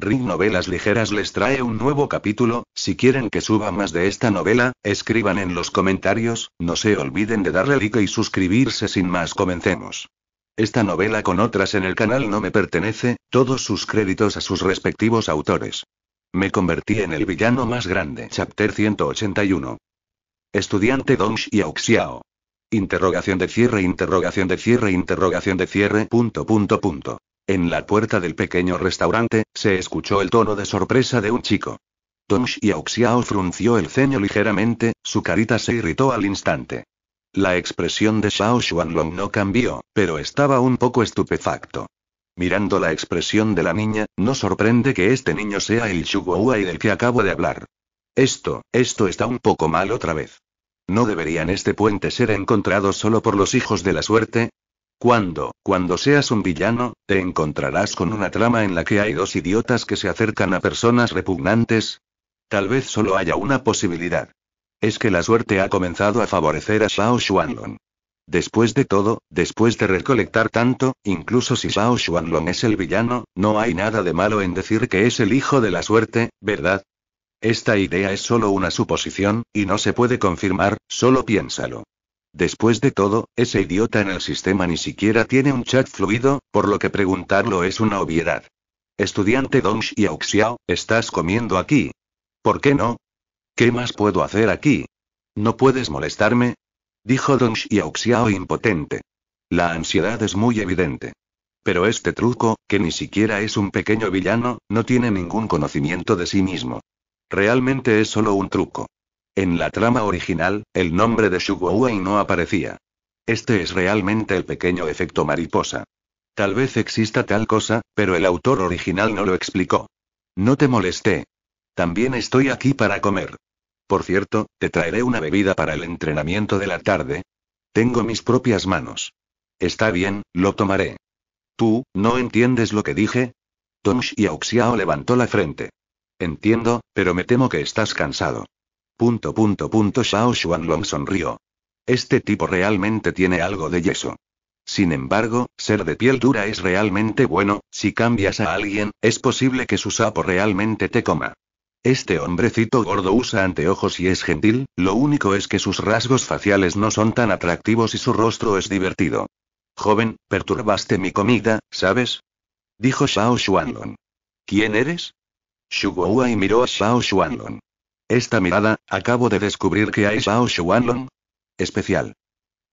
Ring Novelas Ligeras les trae un nuevo capítulo, si quieren que suba más de esta novela, escriban en los comentarios, no se olviden de darle like y suscribirse sin más comencemos. Esta novela con otras en el canal no me pertenece, todos sus créditos a sus respectivos autores. Me convertí en el villano más grande. Chapter 181. Estudiante Dong y Auxiao. Interrogación de cierre, interrogación de cierre, interrogación de cierre, punto, punto, punto. En la puerta del pequeño restaurante, se escuchó el tono de sorpresa de un chico. y Xiao frunció el ceño ligeramente, su carita se irritó al instante. La expresión de Xiao Xuanlong no cambió, pero estaba un poco estupefacto. Mirando la expresión de la niña, no sorprende que este niño sea el Shuguohuai del que acabo de hablar. Esto, esto está un poco mal otra vez. ¿No deberían este puente ser encontrados solo por los hijos de la suerte? Cuando, cuando seas un villano, te encontrarás con una trama en la que hay dos idiotas que se acercan a personas repugnantes. Tal vez solo haya una posibilidad. Es que la suerte ha comenzado a favorecer a Shao Xuanlong. Después de todo, después de recolectar tanto, incluso si Shao Xuanlong es el villano, no hay nada de malo en decir que es el hijo de la suerte, ¿verdad? Esta idea es solo una suposición, y no se puede confirmar, solo piénsalo. Después de todo, ese idiota en el sistema ni siquiera tiene un chat fluido, por lo que preguntarlo es una obviedad. Estudiante Dong y Auxiao, ¿estás comiendo aquí? ¿Por qué no? ¿Qué más puedo hacer aquí? ¿No puedes molestarme? Dijo Dong y Auxiao impotente. La ansiedad es muy evidente. Pero este truco, que ni siquiera es un pequeño villano, no tiene ningún conocimiento de sí mismo. Realmente es solo un truco. En la trama original, el nombre de Shugowai no aparecía. Este es realmente el pequeño efecto mariposa. Tal vez exista tal cosa, pero el autor original no lo explicó. No te molesté. También estoy aquí para comer. Por cierto, te traeré una bebida para el entrenamiento de la tarde. Tengo mis propias manos. Está bien, lo tomaré. ¿Tú, no entiendes lo que dije? Tom y Auxiao levantó la frente. Entiendo, pero me temo que estás cansado. Punto punto punto Shao Xuanlong sonrió. Este tipo realmente tiene algo de yeso. Sin embargo, ser de piel dura es realmente bueno, si cambias a alguien, es posible que su sapo realmente te coma. Este hombrecito gordo usa anteojos y es gentil, lo único es que sus rasgos faciales no son tan atractivos y su rostro es divertido. Joven, perturbaste mi comida, ¿sabes? Dijo Shao Xuanlong. ¿Quién eres? y miró a Shao Xuanlong. Esta mirada, acabo de descubrir que hay Shao Shuanlong. Especial.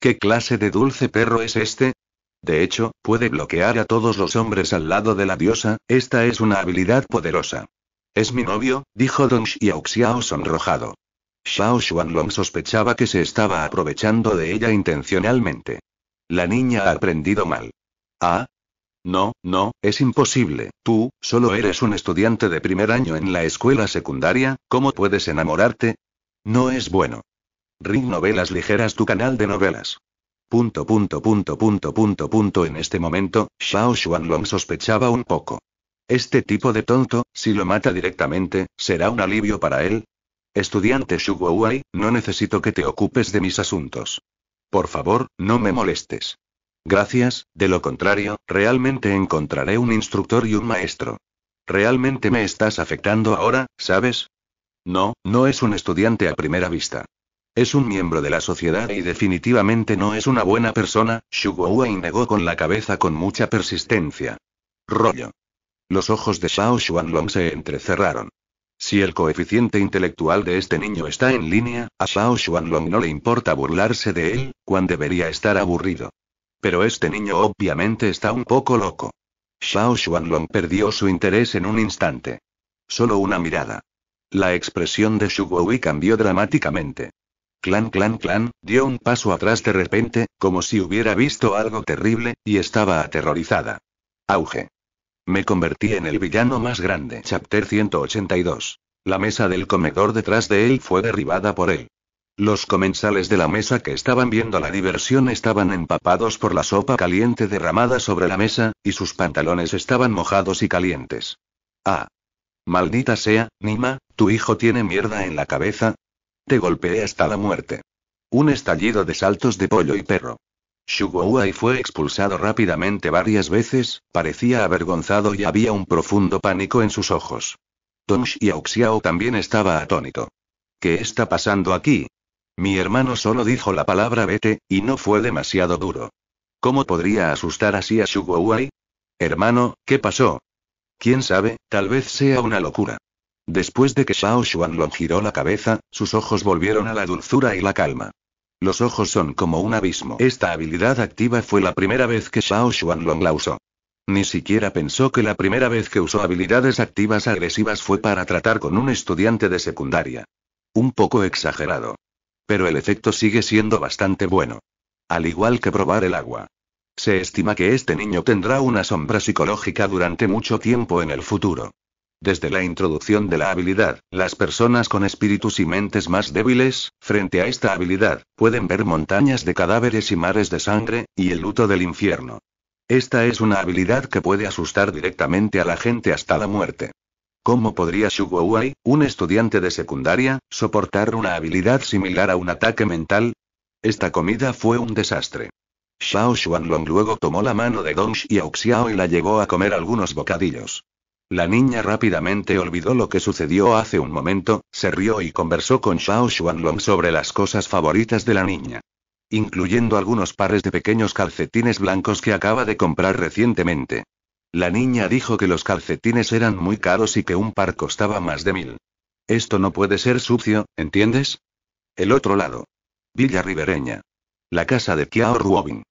¿Qué clase de dulce perro es este? De hecho, puede bloquear a todos los hombres al lado de la diosa, esta es una habilidad poderosa. Es mi novio, dijo Don Xiao sonrojado. Shao Shuanlong sospechaba que se estaba aprovechando de ella intencionalmente. La niña ha aprendido mal. Ah, no, no, es imposible. Tú, solo eres un estudiante de primer año en la escuela secundaria, ¿cómo puedes enamorarte? No es bueno. Ring Novelas Ligeras, tu canal de novelas. Punto, punto, punto, punto, punto, punto. En este momento, Xiao Long sospechaba un poco. Este tipo de tonto, si lo mata directamente, será un alivio para él. Estudiante Guowai, no necesito que te ocupes de mis asuntos. Por favor, no me molestes. Gracias, de lo contrario, realmente encontraré un instructor y un maestro. Realmente me estás afectando ahora, ¿sabes? No, no es un estudiante a primera vista. Es un miembro de la sociedad y definitivamente no es una buena persona, Shugouen negó con la cabeza con mucha persistencia. Rollo. Los ojos de Shao Xuanlong se entrecerraron. Si el coeficiente intelectual de este niño está en línea, a Shao Xuanlong no le importa burlarse de él, cuando debería estar aburrido. Pero este niño obviamente está un poco loco. Xiao Xuanlong perdió su interés en un instante. Solo una mirada. La expresión de Shu cambió dramáticamente. Clan, clan, clan, dio un paso atrás de repente, como si hubiera visto algo terrible, y estaba aterrorizada. Auge. Me convertí en el villano más grande. Chapter 182. La mesa del comedor detrás de él fue derribada por él. Los comensales de la mesa que estaban viendo la diversión estaban empapados por la sopa caliente derramada sobre la mesa, y sus pantalones estaban mojados y calientes. Ah. Maldita sea, Nima, tu hijo tiene mierda en la cabeza. Te golpeé hasta la muerte. Un estallido de saltos de pollo y perro. y fue expulsado rápidamente varias veces, parecía avergonzado y había un profundo pánico en sus ojos. y Auxiao también estaba atónito. ¿Qué está pasando aquí? Mi hermano solo dijo la palabra vete, y no fue demasiado duro. ¿Cómo podría asustar así a Shugouai? Hermano, ¿qué pasó? Quién sabe, tal vez sea una locura. Después de que Shao Xuanlong giró la cabeza, sus ojos volvieron a la dulzura y la calma. Los ojos son como un abismo. Esta habilidad activa fue la primera vez que Shao Xuanlong la usó. Ni siquiera pensó que la primera vez que usó habilidades activas agresivas fue para tratar con un estudiante de secundaria. Un poco exagerado. Pero el efecto sigue siendo bastante bueno. Al igual que probar el agua. Se estima que este niño tendrá una sombra psicológica durante mucho tiempo en el futuro. Desde la introducción de la habilidad, las personas con espíritus y mentes más débiles, frente a esta habilidad, pueden ver montañas de cadáveres y mares de sangre, y el luto del infierno. Esta es una habilidad que puede asustar directamente a la gente hasta la muerte. ¿Cómo podría Guowai, un estudiante de secundaria, soportar una habilidad similar a un ataque mental? Esta comida fue un desastre. Xiao Xuanlong luego tomó la mano de Dong Xiao y la llevó a comer algunos bocadillos. La niña rápidamente olvidó lo que sucedió hace un momento, se rió y conversó con Xiao Xuanlong sobre las cosas favoritas de la niña. Incluyendo algunos pares de pequeños calcetines blancos que acaba de comprar recientemente. La niña dijo que los calcetines eran muy caros y que un par costaba más de mil. Esto no puede ser sucio, ¿entiendes? El otro lado. Villa Ribereña. La casa de Kiao Ruobin.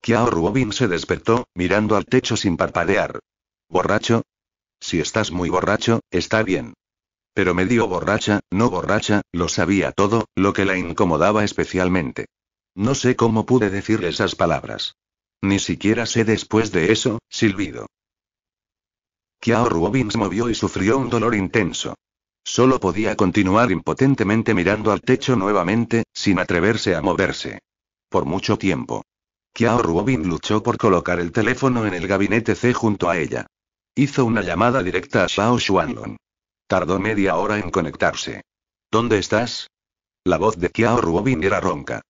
Kiao Ruobin se despertó, mirando al techo sin parpadear. ¿Borracho? Si estás muy borracho, está bien. Pero medio borracha, no borracha, lo sabía todo, lo que la incomodaba especialmente. No sé cómo pude decir esas palabras. Ni siquiera sé después de eso, silbido. Kiao se movió y sufrió un dolor intenso. Solo podía continuar impotentemente mirando al techo nuevamente, sin atreverse a moverse. Por mucho tiempo. Kiao Ruobin luchó por colocar el teléfono en el gabinete C junto a ella. Hizo una llamada directa a Shao Xuanlong. Tardó media hora en conectarse. ¿Dónde estás? La voz de Kiao Ruobin era ronca.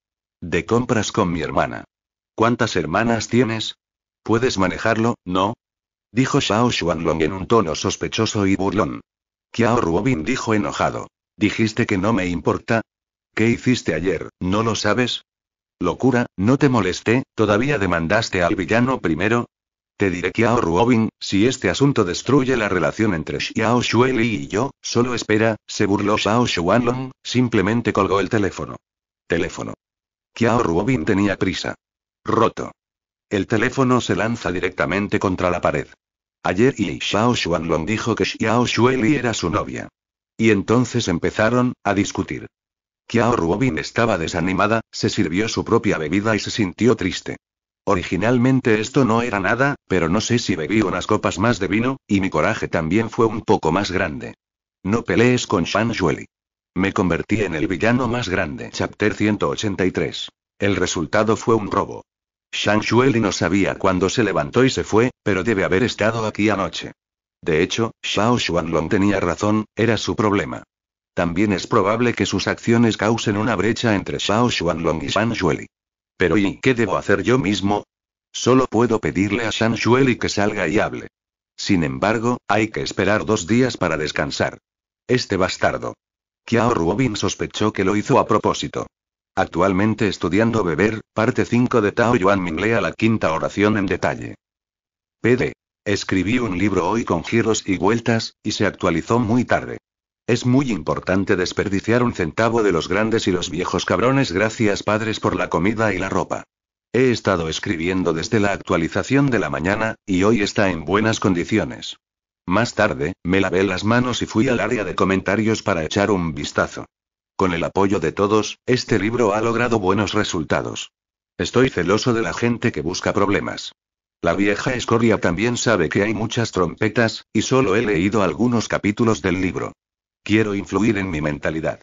De compras con mi hermana. ¿Cuántas hermanas tienes? Puedes manejarlo, ¿no? Dijo Xiao Xuanlong en un tono sospechoso y burlón. Kiao Ruobin dijo enojado. ¿Dijiste que no me importa? ¿Qué hiciste ayer, no lo sabes? Locura, no te molesté, todavía demandaste al villano primero. Te diré Kiao Ruobin, si este asunto destruye la relación entre Xiao Shueli y yo, solo espera, se burló Xiao Xuanlong, simplemente colgó el teléfono. Teléfono. Kiao Ruobin tenía prisa. Roto. El teléfono se lanza directamente contra la pared. Ayer y Xiao Xuanlong dijo que Xiao Xueli era su novia. Y entonces empezaron a discutir. Xiao Ruobin estaba desanimada, se sirvió su propia bebida y se sintió triste. Originalmente esto no era nada, pero no sé si bebí unas copas más de vino, y mi coraje también fue un poco más grande. No pelees con Shan Shueli. Me convertí en el villano más grande. Chapter 183. El resultado fue un robo. Shang Shueli no sabía cuándo se levantó y se fue, pero debe haber estado aquí anoche. De hecho, Shao Xuanlong tenía razón, era su problema. También es probable que sus acciones causen una brecha entre Shao Xuanlong y Shang Shueli. Pero ¿y qué debo hacer yo mismo? Solo puedo pedirle a Shang Shueli que salga y hable. Sin embargo, hay que esperar dos días para descansar. Este bastardo. Kiao Ruobin sospechó que lo hizo a propósito. Actualmente estudiando Beber, parte 5 de Tao Yuan lea la quinta oración en detalle. PD. Escribí un libro hoy con giros y vueltas, y se actualizó muy tarde. Es muy importante desperdiciar un centavo de los grandes y los viejos cabrones gracias padres por la comida y la ropa. He estado escribiendo desde la actualización de la mañana, y hoy está en buenas condiciones. Más tarde, me lavé las manos y fui al área de comentarios para echar un vistazo. Con el apoyo de todos, este libro ha logrado buenos resultados. Estoy celoso de la gente que busca problemas. La vieja escoria también sabe que hay muchas trompetas, y solo he leído algunos capítulos del libro. Quiero influir en mi mentalidad.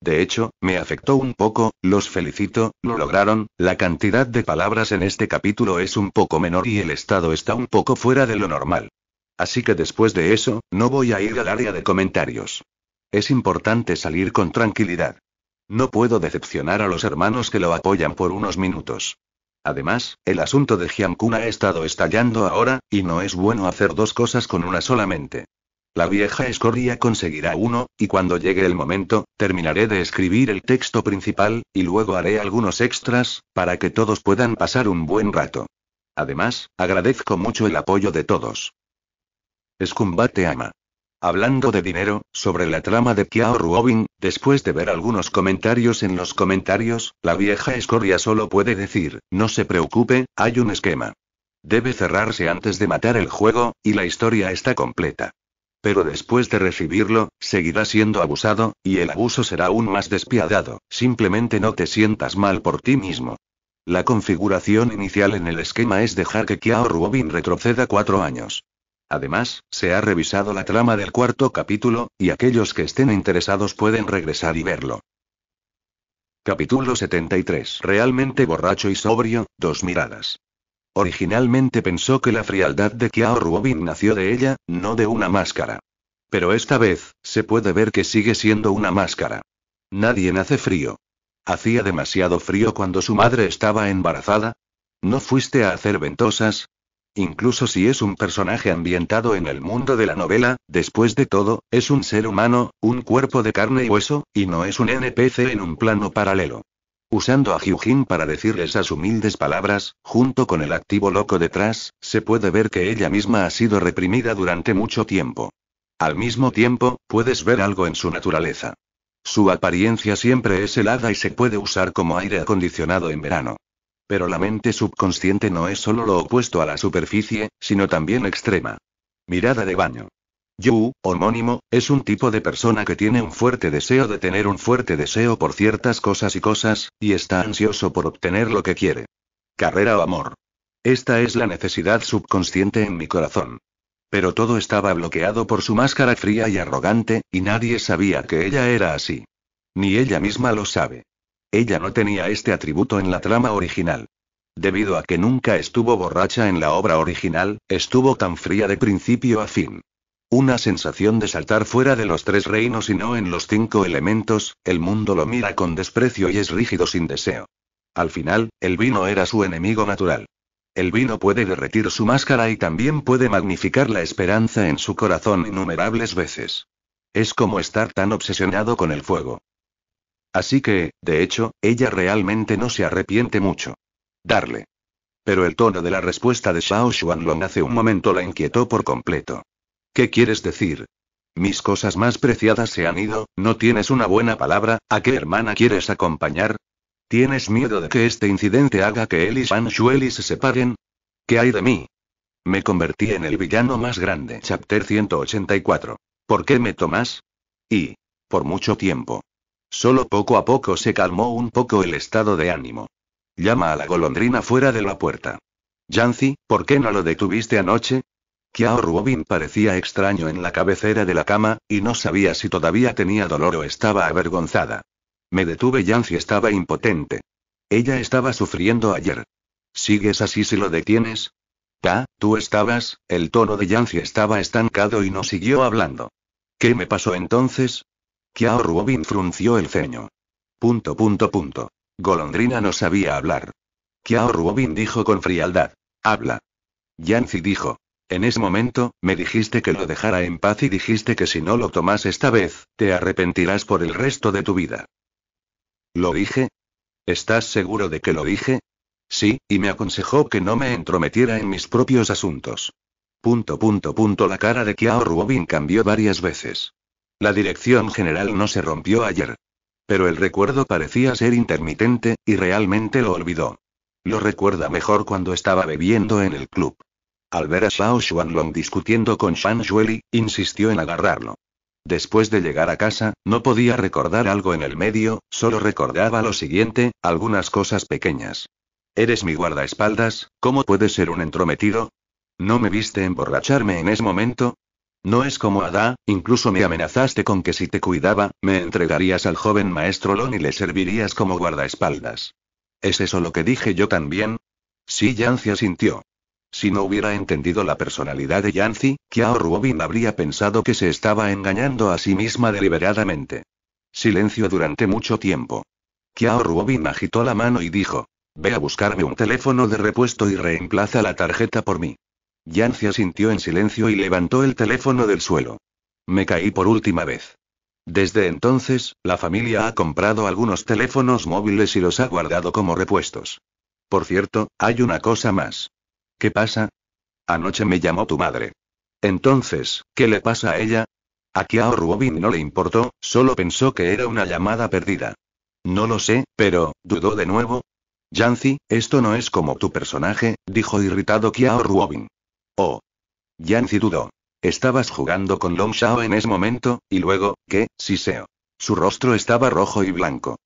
De hecho, me afectó un poco, los felicito, lo lograron, la cantidad de palabras en este capítulo es un poco menor y el estado está un poco fuera de lo normal. Así que después de eso, no voy a ir al área de comentarios. Es importante salir con tranquilidad. No puedo decepcionar a los hermanos que lo apoyan por unos minutos. Además, el asunto de Jiankun ha estado estallando ahora, y no es bueno hacer dos cosas con una solamente. La vieja escoria conseguirá uno, y cuando llegue el momento, terminaré de escribir el texto principal, y luego haré algunos extras, para que todos puedan pasar un buen rato. Además, agradezco mucho el apoyo de todos. Escumbate ama. Hablando de dinero, sobre la trama de Kiao Ruobin, después de ver algunos comentarios en los comentarios, la vieja escoria solo puede decir, no se preocupe, hay un esquema. Debe cerrarse antes de matar el juego, y la historia está completa. Pero después de recibirlo, seguirá siendo abusado, y el abuso será aún más despiadado, simplemente no te sientas mal por ti mismo. La configuración inicial en el esquema es dejar que Kiao Ruobin retroceda cuatro años. Además, se ha revisado la trama del cuarto capítulo, y aquellos que estén interesados pueden regresar y verlo. Capítulo 73. Realmente borracho y sobrio, dos miradas. Originalmente pensó que la frialdad de Kiao Ruobin nació de ella, no de una máscara. Pero esta vez, se puede ver que sigue siendo una máscara. Nadie nace frío. Hacía demasiado frío cuando su madre estaba embarazada. ¿No fuiste a hacer ventosas? Incluso si es un personaje ambientado en el mundo de la novela, después de todo, es un ser humano, un cuerpo de carne y hueso, y no es un NPC en un plano paralelo. Usando a Hyujin para decir esas humildes palabras, junto con el activo loco detrás, se puede ver que ella misma ha sido reprimida durante mucho tiempo. Al mismo tiempo, puedes ver algo en su naturaleza. Su apariencia siempre es helada y se puede usar como aire acondicionado en verano. Pero la mente subconsciente no es solo lo opuesto a la superficie, sino también extrema. Mirada de baño. Yu, homónimo, es un tipo de persona que tiene un fuerte deseo de tener un fuerte deseo por ciertas cosas y cosas, y está ansioso por obtener lo que quiere. Carrera o amor. Esta es la necesidad subconsciente en mi corazón. Pero todo estaba bloqueado por su máscara fría y arrogante, y nadie sabía que ella era así. Ni ella misma lo sabe. Ella no tenía este atributo en la trama original. Debido a que nunca estuvo borracha en la obra original, estuvo tan fría de principio a fin. Una sensación de saltar fuera de los tres reinos y no en los cinco elementos, el mundo lo mira con desprecio y es rígido sin deseo. Al final, el vino era su enemigo natural. El vino puede derretir su máscara y también puede magnificar la esperanza en su corazón innumerables veces. Es como estar tan obsesionado con el fuego. Así que, de hecho, ella realmente no se arrepiente mucho. Darle. Pero el tono de la respuesta de Shao Xuanlong hace un momento la inquietó por completo. ¿Qué quieres decir? Mis cosas más preciadas se han ido, no tienes una buena palabra, ¿a qué hermana quieres acompañar? ¿Tienes miedo de que este incidente haga que él y San Shueli se separen? ¿Qué hay de mí? Me convertí en el villano más grande. Chapter 184. ¿Por qué me tomas? Y. Por mucho tiempo. Solo poco a poco se calmó un poco el estado de ánimo. Llama a la golondrina fuera de la puerta. Yancy, ¿por qué no lo detuviste anoche? Kiao Ruobin parecía extraño en la cabecera de la cama, y no sabía si todavía tenía dolor o estaba avergonzada. Me detuve, Yancy estaba impotente. Ella estaba sufriendo ayer. ¿Sigues así si lo detienes? Ta, tú estabas, el tono de Yancy estaba estancado y no siguió hablando. ¿Qué me pasó entonces? Kiao Ruobin frunció el ceño. Punto punto punto. Golondrina no sabía hablar. Kiao Ruobin dijo con frialdad. Habla. Yancy dijo. En ese momento, me dijiste que lo dejara en paz y dijiste que si no lo tomas esta vez, te arrepentirás por el resto de tu vida. ¿Lo dije? ¿Estás seguro de que lo dije? Sí, y me aconsejó que no me entrometiera en mis propios asuntos. Punto punto punto la cara de Kiao Ruobin cambió varias veces. La dirección general no se rompió ayer. Pero el recuerdo parecía ser intermitente, y realmente lo olvidó. Lo recuerda mejor cuando estaba bebiendo en el club. Al ver a Shao Xuanlong discutiendo con Shan Zhueli, insistió en agarrarlo. Después de llegar a casa, no podía recordar algo en el medio, solo recordaba lo siguiente, algunas cosas pequeñas. Eres mi guardaespaldas, ¿cómo puedes ser un entrometido? ¿No me viste emborracharme en ese momento? No es como Ada, incluso me amenazaste con que si te cuidaba, me entregarías al joven maestro Lon y le servirías como guardaespaldas. ¿Es eso lo que dije yo también? Sí, Yancy asintió. Si no hubiera entendido la personalidad de Yancy, Kiao Ruobin habría pensado que se estaba engañando a sí misma deliberadamente. Silencio durante mucho tiempo. Kiao Ruobin agitó la mano y dijo: Ve a buscarme un teléfono de repuesto y reemplaza la tarjeta por mí. Yancy asintió en silencio y levantó el teléfono del suelo. Me caí por última vez. Desde entonces, la familia ha comprado algunos teléfonos móviles y los ha guardado como repuestos. Por cierto, hay una cosa más. ¿Qué pasa? Anoche me llamó tu madre. Entonces, ¿qué le pasa a ella? A Kiao Ruobin no le importó, solo pensó que era una llamada perdida. No lo sé, pero, dudó de nuevo. Yancy, esto no es como tu personaje, dijo irritado Kiao Ruobin. Oh. Yancy dudó. Estabas jugando con Long Shao en ese momento, y luego, ¿qué, Siseo? Su rostro estaba rojo y blanco.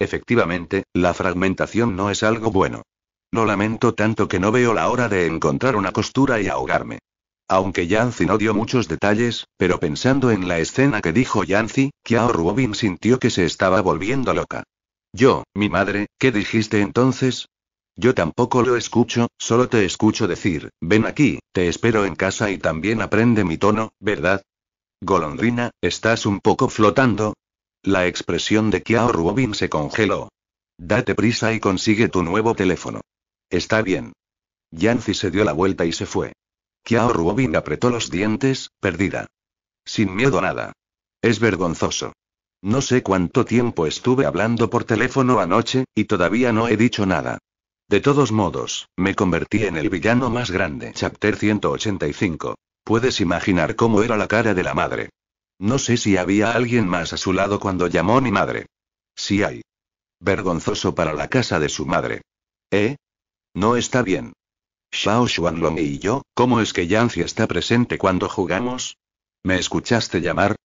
Efectivamente, la fragmentación no es algo bueno. Lo lamento tanto que no veo la hora de encontrar una costura y ahogarme. Aunque Yancy no dio muchos detalles, pero pensando en la escena que dijo Yancy, Kiao Ruobin sintió que se estaba volviendo loca. Yo, mi madre, ¿qué dijiste entonces? Yo tampoco lo escucho, solo te escucho decir, ven aquí, te espero en casa y también aprende mi tono, ¿verdad? Golondrina, estás un poco flotando. La expresión de Kiao Rubin se congeló. Date prisa y consigue tu nuevo teléfono. Está bien. Yancy se dio la vuelta y se fue. Kiao Robin apretó los dientes, perdida. Sin miedo nada. Es vergonzoso. No sé cuánto tiempo estuve hablando por teléfono anoche, y todavía no he dicho nada. De todos modos, me convertí en el villano más grande. Chapter 185. Puedes imaginar cómo era la cara de la madre. No sé si había alguien más a su lado cuando llamó mi madre. Si hay. Vergonzoso para la casa de su madre. ¿Eh? No está bien. Xiao Xuanlong y yo, ¿cómo es que Yancy está presente cuando jugamos? ¿Me escuchaste llamar?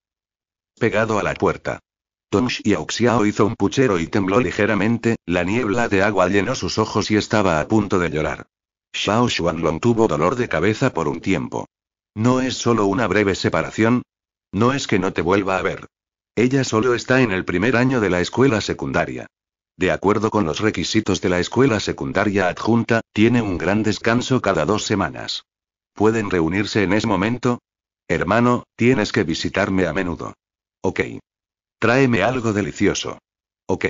Pegado a la puerta. Tom Xiao hizo un puchero y tembló ligeramente, la niebla de agua llenó sus ojos y estaba a punto de llorar. Xiao Xuanlong tuvo dolor de cabeza por un tiempo. ¿No es solo una breve separación? No es que no te vuelva a ver. Ella solo está en el primer año de la escuela secundaria. De acuerdo con los requisitos de la escuela secundaria adjunta, tiene un gran descanso cada dos semanas. ¿Pueden reunirse en ese momento? Hermano, tienes que visitarme a menudo. Ok. Tráeme algo delicioso. Ok.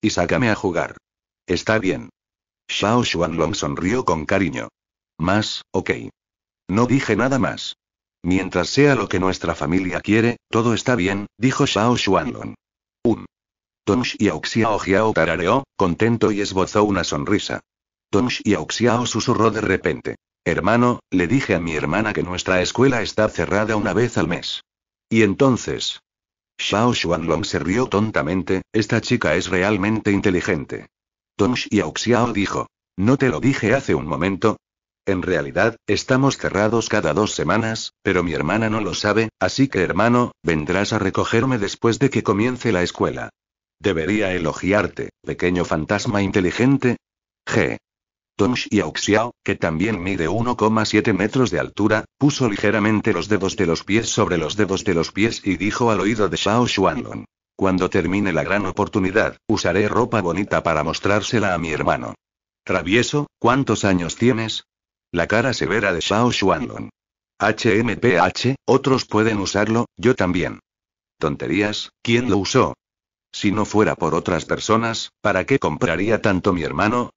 Y sácame a jugar. Está bien. Shao Xuanlong sonrió con cariño. Más, ok. No dije nada más. Mientras sea lo que nuestra familia quiere, todo está bien, dijo Shao Xuanlong. Un. Um. Tong Xiao Xiao tarareó, contento y esbozó una sonrisa. Tong Xiao Xiao susurró de repente. Hermano, le dije a mi hermana que nuestra escuela está cerrada una vez al mes. Y entonces, Xiao Xuanlong se rió tontamente, esta chica es realmente inteligente. Tong Xiao Xiao dijo. ¿No te lo dije hace un momento? En realidad, estamos cerrados cada dos semanas, pero mi hermana no lo sabe, así que hermano, vendrás a recogerme después de que comience la escuela. Debería elogiarte, pequeño fantasma inteligente. G y Xiao que también mide 1,7 metros de altura, puso ligeramente los dedos de los pies sobre los dedos de los pies y dijo al oído de Shao Xuanlong. Cuando termine la gran oportunidad, usaré ropa bonita para mostrársela a mi hermano. Travieso, ¿cuántos años tienes? La cara severa de Shao Xuanlong. HMPH, otros pueden usarlo, yo también. Tonterías, ¿quién lo usó? Si no fuera por otras personas, ¿para qué compraría tanto mi hermano?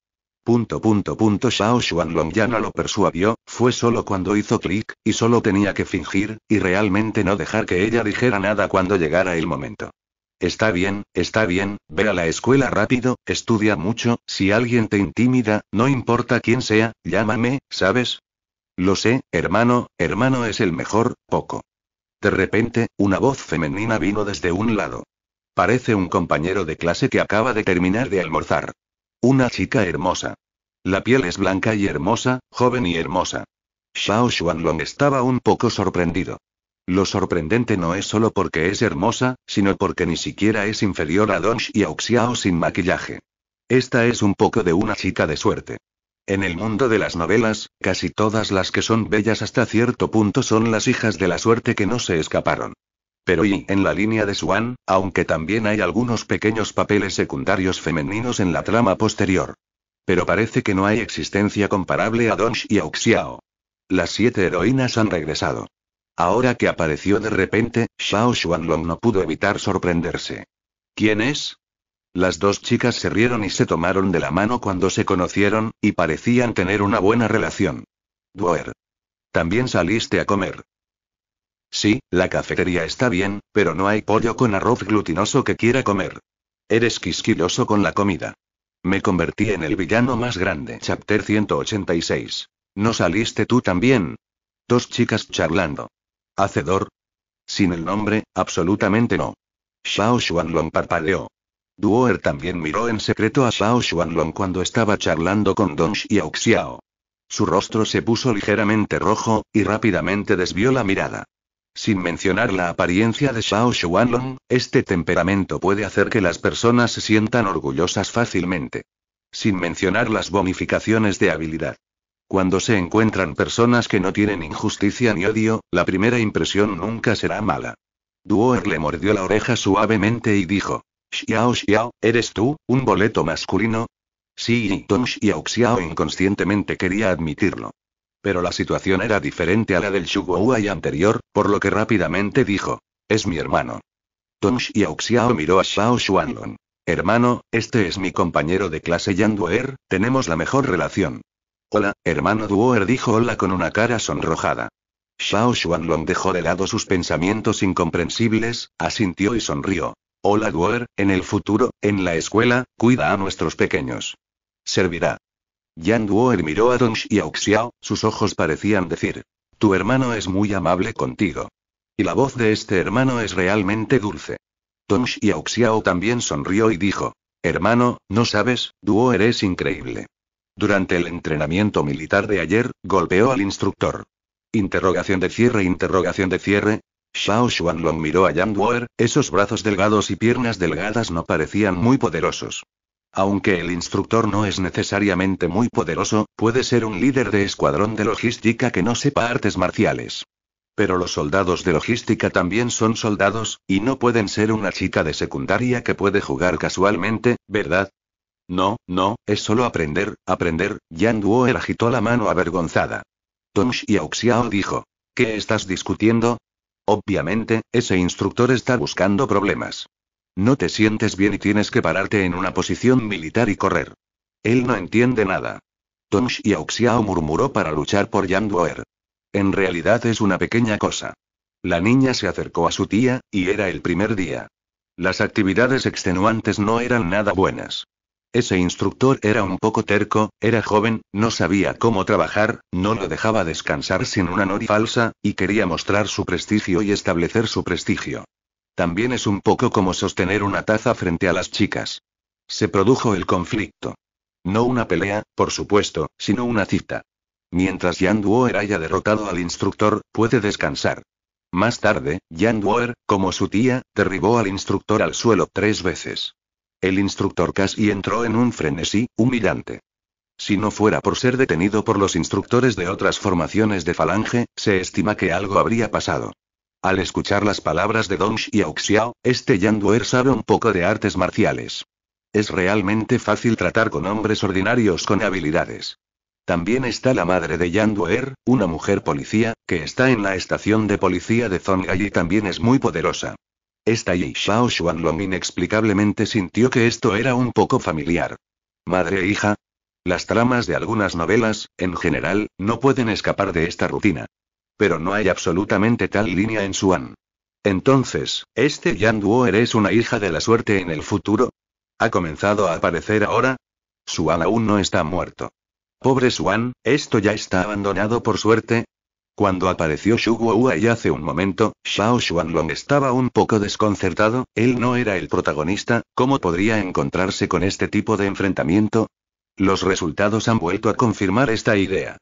Punto punto punto Shao Xuanlong ya no lo persuadió, fue solo cuando hizo clic, y solo tenía que fingir, y realmente no dejar que ella dijera nada cuando llegara el momento. Está bien, está bien, ve a la escuela rápido, estudia mucho, si alguien te intimida, no importa quién sea, llámame, ¿sabes? Lo sé, hermano, hermano es el mejor, poco. De repente, una voz femenina vino desde un lado. Parece un compañero de clase que acaba de terminar de almorzar. Una chica hermosa. La piel es blanca y hermosa, joven y hermosa. Xiao Xuanlong estaba un poco sorprendido. Lo sorprendente no es solo porque es hermosa, sino porque ni siquiera es inferior a Don y Auxiao sin maquillaje. Esta es un poco de una chica de suerte. En el mundo de las novelas, casi todas las que son bellas hasta cierto punto son las hijas de la suerte que no se escaparon. Pero y en la línea de Swan, aunque también hay algunos pequeños papeles secundarios femeninos en la trama posterior. Pero parece que no hay existencia comparable a Donch y Xiao. Las siete heroínas han regresado. Ahora que apareció de repente, Xiao Xuanlong no pudo evitar sorprenderse. ¿Quién es? Las dos chicas se rieron y se tomaron de la mano cuando se conocieron, y parecían tener una buena relación. Duer. También saliste a comer. Sí, la cafetería está bien, pero no hay pollo con arroz glutinoso que quiera comer. Eres quisquilloso con la comida. Me convertí en el villano más grande. Chapter 186. ¿No saliste tú también? Dos chicas charlando. ¿Hacedor? Sin el nombre, absolutamente no. Xiao Xuanlong parpadeó. Duoer también miró en secreto a Xiao Xuanlong cuando estaba charlando con Dong Xiao Xiao. Su rostro se puso ligeramente rojo, y rápidamente desvió la mirada. Sin mencionar la apariencia de Xiao Xuanlong, este temperamento puede hacer que las personas se sientan orgullosas fácilmente. Sin mencionar las bonificaciones de habilidad. Cuando se encuentran personas que no tienen injusticia ni odio, la primera impresión nunca será mala. Duoer le mordió la oreja suavemente y dijo: Xiao Xiao, ¿eres tú, un boleto masculino? Sí, y Tong Xiao Xiao inconscientemente quería admitirlo. Pero la situación era diferente a la del y anterior, por lo que rápidamente dijo: Es mi hermano. Tong y Xiao miró a Shao Xuanlong. Hermano, este es mi compañero de clase Yan Duer, tenemos la mejor relación. Hola, hermano Duer dijo hola con una cara sonrojada. Shao Xuanlong dejó de lado sus pensamientos incomprensibles, asintió y sonrió. Hola Duer, en el futuro, en la escuela, cuida a nuestros pequeños. Servirá. Yang Duoer miró a Don Xiao, sus ojos parecían decir: Tu hermano es muy amable contigo. Y la voz de este hermano es realmente dulce. y Xiao también sonrió y dijo: Hermano, no sabes, Duo eres increíble. Durante el entrenamiento militar de ayer, golpeó al instructor. Interrogación de cierre, interrogación de cierre. Xiao Xuanlong miró a Yang Duo, esos brazos delgados y piernas delgadas no parecían muy poderosos. Aunque el instructor no es necesariamente muy poderoso, puede ser un líder de escuadrón de logística que no sepa artes marciales. Pero los soldados de logística también son soldados, y no pueden ser una chica de secundaria que puede jugar casualmente, ¿verdad? No, no, es solo aprender, aprender, Yan Duoer agitó la mano avergonzada. y Xiao dijo. ¿Qué estás discutiendo? Obviamente, ese instructor está buscando problemas. No te sientes bien y tienes que pararte en una posición militar y correr. Él no entiende nada. y Xiao murmuró para luchar por Yang En realidad es una pequeña cosa. La niña se acercó a su tía, y era el primer día. Las actividades extenuantes no eran nada buenas. Ese instructor era un poco terco, era joven, no sabía cómo trabajar, no lo dejaba descansar sin una nori falsa, y quería mostrar su prestigio y establecer su prestigio. También es un poco como sostener una taza frente a las chicas. Se produjo el conflicto. No una pelea, por supuesto, sino una cita. Mientras Yan era haya derrotado al instructor, puede descansar. Más tarde, Jan Duer, como su tía, derribó al instructor al suelo tres veces. El instructor casi entró en un frenesí, humillante. Si no fuera por ser detenido por los instructores de otras formaciones de falange, se estima que algo habría pasado. Al escuchar las palabras de y Xiao, este Duer sabe un poco de artes marciales. Es realmente fácil tratar con hombres ordinarios con habilidades. También está la madre de Duer, una mujer policía, que está en la estación de policía de Zongai y también es muy poderosa. Esta y Xiao Xuanlong inexplicablemente sintió que esto era un poco familiar. Madre e hija. Las tramas de algunas novelas, en general, no pueden escapar de esta rutina pero no hay absolutamente tal línea en Suan. Entonces, ¿este Yan Duo eres una hija de la suerte en el futuro? ¿Ha comenzado a aparecer ahora? Suan aún no está muerto. Pobre Suan, esto ya está abandonado por suerte. Cuando apareció Shu Hua y hace un momento, Shao Long estaba un poco desconcertado, él no era el protagonista, ¿cómo podría encontrarse con este tipo de enfrentamiento? Los resultados han vuelto a confirmar esta idea.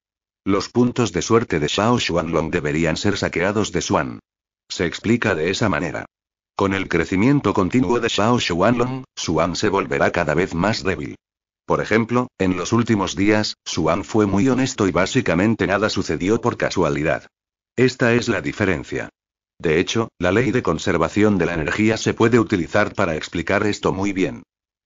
Los puntos de suerte de Shao Xuanlong deberían ser saqueados de Xuan. Se explica de esa manera. Con el crecimiento continuo de Shao Xuanlong, Xuan se volverá cada vez más débil. Por ejemplo, en los últimos días, Xuan fue muy honesto y básicamente nada sucedió por casualidad. Esta es la diferencia. De hecho, la ley de conservación de la energía se puede utilizar para explicar esto muy bien.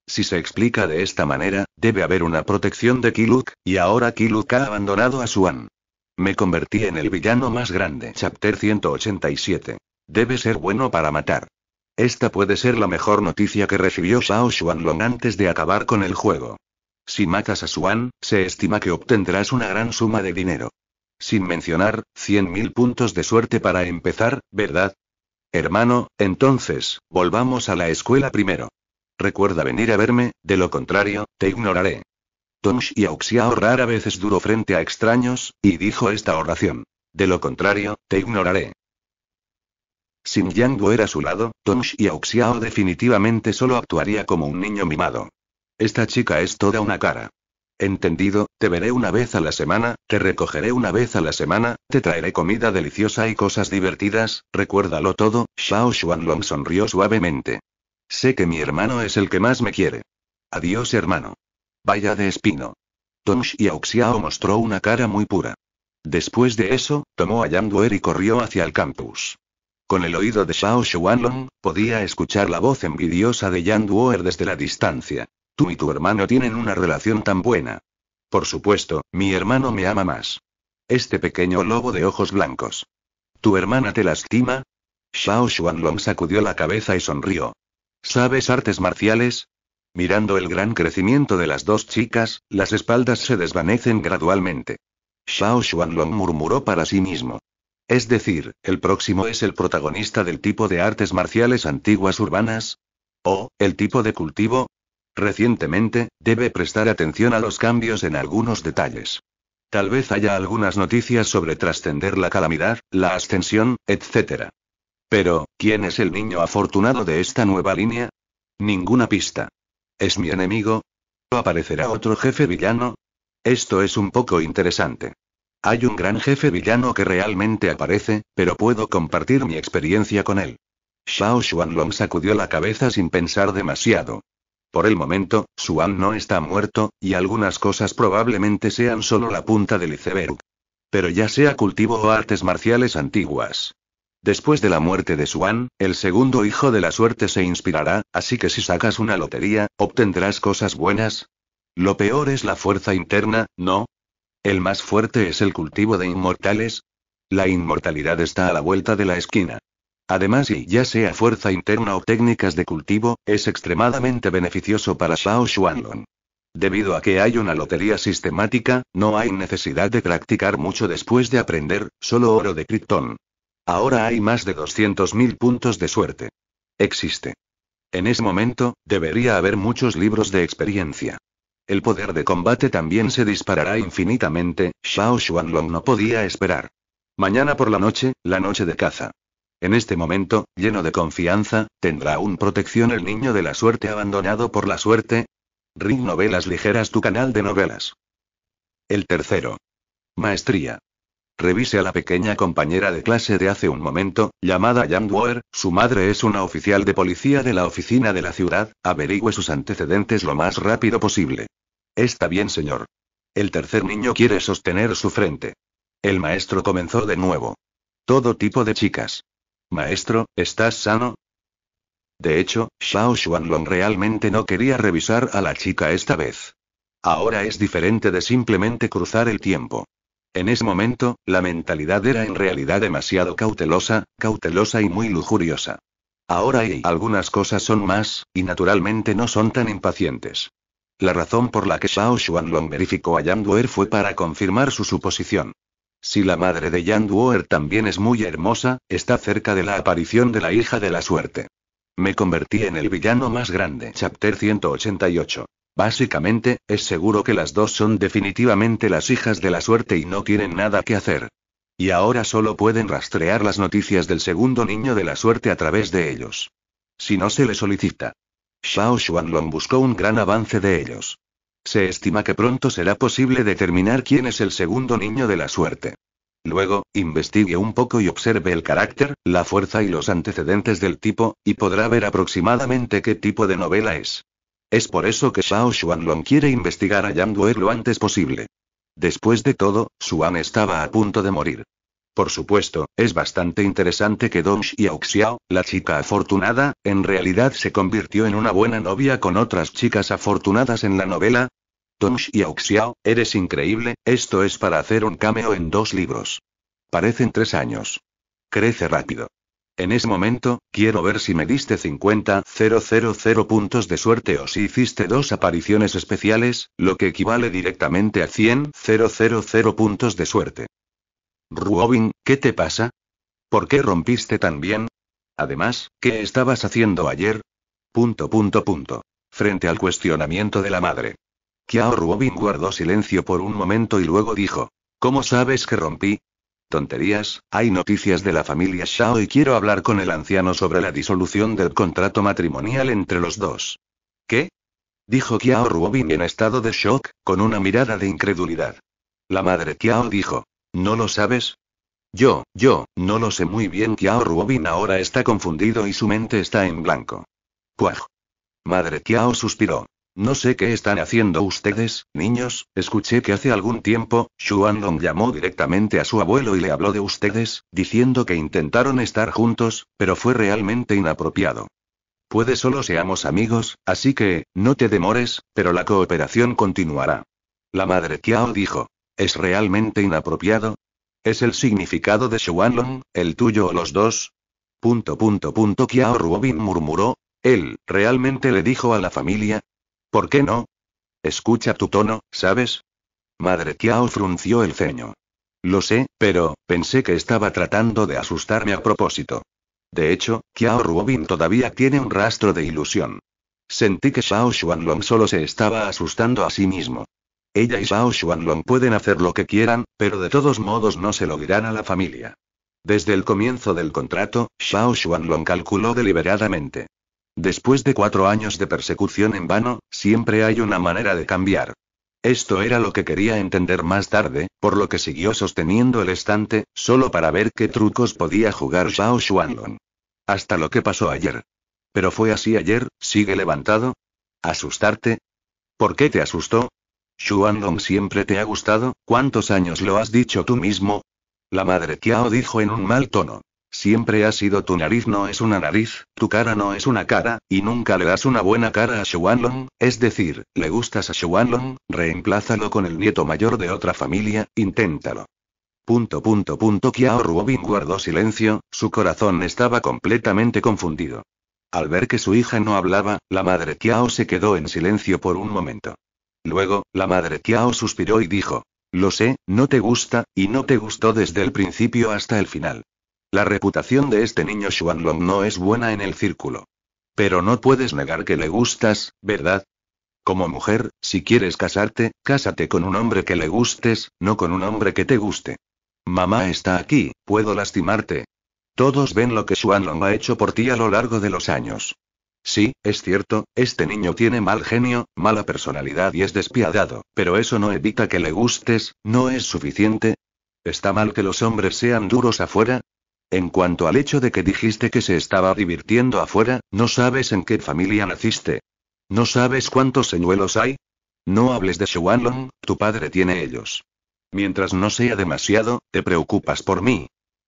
Si se explica de esta manera, debe haber una protección de Kiluk, y ahora Kiluk ha abandonado a Suan. Me convertí en el villano más grande. Chapter 187. Debe ser bueno para matar. Esta puede ser la mejor noticia que recibió Shao Long antes de acabar con el juego. Si matas a Suan, se estima que obtendrás una gran suma de dinero. Sin mencionar, 100.000 puntos de suerte para empezar, ¿verdad? Hermano, entonces, volvamos a la escuela primero. Recuerda venir a verme, de lo contrario, te ignoraré. Tong y Auxiao rara vez es duro frente a extraños, y dijo esta oración. De lo contrario, te ignoraré. Sin Yang era a su lado, Tom y Auxiao definitivamente solo actuaría como un niño mimado. Esta chica es toda una cara. Entendido, te veré una vez a la semana, te recogeré una vez a la semana, te traeré comida deliciosa y cosas divertidas, recuérdalo todo, Xiao Xuanlong sonrió suavemente. Sé que mi hermano es el que más me quiere. Adiós, hermano. Vaya de espino. y Auxiao mostró una cara muy pura. Después de eso, tomó a Du'er y corrió hacia el campus. Con el oído de Shao Shuanlong, podía escuchar la voz envidiosa de Du'er desde la distancia. Tú y tu hermano tienen una relación tan buena. Por supuesto, mi hermano me ama más. Este pequeño lobo de ojos blancos. ¿Tu hermana te lastima? Shao Shuanlong sacudió la cabeza y sonrió. ¿Sabes artes marciales? Mirando el gran crecimiento de las dos chicas, las espaldas se desvanecen gradualmente. Xiao Xuanlong murmuró para sí mismo. Es decir, el próximo es el protagonista del tipo de artes marciales antiguas urbanas. O, el tipo de cultivo. Recientemente, debe prestar atención a los cambios en algunos detalles. Tal vez haya algunas noticias sobre trascender la calamidad, la ascensión, etc. Pero, ¿quién es el niño afortunado de esta nueva línea? Ninguna pista. ¿Es mi enemigo? ¿Aparecerá otro jefe villano? Esto es un poco interesante. Hay un gran jefe villano que realmente aparece, pero puedo compartir mi experiencia con él. Shao Xuanlong sacudió la cabeza sin pensar demasiado. Por el momento, Xuan no está muerto, y algunas cosas probablemente sean solo la punta del iceberg. Pero ya sea cultivo o artes marciales antiguas. Después de la muerte de Suan, el segundo hijo de la suerte se inspirará, así que si sacas una lotería, obtendrás cosas buenas. Lo peor es la fuerza interna, ¿no? El más fuerte es el cultivo de inmortales. La inmortalidad está a la vuelta de la esquina. Además, y ya sea fuerza interna o técnicas de cultivo, es extremadamente beneficioso para Shao Xuanlong. Debido a que hay una lotería sistemática, no hay necesidad de practicar mucho después de aprender, solo oro de Krypton. Ahora hay más de 200.000 puntos de suerte. Existe. En ese momento, debería haber muchos libros de experiencia. El poder de combate también se disparará infinitamente, Xiao Xuanlong no podía esperar. Mañana por la noche, la noche de caza. En este momento, lleno de confianza, ¿tendrá un protección el niño de la suerte abandonado por la suerte? Ring Novelas Ligeras, tu canal de novelas. El tercero. Maestría. Revise a la pequeña compañera de clase de hace un momento, llamada Jan Wuer, su madre es una oficial de policía de la oficina de la ciudad, averigüe sus antecedentes lo más rápido posible. Está bien, señor. El tercer niño quiere sostener su frente. El maestro comenzó de nuevo. Todo tipo de chicas. Maestro, ¿estás sano? De hecho, Xiao Xuanlong realmente no quería revisar a la chica esta vez. Ahora es diferente de simplemente cruzar el tiempo. En ese momento, la mentalidad era en realidad demasiado cautelosa, cautelosa y muy lujuriosa. Ahora y algunas cosas son más, y naturalmente no son tan impacientes. La razón por la que Shao Xuanlong verificó a Yang Duer fue para confirmar su suposición. Si la madre de Yang Duer también es muy hermosa, está cerca de la aparición de la hija de la suerte. Me convertí en el villano más grande. Chapter 188. Básicamente, es seguro que las dos son definitivamente las hijas de la suerte y no tienen nada que hacer. Y ahora solo pueden rastrear las noticias del segundo niño de la suerte a través de ellos. Si no se le solicita. Shao Xuanlong buscó un gran avance de ellos. Se estima que pronto será posible determinar quién es el segundo niño de la suerte. Luego, investigue un poco y observe el carácter, la fuerza y los antecedentes del tipo, y podrá ver aproximadamente qué tipo de novela es. Es por eso que Shao Xuanlong quiere investigar a Yang Duer lo antes posible. Después de todo, Xuan estaba a punto de morir. Por supuesto, es bastante interesante que Dong Xiao, la chica afortunada, en realidad se convirtió en una buena novia con otras chicas afortunadas en la novela. Dong Xiao, eres increíble, esto es para hacer un cameo en dos libros. Parecen tres años. Crece rápido. En ese momento, quiero ver si me diste 50 000 puntos de suerte o si hiciste dos apariciones especiales, lo que equivale directamente a 100 000 puntos de suerte. Ruobin, ¿qué te pasa? ¿Por qué rompiste tan bien? Además, ¿qué estabas haciendo ayer? Punto punto punto. Frente al cuestionamiento de la madre. Kiao Ruobin guardó silencio por un momento y luego dijo, ¿Cómo sabes que rompí? Tonterías, hay noticias de la familia Shao y quiero hablar con el anciano sobre la disolución del contrato matrimonial entre los dos. ¿Qué? Dijo Qiao Ruobin en estado de shock, con una mirada de incredulidad. La madre Qiao dijo. ¿No lo sabes? Yo, yo, no lo sé muy bien. Qiao Ruobin ahora está confundido y su mente está en blanco. ¡Cuaj! Madre Qiao suspiró. No sé qué están haciendo ustedes, niños, escuché que hace algún tiempo, Long llamó directamente a su abuelo y le habló de ustedes, diciendo que intentaron estar juntos, pero fue realmente inapropiado. Puede solo seamos amigos, así que, no te demores, pero la cooperación continuará. La madre Kiao dijo. ¿Es realmente inapropiado? ¿Es el significado de Xuanlong, el tuyo o los dos? Punto punto Kiao Ruobin murmuró, él, realmente le dijo a la familia, ¿Por qué no? Escucha tu tono, ¿sabes? Madre Kiao frunció el ceño. Lo sé, pero, pensé que estaba tratando de asustarme a propósito. De hecho, Kiao Ruobin todavía tiene un rastro de ilusión. Sentí que Shao Xuanlong solo se estaba asustando a sí mismo. Ella y Shao Xuanlong pueden hacer lo que quieran, pero de todos modos no se lo dirán a la familia. Desde el comienzo del contrato, Shao Xuanlong calculó deliberadamente. Después de cuatro años de persecución en vano, siempre hay una manera de cambiar. Esto era lo que quería entender más tarde, por lo que siguió sosteniendo el estante, solo para ver qué trucos podía jugar Zhao Xuanlong. Hasta lo que pasó ayer. Pero fue así ayer, sigue levantado. ¿Asustarte? ¿Por qué te asustó? Xuanlong siempre te ha gustado, ¿cuántos años lo has dicho tú mismo? La madre Tiao dijo en un mal tono. Siempre ha sido tu nariz no es una nariz, tu cara no es una cara, y nunca le das una buena cara a Shuanlong, es decir, le gustas a Shuanlong, reemplázalo con el nieto mayor de otra familia, inténtalo. Punto punto punto Kiao Ruobin guardó silencio, su corazón estaba completamente confundido. Al ver que su hija no hablaba, la madre Kiao se quedó en silencio por un momento. Luego, la madre Kiao suspiró y dijo, Lo sé, no te gusta, y no te gustó desde el principio hasta el final. La reputación de este niño Xuanlong no es buena en el círculo. Pero no puedes negar que le gustas, ¿verdad? Como mujer, si quieres casarte, cásate con un hombre que le gustes, no con un hombre que te guste. Mamá está aquí, puedo lastimarte. Todos ven lo que Xuanlong ha hecho por ti a lo largo de los años. Sí, es cierto, este niño tiene mal genio, mala personalidad y es despiadado, pero eso no evita que le gustes, ¿no es suficiente? ¿Está mal que los hombres sean duros afuera? En cuanto al hecho de que dijiste que se estaba divirtiendo afuera, no sabes en qué familia naciste. No sabes cuántos señuelos hay. No hables de Shuanlong, tu padre tiene ellos. Mientras no sea demasiado, te preocupas por mí.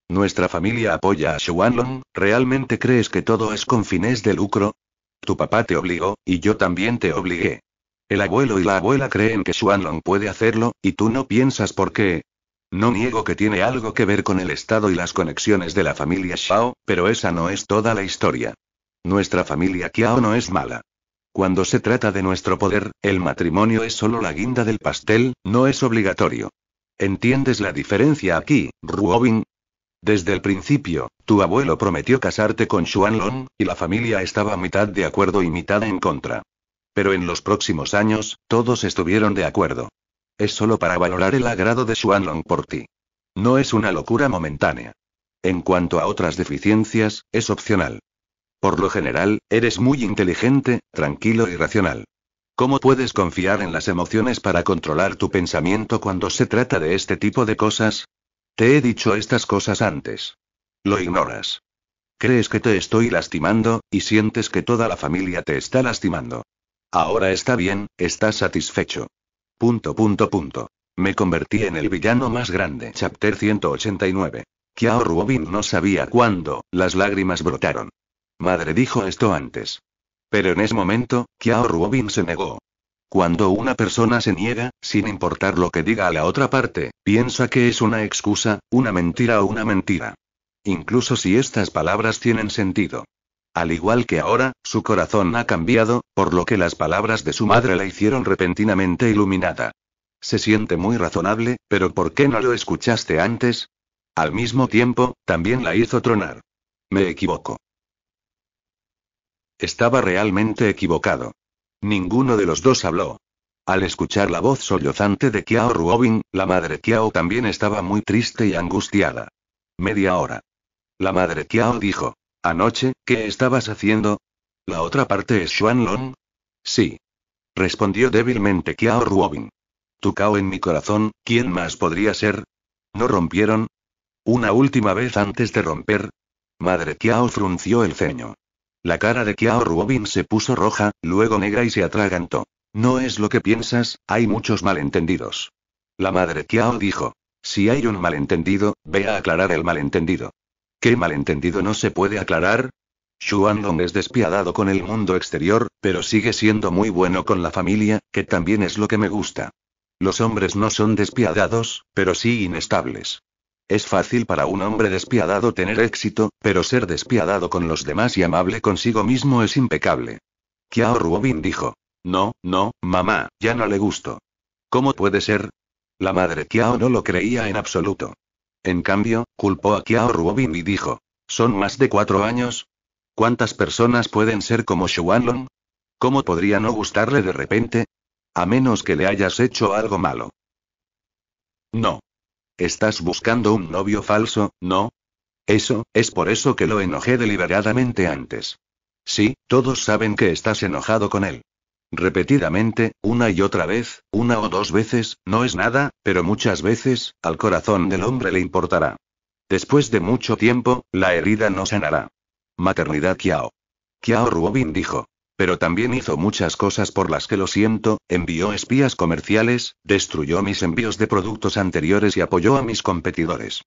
Nuestra familia apoya a Shuanlong, ¿realmente crees que todo es con fines de lucro? Tu papá te obligó, y yo también te obligué. El abuelo y la abuela creen que Shuanlong puede hacerlo, y tú no piensas por qué. No niego que tiene algo que ver con el estado y las conexiones de la familia Xiao, pero esa no es toda la historia. Nuestra familia Xiao no es mala. Cuando se trata de nuestro poder, el matrimonio es solo la guinda del pastel, no es obligatorio. ¿Entiendes la diferencia aquí, Ruobin? Desde el principio, tu abuelo prometió casarte con Xuanlong, y la familia estaba mitad de acuerdo y mitad en contra. Pero en los próximos años, todos estuvieron de acuerdo. Es solo para valorar el agrado de Xuanlong por ti. No es una locura momentánea. En cuanto a otras deficiencias, es opcional. Por lo general, eres muy inteligente, tranquilo y racional. ¿Cómo puedes confiar en las emociones para controlar tu pensamiento cuando se trata de este tipo de cosas? Te he dicho estas cosas antes. Lo ignoras. Crees que te estoy lastimando, y sientes que toda la familia te está lastimando. Ahora está bien, estás satisfecho. Punto punto punto. Me convertí en el villano más grande. Chapter 189. Kiao Ruobin no sabía cuándo, las lágrimas brotaron. Madre dijo esto antes. Pero en ese momento, Kiao Robin se negó. Cuando una persona se niega, sin importar lo que diga a la otra parte, piensa que es una excusa, una mentira o una mentira. Incluso si estas palabras tienen sentido. Al igual que ahora, su corazón ha cambiado, por lo que las palabras de su madre la hicieron repentinamente iluminada. Se siente muy razonable, pero ¿por qué no lo escuchaste antes? Al mismo tiempo, también la hizo tronar. Me equivoco. Estaba realmente equivocado. Ninguno de los dos habló. Al escuchar la voz sollozante de Kiao Ruobin, la madre Kiao también estaba muy triste y angustiada. Media hora. La madre Kiao dijo. Anoche, ¿qué estabas haciendo? ¿La otra parte es Long? Sí. Respondió débilmente Kiao Ruobin. Tu cao en mi corazón, ¿quién más podría ser? ¿No rompieron? Una última vez antes de romper. Madre Kiao frunció el ceño. La cara de Kiao Ruobin se puso roja, luego negra y se atragantó. No es lo que piensas, hay muchos malentendidos. La madre Kiao dijo. Si hay un malentendido, ve a aclarar el malentendido. ¿Qué malentendido no se puede aclarar? Shuandong es despiadado con el mundo exterior, pero sigue siendo muy bueno con la familia, que también es lo que me gusta. Los hombres no son despiadados, pero sí inestables. Es fácil para un hombre despiadado tener éxito, pero ser despiadado con los demás y amable consigo mismo es impecable. Kiao Ruobin dijo. No, no, mamá, ya no le gusto. ¿Cómo puede ser? La madre Kiao no lo creía en absoluto. En cambio, culpó a Kiao Ruobin y dijo: Son más de cuatro años. ¿Cuántas personas pueden ser como Shuanlong? ¿Cómo podría no gustarle de repente? A menos que le hayas hecho algo malo. No. Estás buscando un novio falso, ¿no? Eso, es por eso que lo enojé deliberadamente antes. Sí, todos saben que estás enojado con él. Repetidamente, una y otra vez, una o dos veces, no es nada, pero muchas veces, al corazón del hombre le importará. Después de mucho tiempo, la herida no sanará. Maternidad Kiao. Kiao Ruobin dijo. Pero también hizo muchas cosas por las que lo siento, envió espías comerciales, destruyó mis envíos de productos anteriores y apoyó a mis competidores.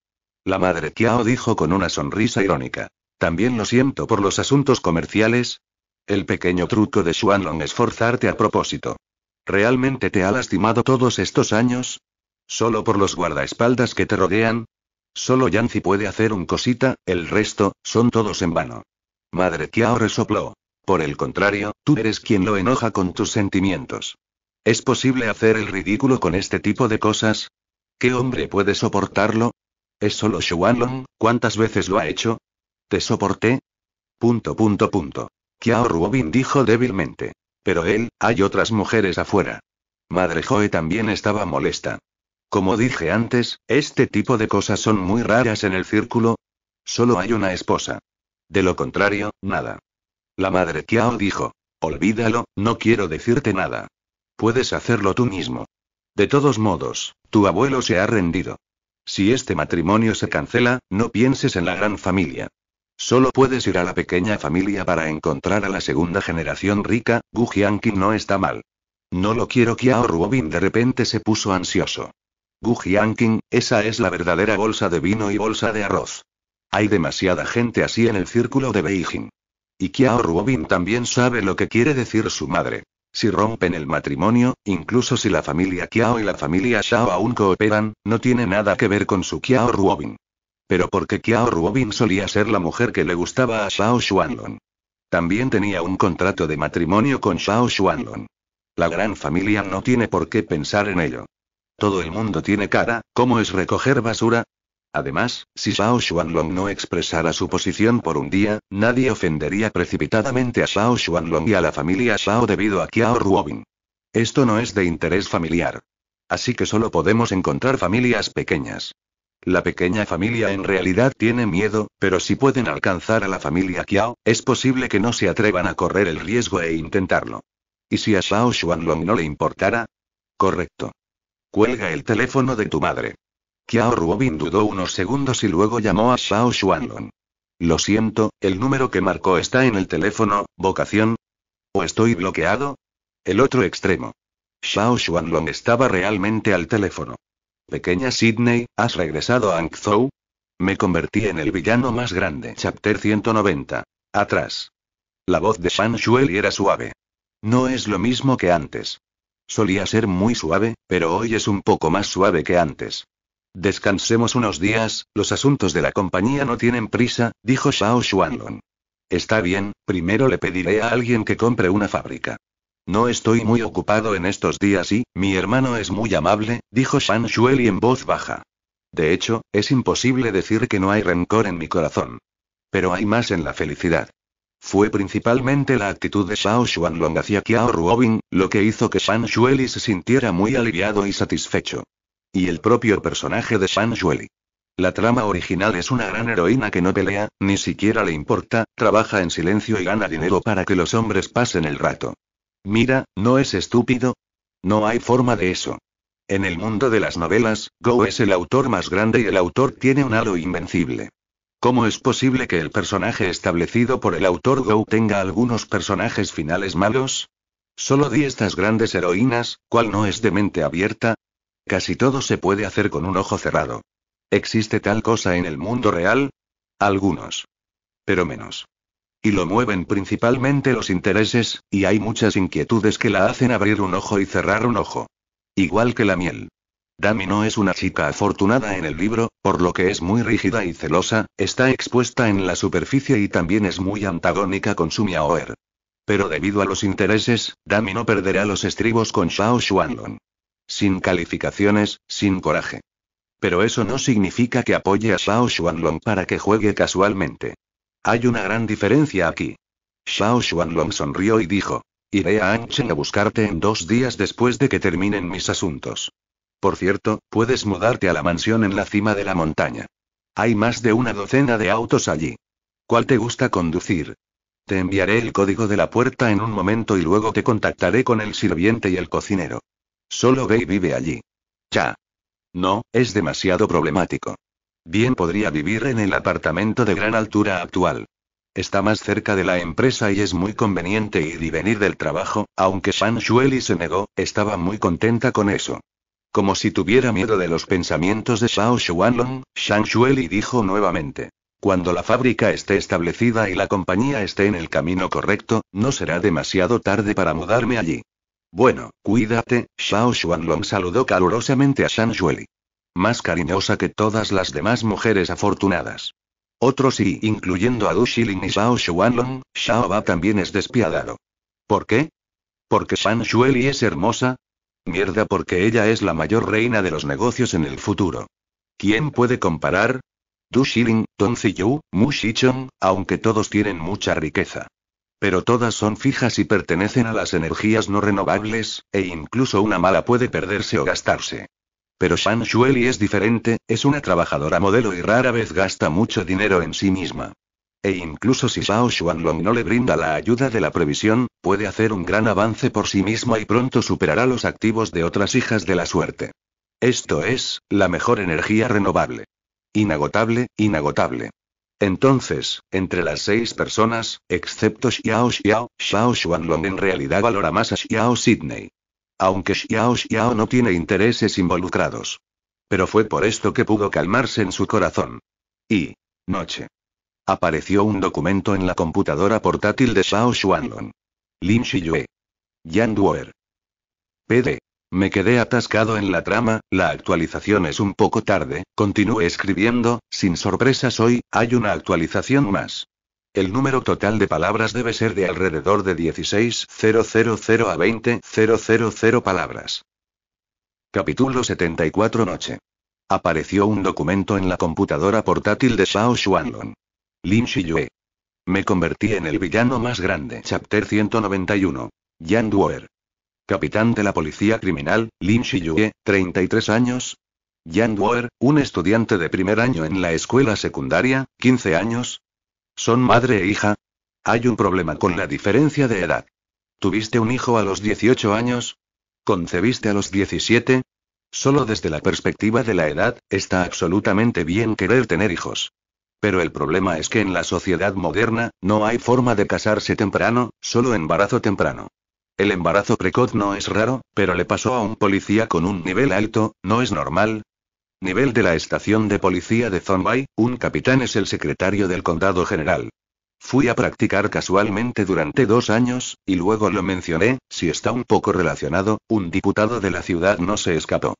La madre Kiao dijo con una sonrisa irónica. También lo siento por los asuntos comerciales, el pequeño truco de Xuanlong es forzarte a propósito. ¿Realmente te ha lastimado todos estos años? ¿Solo por los guardaespaldas que te rodean? Solo Yancy puede hacer un cosita, el resto, son todos en vano. Madre Kiao resopló. Por el contrario, tú eres quien lo enoja con tus sentimientos. ¿Es posible hacer el ridículo con este tipo de cosas? ¿Qué hombre puede soportarlo? ¿Es solo Shuanlong? ¿Cuántas veces lo ha hecho? ¿Te soporté? Punto, punto, punto. Kiao Ruobin dijo débilmente. Pero él, hay otras mujeres afuera. Madre Joe también estaba molesta. Como dije antes, este tipo de cosas son muy raras en el círculo. Solo hay una esposa. De lo contrario, nada. La madre Kiao dijo. Olvídalo, no quiero decirte nada. Puedes hacerlo tú mismo. De todos modos, tu abuelo se ha rendido. Si este matrimonio se cancela, no pienses en la gran familia. Solo puedes ir a la pequeña familia para encontrar a la segunda generación rica, Gu no está mal. No lo quiero Kiao Ruobin de repente se puso ansioso. Gu King, esa es la verdadera bolsa de vino y bolsa de arroz. Hay demasiada gente así en el círculo de Beijing. Y Kiao Ruobin también sabe lo que quiere decir su madre. Si rompen el matrimonio, incluso si la familia Kiao y la familia Shao aún cooperan, no tiene nada que ver con su Kiao Ruobin. Pero porque Kiao Ruobin solía ser la mujer que le gustaba a Shao Xuanlong. También tenía un contrato de matrimonio con Shao Xuanlong. La gran familia no tiene por qué pensar en ello. Todo el mundo tiene cara, ¿cómo es recoger basura? Además, si Shao Xuanlong no expresara su posición por un día, nadie ofendería precipitadamente a Shao Xuanlong y a la familia Shao debido a Kiao Ruobin. Esto no es de interés familiar. Así que solo podemos encontrar familias pequeñas. La pequeña familia en realidad tiene miedo, pero si pueden alcanzar a la familia Qiao, es posible que no se atrevan a correr el riesgo e intentarlo. ¿Y si a Shao Xuanlong no le importara? Correcto. Cuelga el teléfono de tu madre. Qiao Ruobin dudó unos segundos y luego llamó a Shao Xuanlong. Lo siento, el número que marcó está en el teléfono, vocación. ¿O estoy bloqueado? El otro extremo. Shao Xuanlong estaba realmente al teléfono. Pequeña Sydney, ¿has regresado a Angzhou? Me convertí en el villano más grande. Chapter 190. Atrás. La voz de Shan Shui era suave. No es lo mismo que antes. Solía ser muy suave, pero hoy es un poco más suave que antes. Descansemos unos días, los asuntos de la compañía no tienen prisa, dijo Shao Xuanlong. Está bien, primero le pediré a alguien que compre una fábrica. No estoy muy ocupado en estos días y, mi hermano es muy amable, dijo Shan Shueli en voz baja. De hecho, es imposible decir que no hay rencor en mi corazón. Pero hay más en la felicidad. Fue principalmente la actitud de Shao Xuanlong hacia Qiao Ruobin, lo que hizo que Shan Shueli se sintiera muy aliviado y satisfecho. Y el propio personaje de Shan Shueli. La trama original es una gran heroína que no pelea, ni siquiera le importa, trabaja en silencio y gana dinero para que los hombres pasen el rato. Mira, no es estúpido. No hay forma de eso. En el mundo de las novelas, Go es el autor más grande y el autor tiene un halo invencible. ¿Cómo es posible que el personaje establecido por el autor Go tenga algunos personajes finales malos? Solo di estas grandes heroínas, ¿cuál no es de mente abierta? Casi todo se puede hacer con un ojo cerrado. ¿Existe tal cosa en el mundo real? Algunos. Pero menos lo mueven principalmente los intereses, y hay muchas inquietudes que la hacen abrir un ojo y cerrar un ojo. Igual que la miel. Dami no es una chica afortunada en el libro, por lo que es muy rígida y celosa, está expuesta en la superficie y también es muy antagónica con su Miaoer. Pero debido a los intereses, Dami no perderá los estribos con Shao Xuanlong. Sin calificaciones, sin coraje. Pero eso no significa que apoye a Shao Xuanlong para que juegue casualmente. Hay una gran diferencia aquí. Xiao Xuanlong sonrió y dijo. Iré a Anchen a buscarte en dos días después de que terminen mis asuntos. Por cierto, puedes mudarte a la mansión en la cima de la montaña. Hay más de una docena de autos allí. ¿Cuál te gusta conducir? Te enviaré el código de la puerta en un momento y luego te contactaré con el sirviente y el cocinero. Solo ve y vive allí. Ya. No, es demasiado problemático. Bien podría vivir en el apartamento de gran altura actual. Está más cerca de la empresa y es muy conveniente ir y venir del trabajo, aunque Shan Shueli se negó, estaba muy contenta con eso. Como si tuviera miedo de los pensamientos de Shao Shuanlong, Shang Shueli dijo nuevamente. Cuando la fábrica esté establecida y la compañía esté en el camino correcto, no será demasiado tarde para mudarme allí. Bueno, cuídate, Shao Shuanlong saludó calurosamente a Shan Shueli más cariñosa que todas las demás mujeres afortunadas. Otros y incluyendo a Du Shiling y Shao Xuanlong, Shao Ba también es despiadado. ¿Por qué? ¿Porque Shan Shueli es hermosa? Mierda porque ella es la mayor reina de los negocios en el futuro. ¿Quién puede comparar? Du Shiling, Dong Ziyu, Mu aunque todos tienen mucha riqueza. Pero todas son fijas y pertenecen a las energías no renovables, e incluso una mala puede perderse o gastarse. Pero Shan Shueli es diferente, es una trabajadora modelo y rara vez gasta mucho dinero en sí misma. E incluso si Xiao Xuanlong no le brinda la ayuda de la previsión, puede hacer un gran avance por sí misma y pronto superará los activos de otras hijas de la suerte. Esto es, la mejor energía renovable. Inagotable, inagotable. Entonces, entre las seis personas, excepto Xiao Xiao, Xiao Xuanlong en realidad valora más a Xiao Sidney aunque Xiao Xiao no tiene intereses involucrados. Pero fue por esto que pudo calmarse en su corazón. Y. Noche. Apareció un documento en la computadora portátil de Xiao Xuanlong. Lin Shiyue. Yan Duer. PD. Me quedé atascado en la trama, la actualización es un poco tarde, continúe escribiendo, sin sorpresas hoy, hay una actualización más. El número total de palabras debe ser de alrededor de 16.000 a 20.000 palabras. Capítulo 74 Noche. Apareció un documento en la computadora portátil de Shao Xuanlong. Lin Yue. Me convertí en el villano más grande. Chapter 191. Yan Duer. Capitán de la Policía Criminal, Lin Yue, 33 años. Yan Duer, un estudiante de primer año en la escuela secundaria, 15 años, ¿Son madre e hija? Hay un problema con la diferencia de edad. ¿Tuviste un hijo a los 18 años? ¿Concebiste a los 17? Solo desde la perspectiva de la edad, está absolutamente bien querer tener hijos. Pero el problema es que en la sociedad moderna, no hay forma de casarse temprano, solo embarazo temprano. El embarazo precoz no es raro, pero le pasó a un policía con un nivel alto, no es normal, Nivel de la estación de policía de Zombay, un capitán es el secretario del condado general. Fui a practicar casualmente durante dos años, y luego lo mencioné, si está un poco relacionado, un diputado de la ciudad no se escapó.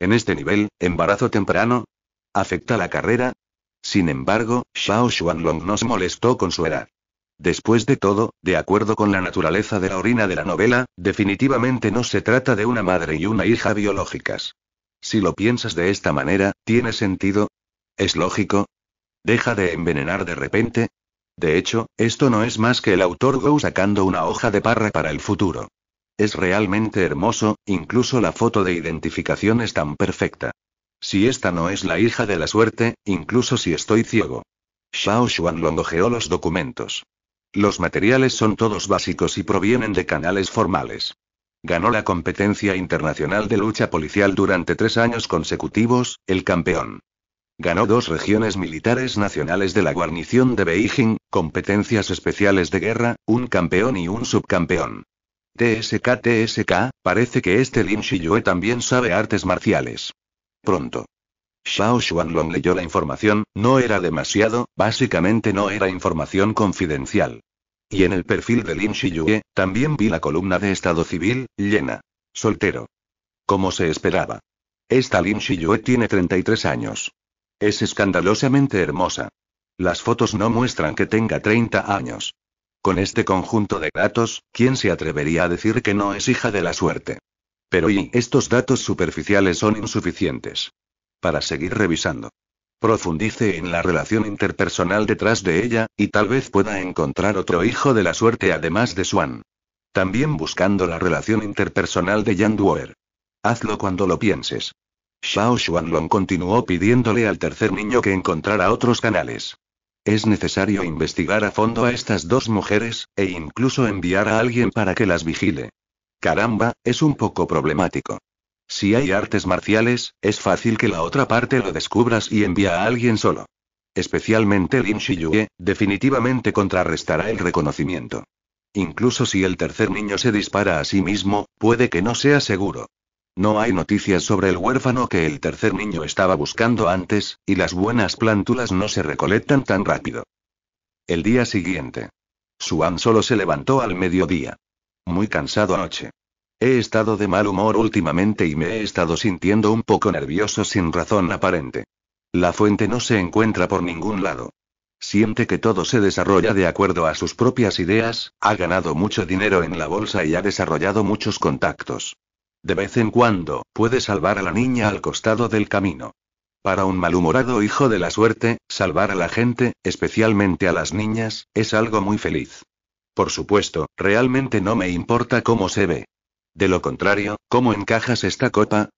En este nivel, embarazo temprano. ¿Afecta la carrera? Sin embargo, Xiao Xuanlong nos molestó con su edad. Después de todo, de acuerdo con la naturaleza de la orina de la novela, definitivamente no se trata de una madre y una hija biológicas. Si lo piensas de esta manera, ¿tiene sentido? ¿Es lógico? ¿Deja de envenenar de repente? De hecho, esto no es más que el autor Go sacando una hoja de parra para el futuro. Es realmente hermoso, incluso la foto de identificación es tan perfecta. Si esta no es la hija de la suerte, incluso si estoy ciego. Shao Xuan longojeó los documentos. Los materiales son todos básicos y provienen de canales formales. Ganó la competencia internacional de lucha policial durante tres años consecutivos, el campeón. Ganó dos regiones militares nacionales de la guarnición de Beijing, competencias especiales de guerra, un campeón y un subcampeón. TSK TSK, parece que este Lin Shiyue también sabe artes marciales. Pronto. Xiao Xuanlong leyó la información, no era demasiado, básicamente no era información confidencial. Y en el perfil de Lin Shiyue, también vi la columna de estado civil, llena. Soltero. Como se esperaba. Esta Lin Shiyue tiene 33 años. Es escandalosamente hermosa. Las fotos no muestran que tenga 30 años. Con este conjunto de datos, ¿quién se atrevería a decir que no es hija de la suerte? Pero y estos datos superficiales son insuficientes. Para seguir revisando. Profundice en la relación interpersonal detrás de ella, y tal vez pueda encontrar otro hijo de la suerte además de Swan. También buscando la relación interpersonal de Yang Duer. Hazlo cuando lo pienses. Xiao Xuanlong continuó pidiéndole al tercer niño que encontrara otros canales. Es necesario investigar a fondo a estas dos mujeres, e incluso enviar a alguien para que las vigile. Caramba, es un poco problemático. Si hay artes marciales, es fácil que la otra parte lo descubras y envía a alguien solo. Especialmente Lin Shiyue, definitivamente contrarrestará el reconocimiento. Incluso si el tercer niño se dispara a sí mismo, puede que no sea seguro. No hay noticias sobre el huérfano que el tercer niño estaba buscando antes, y las buenas plántulas no se recolectan tan rápido. El día siguiente. Suan solo se levantó al mediodía. Muy cansado anoche. He estado de mal humor últimamente y me he estado sintiendo un poco nervioso sin razón aparente. La fuente no se encuentra por ningún lado. Siente que todo se desarrolla de acuerdo a sus propias ideas, ha ganado mucho dinero en la bolsa y ha desarrollado muchos contactos. De vez en cuando, puede salvar a la niña al costado del camino. Para un malhumorado hijo de la suerte, salvar a la gente, especialmente a las niñas, es algo muy feliz. Por supuesto, realmente no me importa cómo se ve. De lo contrario, ¿cómo encajas esta copa?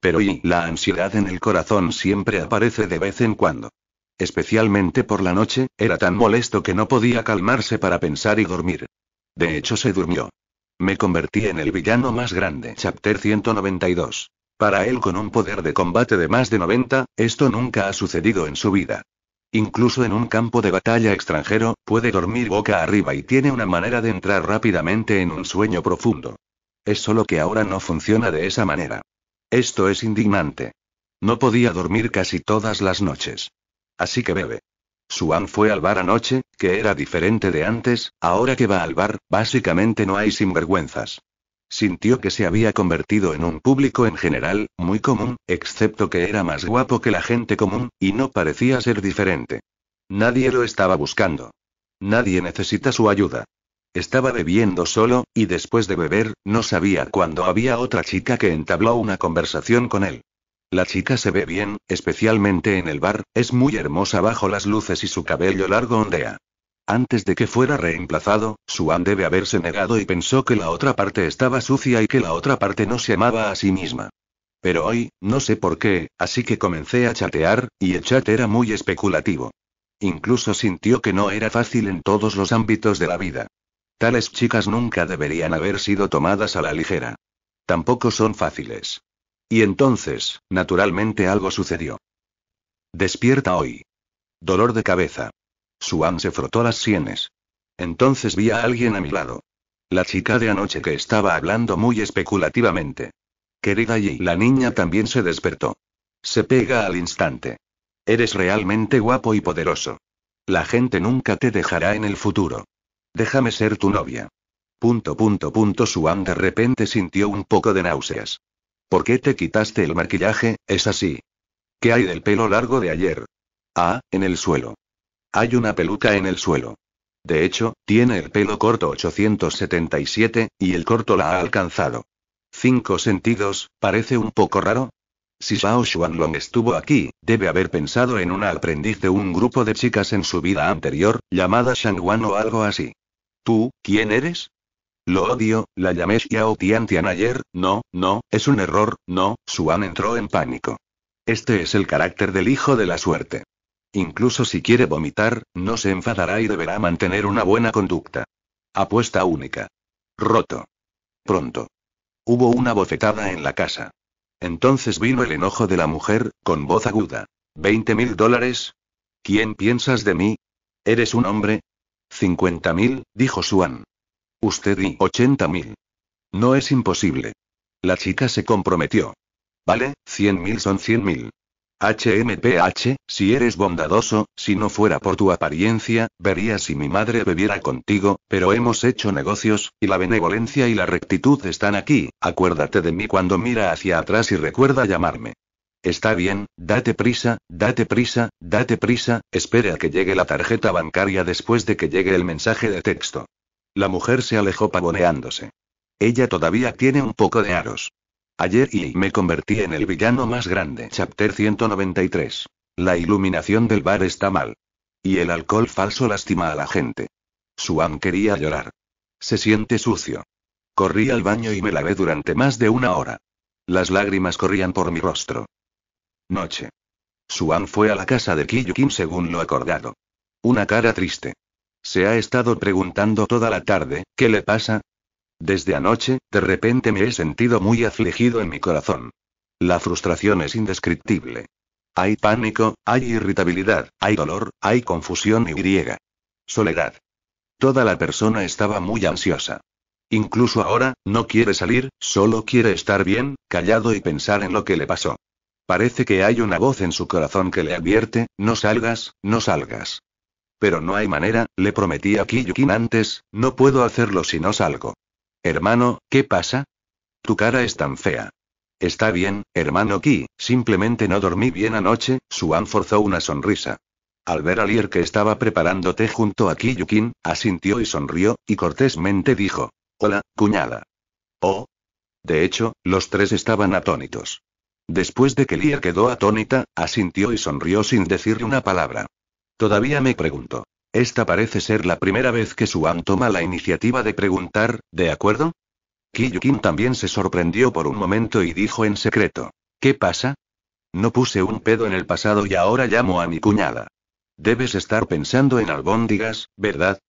Pero y la ansiedad en el corazón siempre aparece de vez en cuando. Especialmente por la noche, era tan molesto que no podía calmarse para pensar y dormir. De hecho, se durmió. Me convertí en el villano más grande. Chapter 192. Para él con un poder de combate de más de 90, esto nunca ha sucedido en su vida. Incluso en un campo de batalla extranjero, puede dormir boca arriba y tiene una manera de entrar rápidamente en un sueño profundo es solo que ahora no funciona de esa manera. Esto es indignante. No podía dormir casi todas las noches. Así que bebe. Suan fue al bar anoche, que era diferente de antes, ahora que va al bar, básicamente no hay sinvergüenzas. Sintió que se había convertido en un público en general, muy común, excepto que era más guapo que la gente común, y no parecía ser diferente. Nadie lo estaba buscando. Nadie necesita su ayuda. Estaba bebiendo solo, y después de beber, no sabía cuándo había otra chica que entabló una conversación con él. La chica se ve bien, especialmente en el bar, es muy hermosa bajo las luces y su cabello largo ondea. Antes de que fuera reemplazado, Suan debe haberse negado y pensó que la otra parte estaba sucia y que la otra parte no se amaba a sí misma. Pero hoy, no sé por qué, así que comencé a chatear, y el chat era muy especulativo. Incluso sintió que no era fácil en todos los ámbitos de la vida. Tales chicas nunca deberían haber sido tomadas a la ligera. Tampoco son fáciles. Y entonces, naturalmente algo sucedió. Despierta hoy. Dolor de cabeza. Suan se frotó las sienes. Entonces vi a alguien a mi lado. La chica de anoche que estaba hablando muy especulativamente. Querida Yi. la niña también se despertó. Se pega al instante. Eres realmente guapo y poderoso. La gente nunca te dejará en el futuro. Déjame ser tu novia. Punto, punto, punto. Suan de repente sintió un poco de náuseas. ¿Por qué te quitaste el maquillaje? Es así. ¿Qué hay del pelo largo de ayer? Ah, en el suelo. Hay una peluca en el suelo. De hecho, tiene el pelo corto 877, y el corto la ha alcanzado. Cinco sentidos, parece un poco raro. Si Shao Xuanlong estuvo aquí, debe haber pensado en una aprendiz de un grupo de chicas en su vida anterior, llamada Shangwan o algo así. ¿Tú, quién eres? Lo odio, la llamé Xiao Tiantian ayer, no, no, es un error, no, Suan entró en pánico. Este es el carácter del hijo de la suerte. Incluso si quiere vomitar, no se enfadará y deberá mantener una buena conducta. Apuesta única. Roto. Pronto. Hubo una bofetada en la casa. Entonces vino el enojo de la mujer, con voz aguda. ¿Veinte mil dólares? ¿Quién piensas de mí? ¿Eres un hombre? 50.000, dijo Swan. Usted y 80.000. No es imposible. La chica se comprometió. Vale, 100.000 son 100.000. HMPH, si eres bondadoso, si no fuera por tu apariencia, vería si mi madre bebiera contigo, pero hemos hecho negocios, y la benevolencia y la rectitud están aquí, acuérdate de mí cuando mira hacia atrás y recuerda llamarme. Está bien, date prisa, date prisa, date prisa, espere a que llegue la tarjeta bancaria después de que llegue el mensaje de texto. La mujer se alejó pavoneándose. Ella todavía tiene un poco de aros. Ayer y me convertí en el villano más grande. Chapter 193. La iluminación del bar está mal. Y el alcohol falso lastima a la gente. Suan quería llorar. Se siente sucio. Corrí al baño y me lavé durante más de una hora. Las lágrimas corrían por mi rostro. Noche. Suan fue a la casa de Kiyukin según lo acordado. Una cara triste. Se ha estado preguntando toda la tarde, ¿qué le pasa? Desde anoche, de repente me he sentido muy afligido en mi corazón. La frustración es indescriptible. Hay pánico, hay irritabilidad, hay dolor, hay confusión y griega. Soledad. Toda la persona estaba muy ansiosa. Incluso ahora, no quiere salir, solo quiere estar bien, callado y pensar en lo que le pasó. Parece que hay una voz en su corazón que le advierte, no salgas, no salgas. Pero no hay manera, le prometí a Kiyukin antes, no puedo hacerlo si no salgo. Hermano, ¿qué pasa? Tu cara es tan fea. Está bien, hermano Ki, simplemente no dormí bien anoche, Suan forzó una sonrisa. Al ver a Lier que estaba preparándote junto a Kiyukin, asintió y sonrió, y cortésmente dijo: Hola, cuñada. Oh. De hecho, los tres estaban atónitos. Después de que Lia quedó atónita, asintió y sonrió sin decirle una palabra. Todavía me pregunto. Esta parece ser la primera vez que Suan toma la iniciativa de preguntar, ¿de acuerdo? Kiyukin también se sorprendió por un momento y dijo en secreto. ¿Qué pasa? No puse un pedo en el pasado y ahora llamo a mi cuñada. Debes estar pensando en albóndigas, ¿verdad?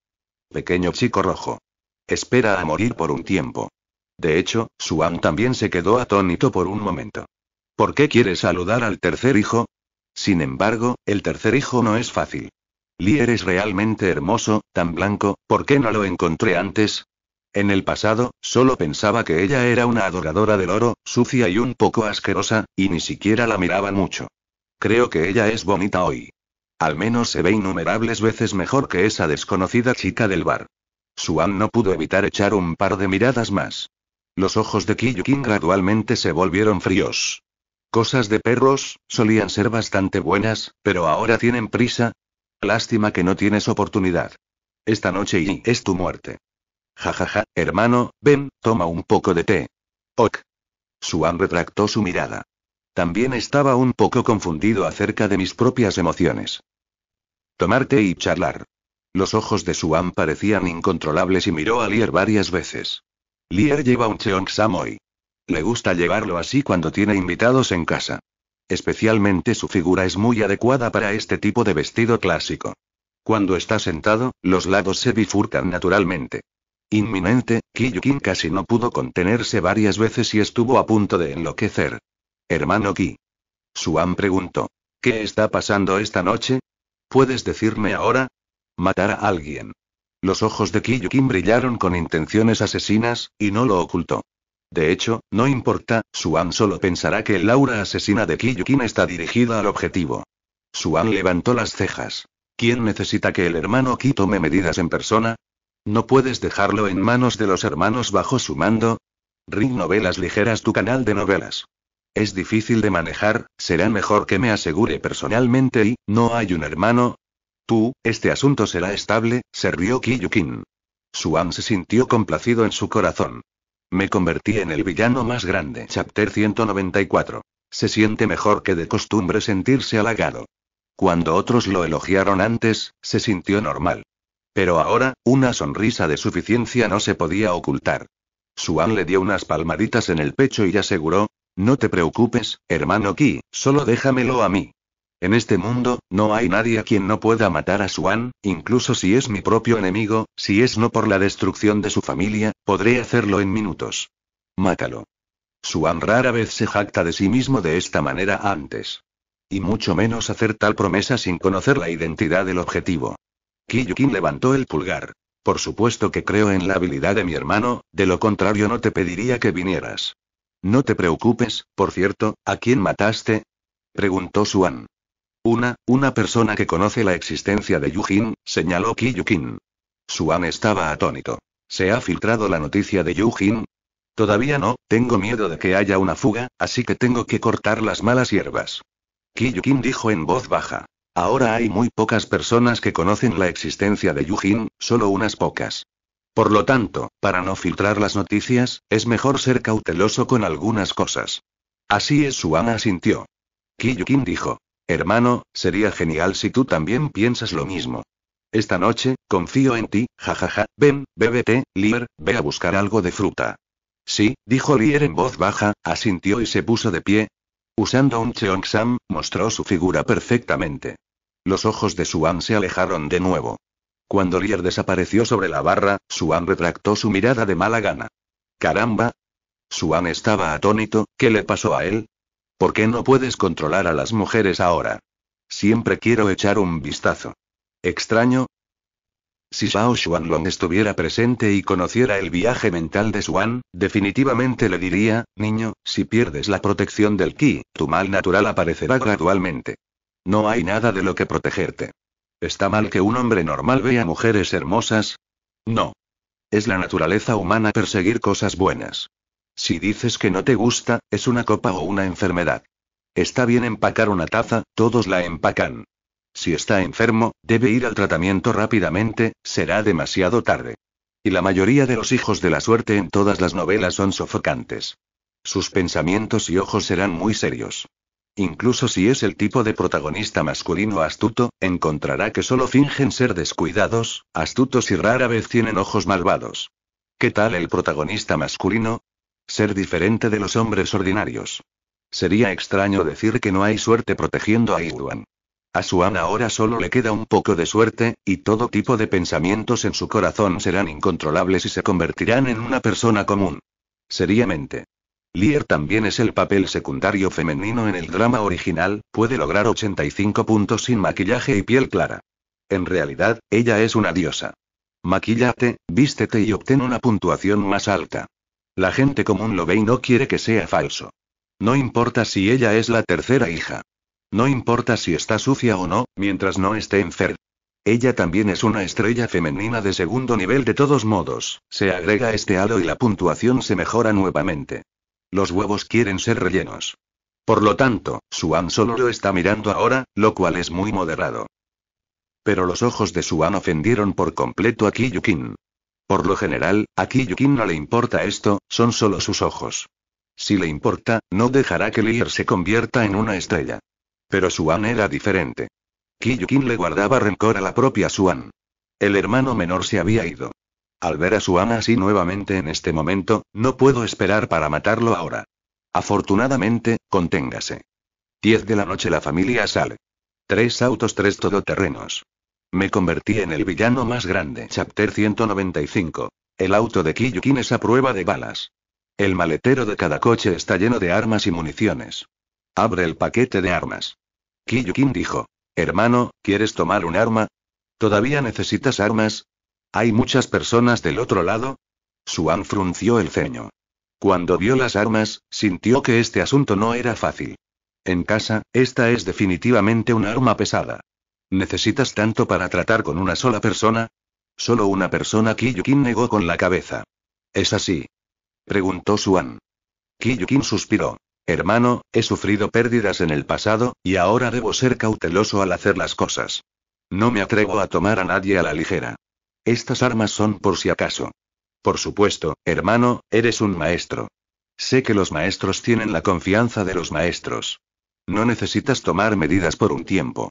Pequeño chico rojo. Espera a morir por un tiempo. De hecho, Suan también se quedó atónito por un momento. ¿Por qué quiere saludar al tercer hijo? Sin embargo, el tercer hijo no es fácil. Lee eres realmente hermoso, tan blanco, ¿por qué no lo encontré antes? En el pasado, solo pensaba que ella era una adoradora del oro, sucia y un poco asquerosa, y ni siquiera la miraba mucho. Creo que ella es bonita hoy. Al menos se ve innumerables veces mejor que esa desconocida chica del bar. Suan no pudo evitar echar un par de miradas más. Los ojos de Kiyukin gradualmente se volvieron fríos. Cosas de perros, solían ser bastante buenas, pero ahora tienen prisa. Lástima que no tienes oportunidad. Esta noche y es tu muerte. Jajaja, ja, ja, hermano, ven, toma un poco de té. Ok. Suan retractó su mirada. También estaba un poco confundido acerca de mis propias emociones. Tomar té y charlar. Los ojos de Suan parecían incontrolables y miró a Lier varias veces. Lier lleva un Cheong Samoy. Le gusta llevarlo así cuando tiene invitados en casa. Especialmente su figura es muy adecuada para este tipo de vestido clásico. Cuando está sentado, los lados se bifurcan naturalmente. Inminente, Kiyukin casi no pudo contenerse varias veces y estuvo a punto de enloquecer. Hermano Ki. Suan preguntó. ¿Qué está pasando esta noche? ¿Puedes decirme ahora? Matar a alguien. Los ojos de Kiyukin brillaron con intenciones asesinas, y no lo ocultó. De hecho, no importa, Suan solo pensará que el aura asesina de Kiyukin está dirigida al objetivo. Suan levantó las cejas. ¿Quién necesita que el hermano Ki tome medidas en persona? ¿No puedes dejarlo en manos de los hermanos bajo su mando? Ring Novelas Ligeras tu canal de novelas. Es difícil de manejar, será mejor que me asegure personalmente y, ¿no hay un hermano? Tú, este asunto será estable, se rió Kiyukin. Suan se sintió complacido en su corazón. Me convertí en el villano más grande. Chapter 194. Se siente mejor que de costumbre sentirse halagado. Cuando otros lo elogiaron antes, se sintió normal. Pero ahora, una sonrisa de suficiencia no se podía ocultar. Suan le dio unas palmaditas en el pecho y aseguró, no te preocupes, hermano Ki, solo déjamelo a mí. En este mundo, no hay nadie a quien no pueda matar a Swan, incluso si es mi propio enemigo, si es no por la destrucción de su familia, podré hacerlo en minutos. Mátalo. Swan rara vez se jacta de sí mismo de esta manera antes. Y mucho menos hacer tal promesa sin conocer la identidad del objetivo. Kiyukin levantó el pulgar. Por supuesto que creo en la habilidad de mi hermano, de lo contrario no te pediría que vinieras. No te preocupes, por cierto, ¿a quién mataste? preguntó suan una, una persona que conoce la existencia de Yujin, señaló Kiyukin. Suan estaba atónito. ¿Se ha filtrado la noticia de Yujin? Todavía no, tengo miedo de que haya una fuga, así que tengo que cortar las malas hierbas. Kiyukin dijo en voz baja. Ahora hay muy pocas personas que conocen la existencia de Yujin, solo unas pocas. Por lo tanto, para no filtrar las noticias, es mejor ser cauteloso con algunas cosas. Así es, Suan asintió. Kiyukin dijo. Hermano, sería genial si tú también piensas lo mismo. Esta noche, confío en ti, jajaja, ven, bébete, Lier, ve a buscar algo de fruta. Sí, dijo Lier en voz baja, asintió y se puso de pie. Usando un Cheongsam, mostró su figura perfectamente. Los ojos de Suan se alejaron de nuevo. Cuando Lier desapareció sobre la barra, Suan retractó su mirada de mala gana. Caramba. Suan estaba atónito, ¿qué le pasó a él? ¿Por qué no puedes controlar a las mujeres ahora? Siempre quiero echar un vistazo. ¿Extraño? Si Shao Xuanlong estuviera presente y conociera el viaje mental de Xuan, definitivamente le diría, niño, si pierdes la protección del ki, tu mal natural aparecerá gradualmente. No hay nada de lo que protegerte. ¿Está mal que un hombre normal vea mujeres hermosas? No. Es la naturaleza humana perseguir cosas buenas. Si dices que no te gusta, es una copa o una enfermedad. Está bien empacar una taza, todos la empacan. Si está enfermo, debe ir al tratamiento rápidamente, será demasiado tarde. Y la mayoría de los hijos de la suerte en todas las novelas son sofocantes. Sus pensamientos y ojos serán muy serios. Incluso si es el tipo de protagonista masculino astuto, encontrará que solo fingen ser descuidados, astutos y rara vez tienen ojos malvados. ¿Qué tal el protagonista masculino? Ser diferente de los hombres ordinarios. Sería extraño decir que no hay suerte protegiendo a Iwan. A Suan ahora solo le queda un poco de suerte, y todo tipo de pensamientos en su corazón serán incontrolables y se convertirán en una persona común. Seriamente. Lier también es el papel secundario femenino en el drama original, puede lograr 85 puntos sin maquillaje y piel clara. En realidad, ella es una diosa. Maquillate, vístete y obtén una puntuación más alta. La gente común lo ve y no quiere que sea falso. No importa si ella es la tercera hija. No importa si está sucia o no, mientras no esté enferma. Ella también es una estrella femenina de segundo nivel de todos modos, se agrega este halo y la puntuación se mejora nuevamente. Los huevos quieren ser rellenos. Por lo tanto, Suan solo lo está mirando ahora, lo cual es muy moderado. Pero los ojos de Suan ofendieron por completo a Kiyukin. Por lo general, a Kiyukin no le importa esto, son solo sus ojos. Si le importa, no dejará que Lier se convierta en una estrella. Pero Suan era diferente. Kiyukin le guardaba rencor a la propia Suan. El hermano menor se había ido. Al ver a Suan así nuevamente en este momento, no puedo esperar para matarlo ahora. Afortunadamente, conténgase. 10 de la noche la familia sale. Tres autos, tres todoterrenos. Me convertí en el villano más grande. Chapter 195. El auto de Kiyukin es a prueba de balas. El maletero de cada coche está lleno de armas y municiones. Abre el paquete de armas. Kiyukin dijo. Hermano, ¿quieres tomar un arma? ¿Todavía necesitas armas? ¿Hay muchas personas del otro lado? Suan frunció el ceño. Cuando vio las armas, sintió que este asunto no era fácil. En casa, esta es definitivamente un arma pesada. ¿Necesitas tanto para tratar con una sola persona? Solo una persona Kiyukin negó con la cabeza. ¿Es así? Preguntó Suan. Kiyukin suspiró. Hermano, he sufrido pérdidas en el pasado, y ahora debo ser cauteloso al hacer las cosas. No me atrevo a tomar a nadie a la ligera. Estas armas son por si acaso. Por supuesto, hermano, eres un maestro. Sé que los maestros tienen la confianza de los maestros. No necesitas tomar medidas por un tiempo.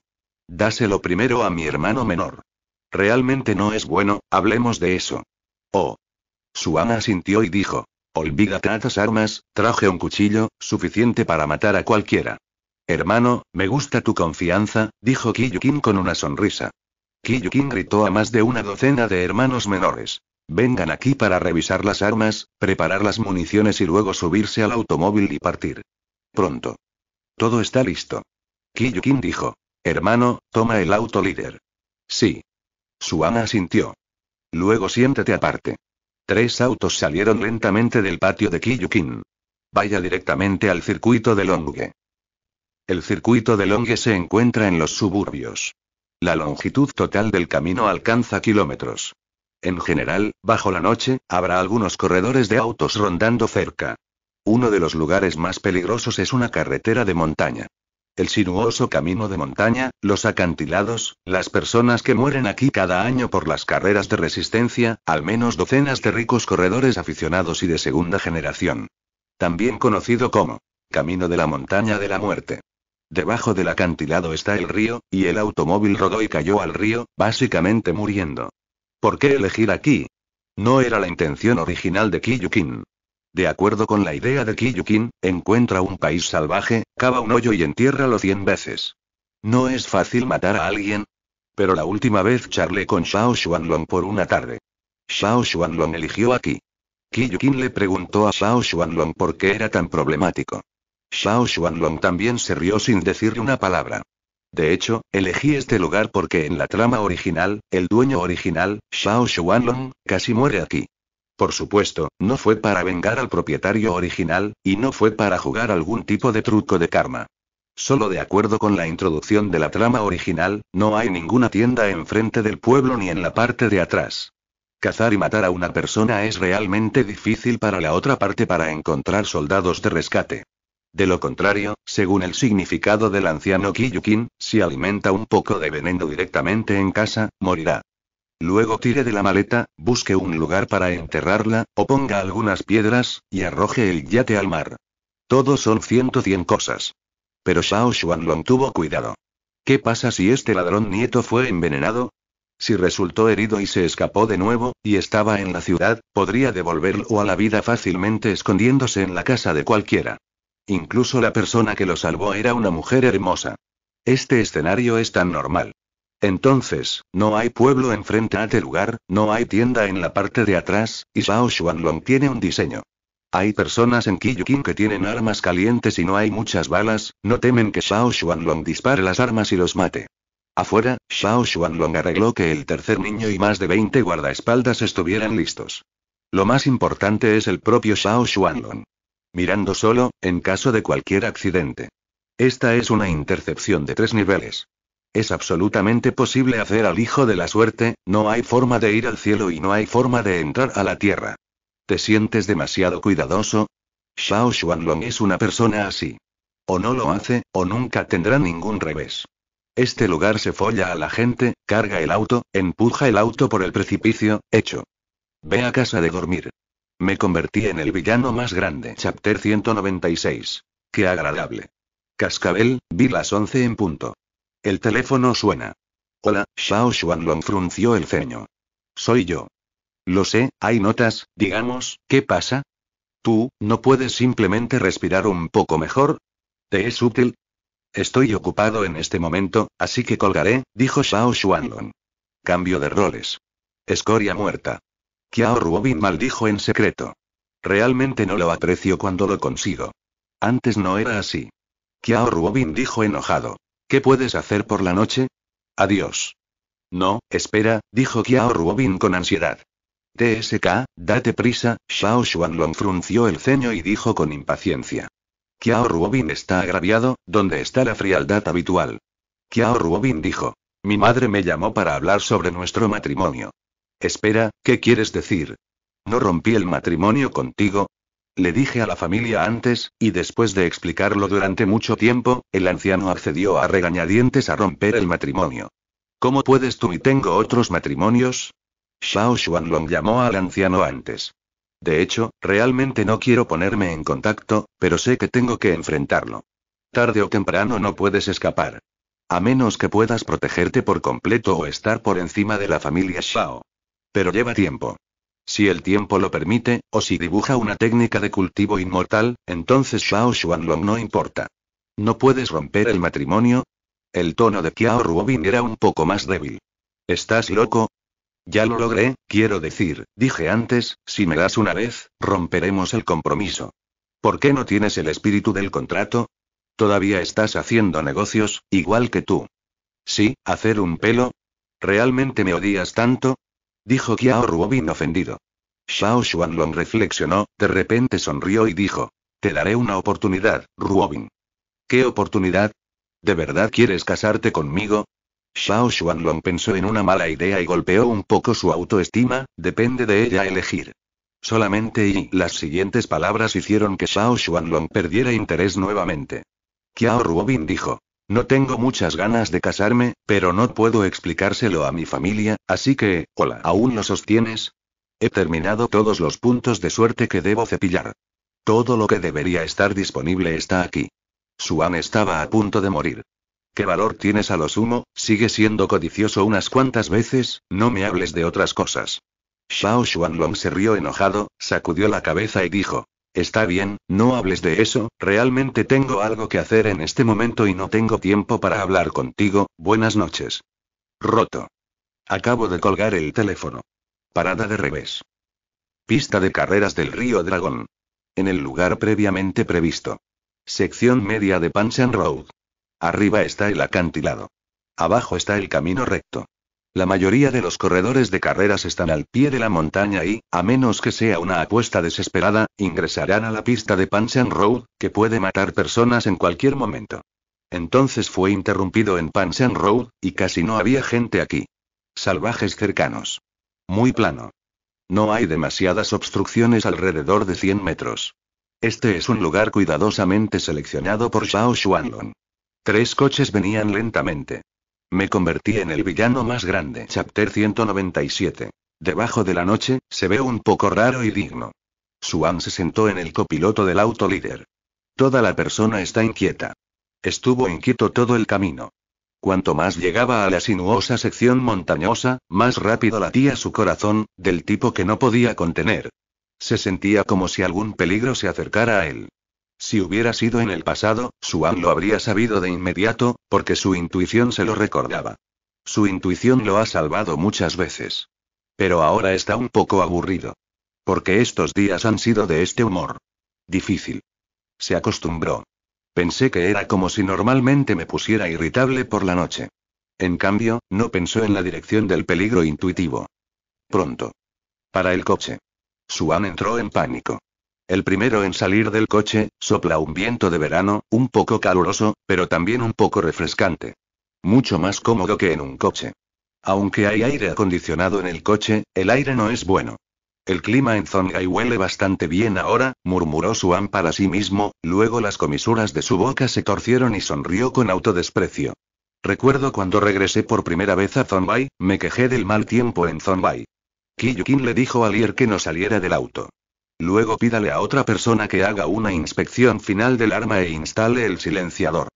Dáselo primero a mi hermano menor. Realmente no es bueno, hablemos de eso. Oh. ama sintió y dijo. Olvídate a las armas, traje un cuchillo, suficiente para matar a cualquiera. Hermano, me gusta tu confianza, dijo Kiyukin con una sonrisa. Kiyukin gritó a más de una docena de hermanos menores. Vengan aquí para revisar las armas, preparar las municiones y luego subirse al automóvil y partir. Pronto. Todo está listo. Kiyukin dijo. Hermano, toma el auto líder. Sí. Suana asintió. Luego siéntate aparte. Tres autos salieron lentamente del patio de Kiyukin. Vaya directamente al circuito de Longue. El circuito de Longue se encuentra en los suburbios. La longitud total del camino alcanza kilómetros. En general, bajo la noche, habrá algunos corredores de autos rondando cerca. Uno de los lugares más peligrosos es una carretera de montaña el sinuoso camino de montaña, los acantilados, las personas que mueren aquí cada año por las carreras de resistencia, al menos docenas de ricos corredores aficionados y de segunda generación. También conocido como Camino de la Montaña de la Muerte. Debajo del acantilado está el río, y el automóvil rodó y cayó al río, básicamente muriendo. ¿Por qué elegir aquí? No era la intención original de Kiyukin. De acuerdo con la idea de Kiyukin, encuentra un país salvaje, cava un hoyo y entiérralo cien veces. No es fácil matar a alguien. Pero la última vez charlé con Shao Xuanlong por una tarde. Shao Xuanlong eligió aquí. Kiyukin le preguntó a Shao Xuanlong por qué era tan problemático. Shao Xuanlong también se rió sin decir una palabra. De hecho, elegí este lugar porque en la trama original, el dueño original, Shao Xuanlong, casi muere aquí. Por supuesto, no fue para vengar al propietario original, y no fue para jugar algún tipo de truco de karma. Solo de acuerdo con la introducción de la trama original, no hay ninguna tienda enfrente del pueblo ni en la parte de atrás. Cazar y matar a una persona es realmente difícil para la otra parte para encontrar soldados de rescate. De lo contrario, según el significado del anciano Kiyukin, si alimenta un poco de veneno directamente en casa, morirá. Luego tire de la maleta, busque un lugar para enterrarla, o ponga algunas piedras, y arroje el yate al mar. Todo son 110 cosas. Pero Shao Xuanlong tuvo cuidado. ¿Qué pasa si este ladrón nieto fue envenenado? Si resultó herido y se escapó de nuevo, y estaba en la ciudad, podría devolverlo a la vida fácilmente escondiéndose en la casa de cualquiera. Incluso la persona que lo salvó era una mujer hermosa. Este escenario es tan normal. Entonces, no hay pueblo enfrente a este lugar, no hay tienda en la parte de atrás, y Shao Xuanlong tiene un diseño. Hay personas en Kiyukin que tienen armas calientes y no hay muchas balas, no temen que Shao Xuanlong dispare las armas y los mate. Afuera, Shao Xuanlong arregló que el tercer niño y más de 20 guardaespaldas estuvieran listos. Lo más importante es el propio Shao Xuanlong. Mirando solo, en caso de cualquier accidente. Esta es una intercepción de tres niveles. Es absolutamente posible hacer al hijo de la suerte, no hay forma de ir al cielo y no hay forma de entrar a la tierra. ¿Te sientes demasiado cuidadoso? Shao Xuanlong es una persona así. O no lo hace, o nunca tendrá ningún revés. Este lugar se folla a la gente, carga el auto, empuja el auto por el precipicio, hecho. Ve a casa de dormir. Me convertí en el villano más grande. Chapter 196. Qué agradable. Cascabel, vi las 11 en punto. El teléfono suena. Hola, Xiao Xuanlong frunció el ceño. Soy yo. Lo sé, hay notas, digamos, ¿qué pasa? ¿Tú, no puedes simplemente respirar un poco mejor? ¿Te es útil? Estoy ocupado en este momento, así que colgaré, dijo Xiao Xuanlong. Cambio de roles. Escoria muerta. Kiao Ruobin maldijo en secreto. Realmente no lo aprecio cuando lo consigo. Antes no era así. Kiao Ruobin dijo enojado. ¿Qué puedes hacer por la noche? Adiós. No, espera, dijo Kiao Ruobin con ansiedad. TSK, date prisa, Xiao Xuanlong frunció el ceño y dijo con impaciencia. Kiao Ruobin está agraviado, ¿dónde está la frialdad habitual? Kiao Ruobin dijo. Mi madre me llamó para hablar sobre nuestro matrimonio. Espera, ¿qué quieres decir? ¿No rompí el matrimonio contigo? Le dije a la familia antes, y después de explicarlo durante mucho tiempo, el anciano accedió a regañadientes a romper el matrimonio. ¿Cómo puedes tú y tengo otros matrimonios? Xiao Xuanlong llamó al anciano antes. De hecho, realmente no quiero ponerme en contacto, pero sé que tengo que enfrentarlo. Tarde o temprano no puedes escapar. A menos que puedas protegerte por completo o estar por encima de la familia Xiao. Pero lleva tiempo. Si el tiempo lo permite, o si dibuja una técnica de cultivo inmortal, entonces Shao Xuanlong no importa. ¿No puedes romper el matrimonio? El tono de Kiao Ruobin era un poco más débil. ¿Estás loco? Ya lo logré, quiero decir, dije antes, si me das una vez, romperemos el compromiso. ¿Por qué no tienes el espíritu del contrato? Todavía estás haciendo negocios, igual que tú. Sí, hacer un pelo. ¿Realmente me odias tanto? Dijo Qiao Ruobin ofendido. Shao Xuanlong reflexionó, de repente sonrió y dijo. Te daré una oportunidad, Ruobin. ¿Qué oportunidad? ¿De verdad quieres casarte conmigo? Shao Xuanlong pensó en una mala idea y golpeó un poco su autoestima, depende de ella elegir. Solamente y las siguientes palabras hicieron que Shao Xuanlong perdiera interés nuevamente. Qiao Ruobin dijo. No tengo muchas ganas de casarme, pero no puedo explicárselo a mi familia, así que, hola, ¿aún lo sostienes? He terminado todos los puntos de suerte que debo cepillar. Todo lo que debería estar disponible está aquí. Suan estaba a punto de morir. ¿Qué valor tienes a lo sumo? Sigue siendo codicioso unas cuantas veces, no me hables de otras cosas. Shao Xuanlong se rió enojado, sacudió la cabeza y dijo: Está bien, no hables de eso, realmente tengo algo que hacer en este momento y no tengo tiempo para hablar contigo, buenas noches. Roto. Acabo de colgar el teléfono. Parada de revés. Pista de carreras del río Dragón. En el lugar previamente previsto. Sección media de Panchan Road. Arriba está el acantilado. Abajo está el camino recto. La mayoría de los corredores de carreras están al pie de la montaña y, a menos que sea una apuesta desesperada, ingresarán a la pista de Panshan Road, que puede matar personas en cualquier momento. Entonces fue interrumpido en Panshan Road, y casi no había gente aquí. Salvajes cercanos. Muy plano. No hay demasiadas obstrucciones alrededor de 100 metros. Este es un lugar cuidadosamente seleccionado por Zhao Xuanlong. Tres coches venían lentamente. Me convertí en el villano más grande. Chapter 197. Debajo de la noche, se ve un poco raro y digno. Suan se sentó en el copiloto del auto líder. Toda la persona está inquieta. Estuvo inquieto todo el camino. Cuanto más llegaba a la sinuosa sección montañosa, más rápido latía su corazón, del tipo que no podía contener. Se sentía como si algún peligro se acercara a él. Si hubiera sido en el pasado, Suan lo habría sabido de inmediato, porque su intuición se lo recordaba. Su intuición lo ha salvado muchas veces. Pero ahora está un poco aburrido. Porque estos días han sido de este humor. Difícil. Se acostumbró. Pensé que era como si normalmente me pusiera irritable por la noche. En cambio, no pensó en la dirección del peligro intuitivo. Pronto. Para el coche. Suan entró en pánico. El primero en salir del coche, sopla un viento de verano, un poco caluroso, pero también un poco refrescante. Mucho más cómodo que en un coche. Aunque hay aire acondicionado en el coche, el aire no es bueno. El clima en Zongai huele bastante bien ahora, murmuró Suan para sí mismo, luego las comisuras de su boca se torcieron y sonrió con autodesprecio. Recuerdo cuando regresé por primera vez a Zongai, me quejé del mal tiempo en Zonbai. Kiyukin le dijo a Lier que no saliera del auto. Luego pídale a otra persona que haga una inspección final del arma e instale el silenciador.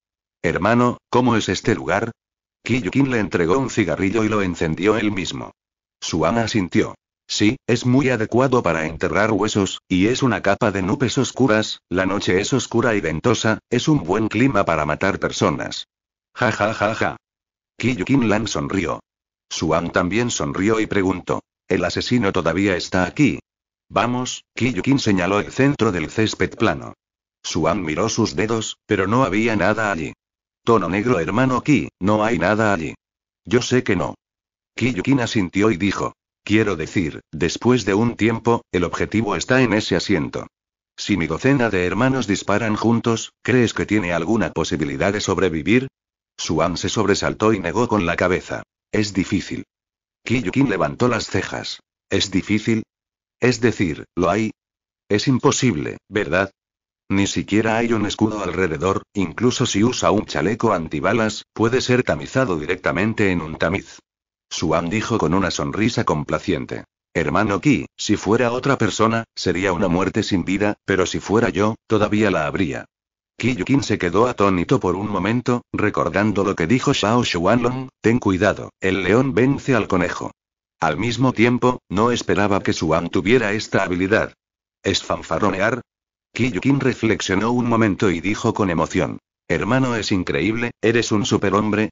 Hermano, ¿cómo es este lugar? Kiyukin le entregó un cigarrillo y lo encendió él mismo. Suan asintió. Sí, es muy adecuado para enterrar huesos, y es una capa de nubes oscuras, la noche es oscura y ventosa, es un buen clima para matar personas. Ja ja ja ja. Kiyukin Lan sonrió. Suan también sonrió y preguntó. ¿El asesino todavía está aquí? Vamos, Kiyukin señaló el centro del césped plano. Suan miró sus dedos, pero no había nada allí. Tono negro hermano Ki, no hay nada allí. Yo sé que no. Kiyukin asintió y dijo. Quiero decir, después de un tiempo, el objetivo está en ese asiento. Si mi docena de hermanos disparan juntos, ¿crees que tiene alguna posibilidad de sobrevivir? Suan se sobresaltó y negó con la cabeza. Es difícil. Kiyukin levantó las cejas. ¿Es difícil? Es decir, lo hay. Es imposible, ¿verdad? Ni siquiera hay un escudo alrededor, incluso si usa un chaleco antibalas, puede ser tamizado directamente en un tamiz. Suan dijo con una sonrisa complaciente. Hermano Ki, si fuera otra persona, sería una muerte sin vida, pero si fuera yo, todavía la habría. Yukin se quedó atónito por un momento, recordando lo que dijo Shao Xuanlong, ten cuidado, el león vence al conejo. Al mismo tiempo, no esperaba que Suan tuviera esta habilidad. ¿Es fanfarronear? Kiyukin reflexionó un momento y dijo con emoción. Hermano, es increíble, eres un superhombre.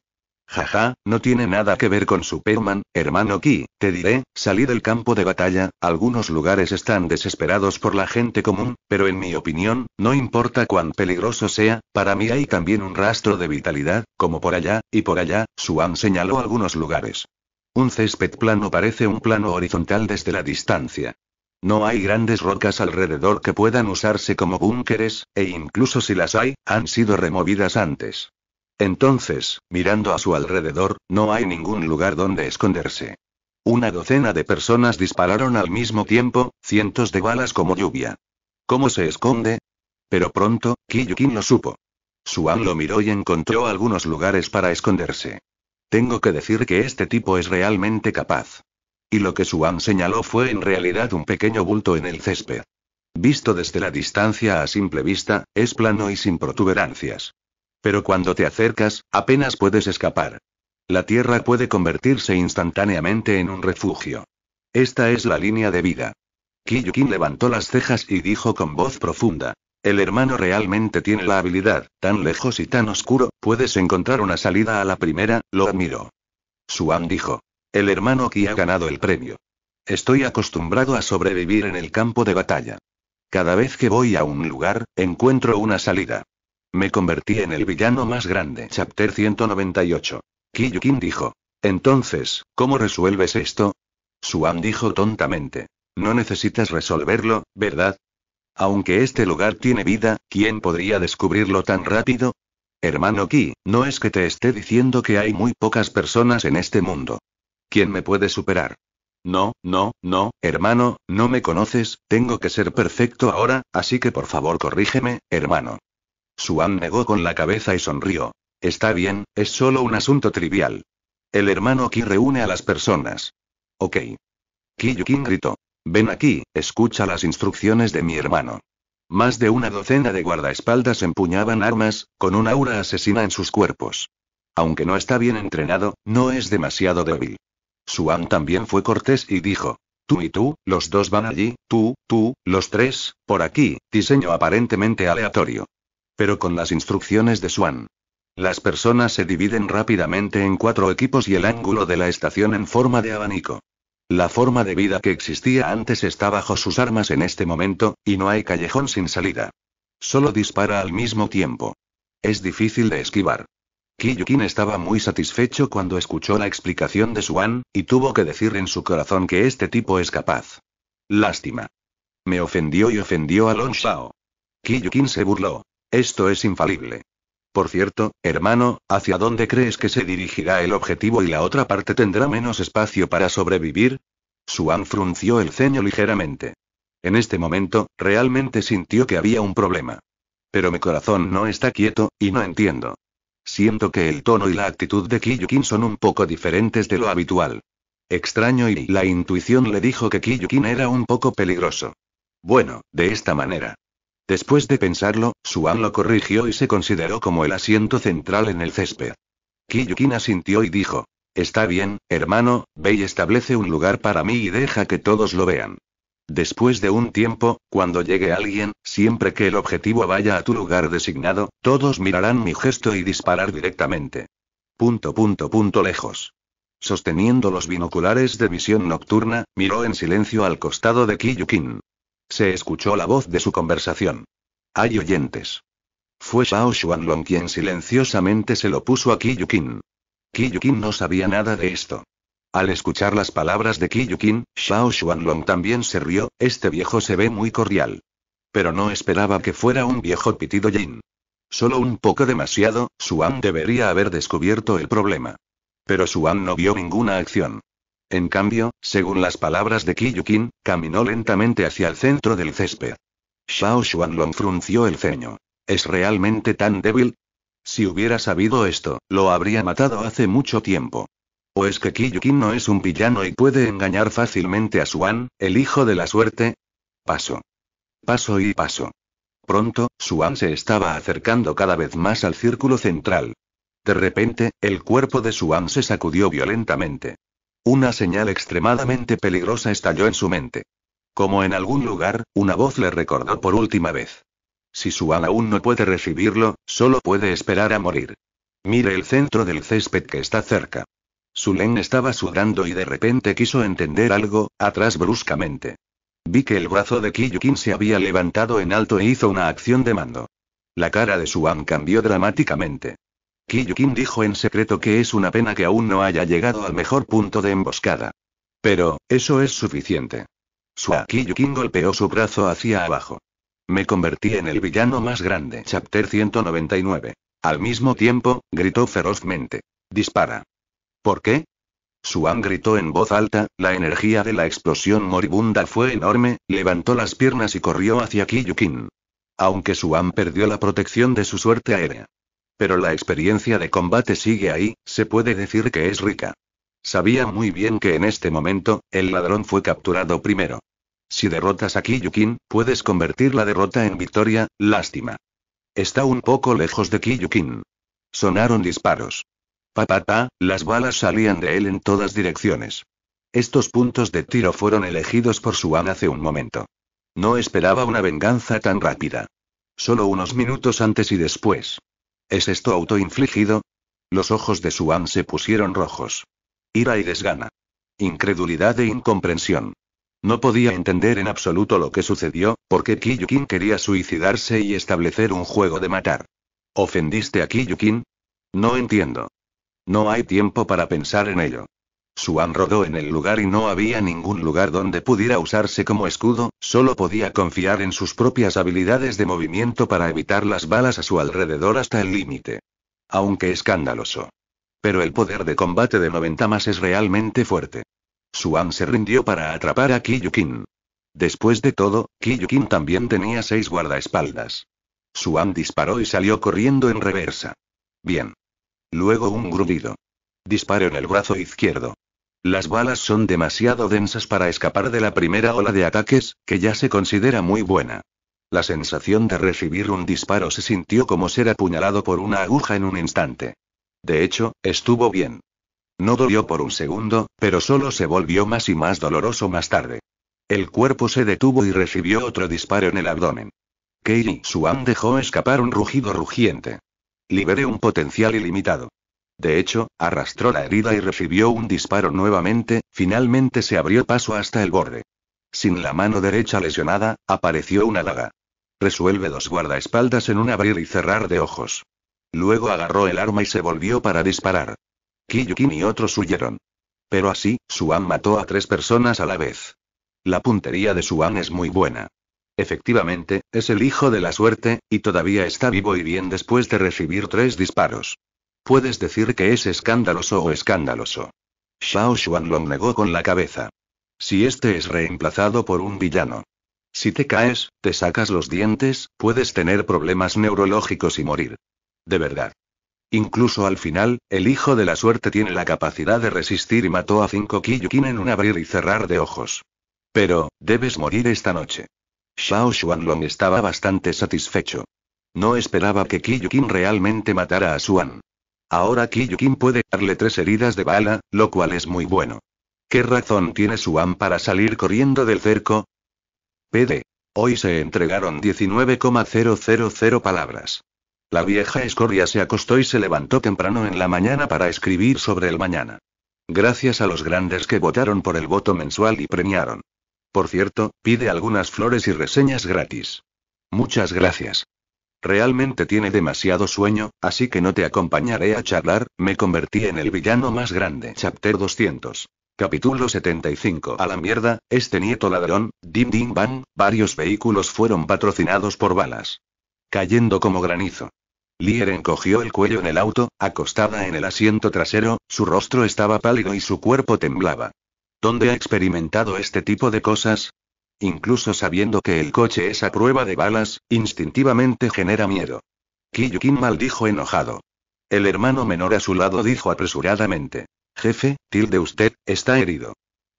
Jaja, no tiene nada que ver con Superman, hermano Ki, te diré, salí del campo de batalla, algunos lugares están desesperados por la gente común, pero en mi opinión, no importa cuán peligroso sea, para mí hay también un rastro de vitalidad, como por allá, y por allá, Suan señaló algunos lugares. Un césped plano parece un plano horizontal desde la distancia. No hay grandes rocas alrededor que puedan usarse como búnkeres, e incluso si las hay, han sido removidas antes. Entonces, mirando a su alrededor, no hay ningún lugar donde esconderse. Una docena de personas dispararon al mismo tiempo, cientos de balas como lluvia. ¿Cómo se esconde? Pero pronto, Kiyukin lo supo. Suan lo miró y encontró algunos lugares para esconderse. Tengo que decir que este tipo es realmente capaz. Y lo que Suan señaló fue en realidad un pequeño bulto en el césped. Visto desde la distancia a simple vista, es plano y sin protuberancias. Pero cuando te acercas, apenas puedes escapar. La tierra puede convertirse instantáneamente en un refugio. Esta es la línea de vida. Kiyukin levantó las cejas y dijo con voz profunda, el hermano realmente tiene la habilidad, tan lejos y tan oscuro, puedes encontrar una salida a la primera, lo admiro. Suan dijo. El hermano que ha ganado el premio. Estoy acostumbrado a sobrevivir en el campo de batalla. Cada vez que voy a un lugar, encuentro una salida. Me convertí en el villano más grande. Chapter 198. Kiyukin dijo. Entonces, ¿cómo resuelves esto? Suan dijo tontamente. No necesitas resolverlo, ¿verdad? Aunque este lugar tiene vida, ¿quién podría descubrirlo tan rápido? Hermano Ki, no es que te esté diciendo que hay muy pocas personas en este mundo. ¿Quién me puede superar? No, no, no, hermano, no me conoces, tengo que ser perfecto ahora, así que por favor corrígeme, hermano. Suan negó con la cabeza y sonrió. Está bien, es solo un asunto trivial. El hermano Ki reúne a las personas. Ok. Ki Yukin gritó. Ven aquí, escucha las instrucciones de mi hermano. Más de una docena de guardaespaldas empuñaban armas, con un aura asesina en sus cuerpos. Aunque no está bien entrenado, no es demasiado débil. Suan también fue cortés y dijo, Tú y tú, los dos van allí, tú, tú, los tres, por aquí, diseño aparentemente aleatorio. Pero con las instrucciones de Suan, Las personas se dividen rápidamente en cuatro equipos y el ángulo de la estación en forma de abanico. La forma de vida que existía antes está bajo sus armas en este momento, y no hay callejón sin salida. Solo dispara al mismo tiempo. Es difícil de esquivar. Kiyukin estaba muy satisfecho cuando escuchó la explicación de Suan, y tuvo que decir en su corazón que este tipo es capaz. Lástima. Me ofendió y ofendió a Long Shao. Kiyukin se burló. Esto es infalible. Por cierto, hermano, ¿hacia dónde crees que se dirigirá el objetivo y la otra parte tendrá menos espacio para sobrevivir? Suan frunció el ceño ligeramente. En este momento, realmente sintió que había un problema. Pero mi corazón no está quieto, y no entiendo. Siento que el tono y la actitud de Kiyukin son un poco diferentes de lo habitual. Extraño y la intuición le dijo que Kiyukin era un poco peligroso. Bueno, de esta manera. Después de pensarlo, Suan lo corrigió y se consideró como el asiento central en el césped. Kiyukin asintió y dijo: Está bien, hermano, ve y establece un lugar para mí y deja que todos lo vean. Después de un tiempo, cuando llegue alguien, siempre que el objetivo vaya a tu lugar designado, todos mirarán mi gesto y disparar directamente. Punto punto punto lejos. Sosteniendo los binoculares de visión nocturna, miró en silencio al costado de Kiyukin. Se escuchó la voz de su conversación. Hay oyentes. Fue Shao Xuanlong quien silenciosamente se lo puso a Kiyukin. Kiyukin no sabía nada de esto. Al escuchar las palabras de Kiyukin, Shao Xuanlong también se rió, este viejo se ve muy cordial. Pero no esperaba que fuera un viejo pitido Jin. Solo un poco demasiado, Suan debería haber descubierto el problema. Pero Suan no vio ninguna acción. En cambio, según las palabras de Kiyukin, caminó lentamente hacia el centro del césped. Shao Xuanlong frunció el ceño. ¿Es realmente tan débil? Si hubiera sabido esto, lo habría matado hace mucho tiempo. ¿O es que Kiyukin no es un villano y puede engañar fácilmente a Xuan, el hijo de la suerte? Paso. Paso y paso. Pronto, Xuan se estaba acercando cada vez más al círculo central. De repente, el cuerpo de Xuan se sacudió violentamente. Una señal extremadamente peligrosa estalló en su mente. Como en algún lugar, una voz le recordó por última vez. Si Suan aún no puede recibirlo, solo puede esperar a morir. Mire el centro del césped que está cerca. Sulen estaba sudando y de repente quiso entender algo, atrás bruscamente. Vi que el brazo de Kiyukin se había levantado en alto e hizo una acción de mando. La cara de Suan cambió dramáticamente. Kiyukin dijo en secreto que es una pena que aún no haya llegado al mejor punto de emboscada. Pero, eso es suficiente. Sua Kiyukin golpeó su brazo hacia abajo. Me convertí en el villano más grande. Chapter 199. Al mismo tiempo, gritó ferozmente. Dispara. ¿Por qué? Suan gritó en voz alta, la energía de la explosión moribunda fue enorme, levantó las piernas y corrió hacia Kiyukin. Aunque Suan perdió la protección de su suerte aérea. Pero la experiencia de combate sigue ahí, se puede decir que es rica. Sabía muy bien que en este momento, el ladrón fue capturado primero. Si derrotas a Kiyukin, puedes convertir la derrota en victoria, lástima. Está un poco lejos de Kiyukin. Sonaron disparos. pa, las balas salían de él en todas direcciones. Estos puntos de tiro fueron elegidos por Suan hace un momento. No esperaba una venganza tan rápida. Solo unos minutos antes y después. ¿Es esto autoinfligido? Los ojos de Suan se pusieron rojos. Ira y desgana. Incredulidad e incomprensión. No podía entender en absoluto lo que sucedió, porque Kiyukin quería suicidarse y establecer un juego de matar. ¿Ofendiste a Kiyukin? No entiendo. No hay tiempo para pensar en ello. Suan rodó en el lugar y no había ningún lugar donde pudiera usarse como escudo, solo podía confiar en sus propias habilidades de movimiento para evitar las balas a su alrededor hasta el límite. Aunque escandaloso. Pero el poder de combate de 90 más es realmente fuerte. Suan se rindió para atrapar a Kiyukin. Después de todo, Kiyukin también tenía seis guardaespaldas. Suan disparó y salió corriendo en reversa. Bien. Luego un grudido. Disparo en el brazo izquierdo. Las balas son demasiado densas para escapar de la primera ola de ataques, que ya se considera muy buena. La sensación de recibir un disparo se sintió como ser apuñalado por una aguja en un instante. De hecho, estuvo bien. No dolió por un segundo, pero solo se volvió más y más doloroso más tarde. El cuerpo se detuvo y recibió otro disparo en el abdomen. Kei Suan dejó escapar un rugido rugiente. Liberé un potencial ilimitado. De hecho, arrastró la herida y recibió un disparo nuevamente, finalmente se abrió paso hasta el borde. Sin la mano derecha lesionada, apareció una daga. Resuelve dos guardaespaldas en un abrir y cerrar de ojos. Luego agarró el arma y se volvió para disparar. Kiyukin y otros huyeron. Pero así, Suan mató a tres personas a la vez. La puntería de Suan es muy buena. Efectivamente, es el hijo de la suerte, y todavía está vivo y bien después de recibir tres disparos. Puedes decir que es escandaloso o escandaloso. Shao Xuanlong negó con la cabeza. Si este es reemplazado por un villano. Si te caes, te sacas los dientes, puedes tener problemas neurológicos y morir. De verdad. Incluso al final, el hijo de la suerte tiene la capacidad de resistir y mató a cinco Kiyukin en un abrir y cerrar de ojos. Pero, debes morir esta noche. Shao Xuanlong estaba bastante satisfecho. No esperaba que Kiyukin realmente matara a Xuan. Ahora Kiyukin puede darle tres heridas de bala, lo cual es muy bueno. ¿Qué razón tiene Suan para salir corriendo del cerco? PD. Hoy se entregaron 19,000 palabras. La vieja escoria se acostó y se levantó temprano en la mañana para escribir sobre el mañana. Gracias a los grandes que votaron por el voto mensual y premiaron. Por cierto, pide algunas flores y reseñas gratis. Muchas gracias. Realmente tiene demasiado sueño, así que no te acompañaré a charlar, me convertí en el villano más grande. Chapter 200. Capítulo 75. A la mierda, este nieto ladrón, dim dim bang, varios vehículos fueron patrocinados por balas. Cayendo como granizo. Lier encogió el cuello en el auto, acostada en el asiento trasero, su rostro estaba pálido y su cuerpo temblaba. ¿Dónde ha experimentado este tipo de cosas? Incluso sabiendo que el coche es a prueba de balas, instintivamente genera miedo. Kiyukin maldijo enojado. El hermano menor a su lado dijo apresuradamente. Jefe, tilde usted, está herido.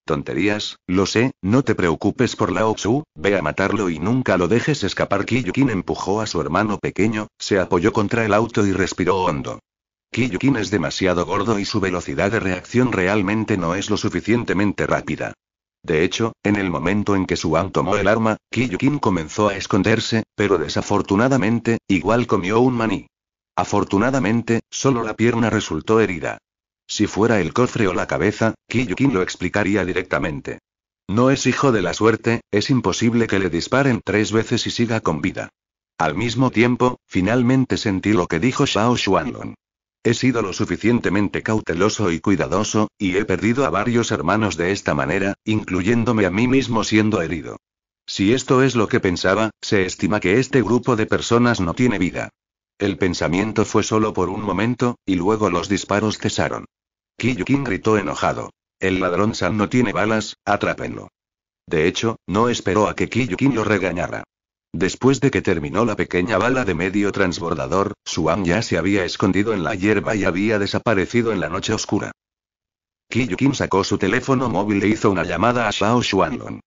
Tonterías, lo sé, no te preocupes por Lao Tzu, ve a matarlo y nunca lo dejes escapar. Kiyukin empujó a su hermano pequeño, se apoyó contra el auto y respiró hondo. Kiyukin es demasiado gordo y su velocidad de reacción realmente no es lo suficientemente rápida. De hecho, en el momento en que Suan tomó el arma, Kiyukin comenzó a esconderse, pero desafortunadamente, igual comió un maní. Afortunadamente, solo la pierna resultó herida. Si fuera el cofre o la cabeza, Kiyukin lo explicaría directamente. No es hijo de la suerte, es imposible que le disparen tres veces y siga con vida. Al mismo tiempo, finalmente sentí lo que dijo Shao Xuanlong. He sido lo suficientemente cauteloso y cuidadoso, y he perdido a varios hermanos de esta manera, incluyéndome a mí mismo siendo herido. Si esto es lo que pensaba, se estima que este grupo de personas no tiene vida. El pensamiento fue solo por un momento, y luego los disparos cesaron. Kiyukin gritó enojado. El ladrón San no tiene balas, atrápenlo. De hecho, no esperó a que Kiyukin lo regañara. Después de que terminó la pequeña bala de medio transbordador, Suam ya se había escondido en la hierba y había desaparecido en la noche oscura. Kiyukin sacó su teléfono móvil e hizo una llamada a Shao Xuanlong.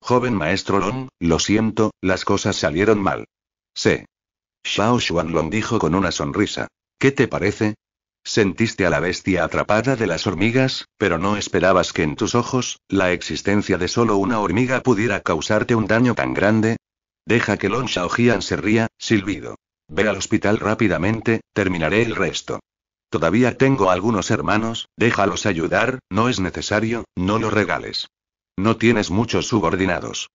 Joven maestro Long, lo siento, las cosas salieron mal. Sí. Shao Xuanlong dijo con una sonrisa. ¿Qué te parece? Sentiste a la bestia atrapada de las hormigas, pero no esperabas que en tus ojos, la existencia de solo una hormiga pudiera causarte un daño tan grande, Deja que Shao Xiaojian se ría, silbido. Ve al hospital rápidamente, terminaré el resto. Todavía tengo algunos hermanos, déjalos ayudar, no es necesario, no los regales. No tienes muchos subordinados.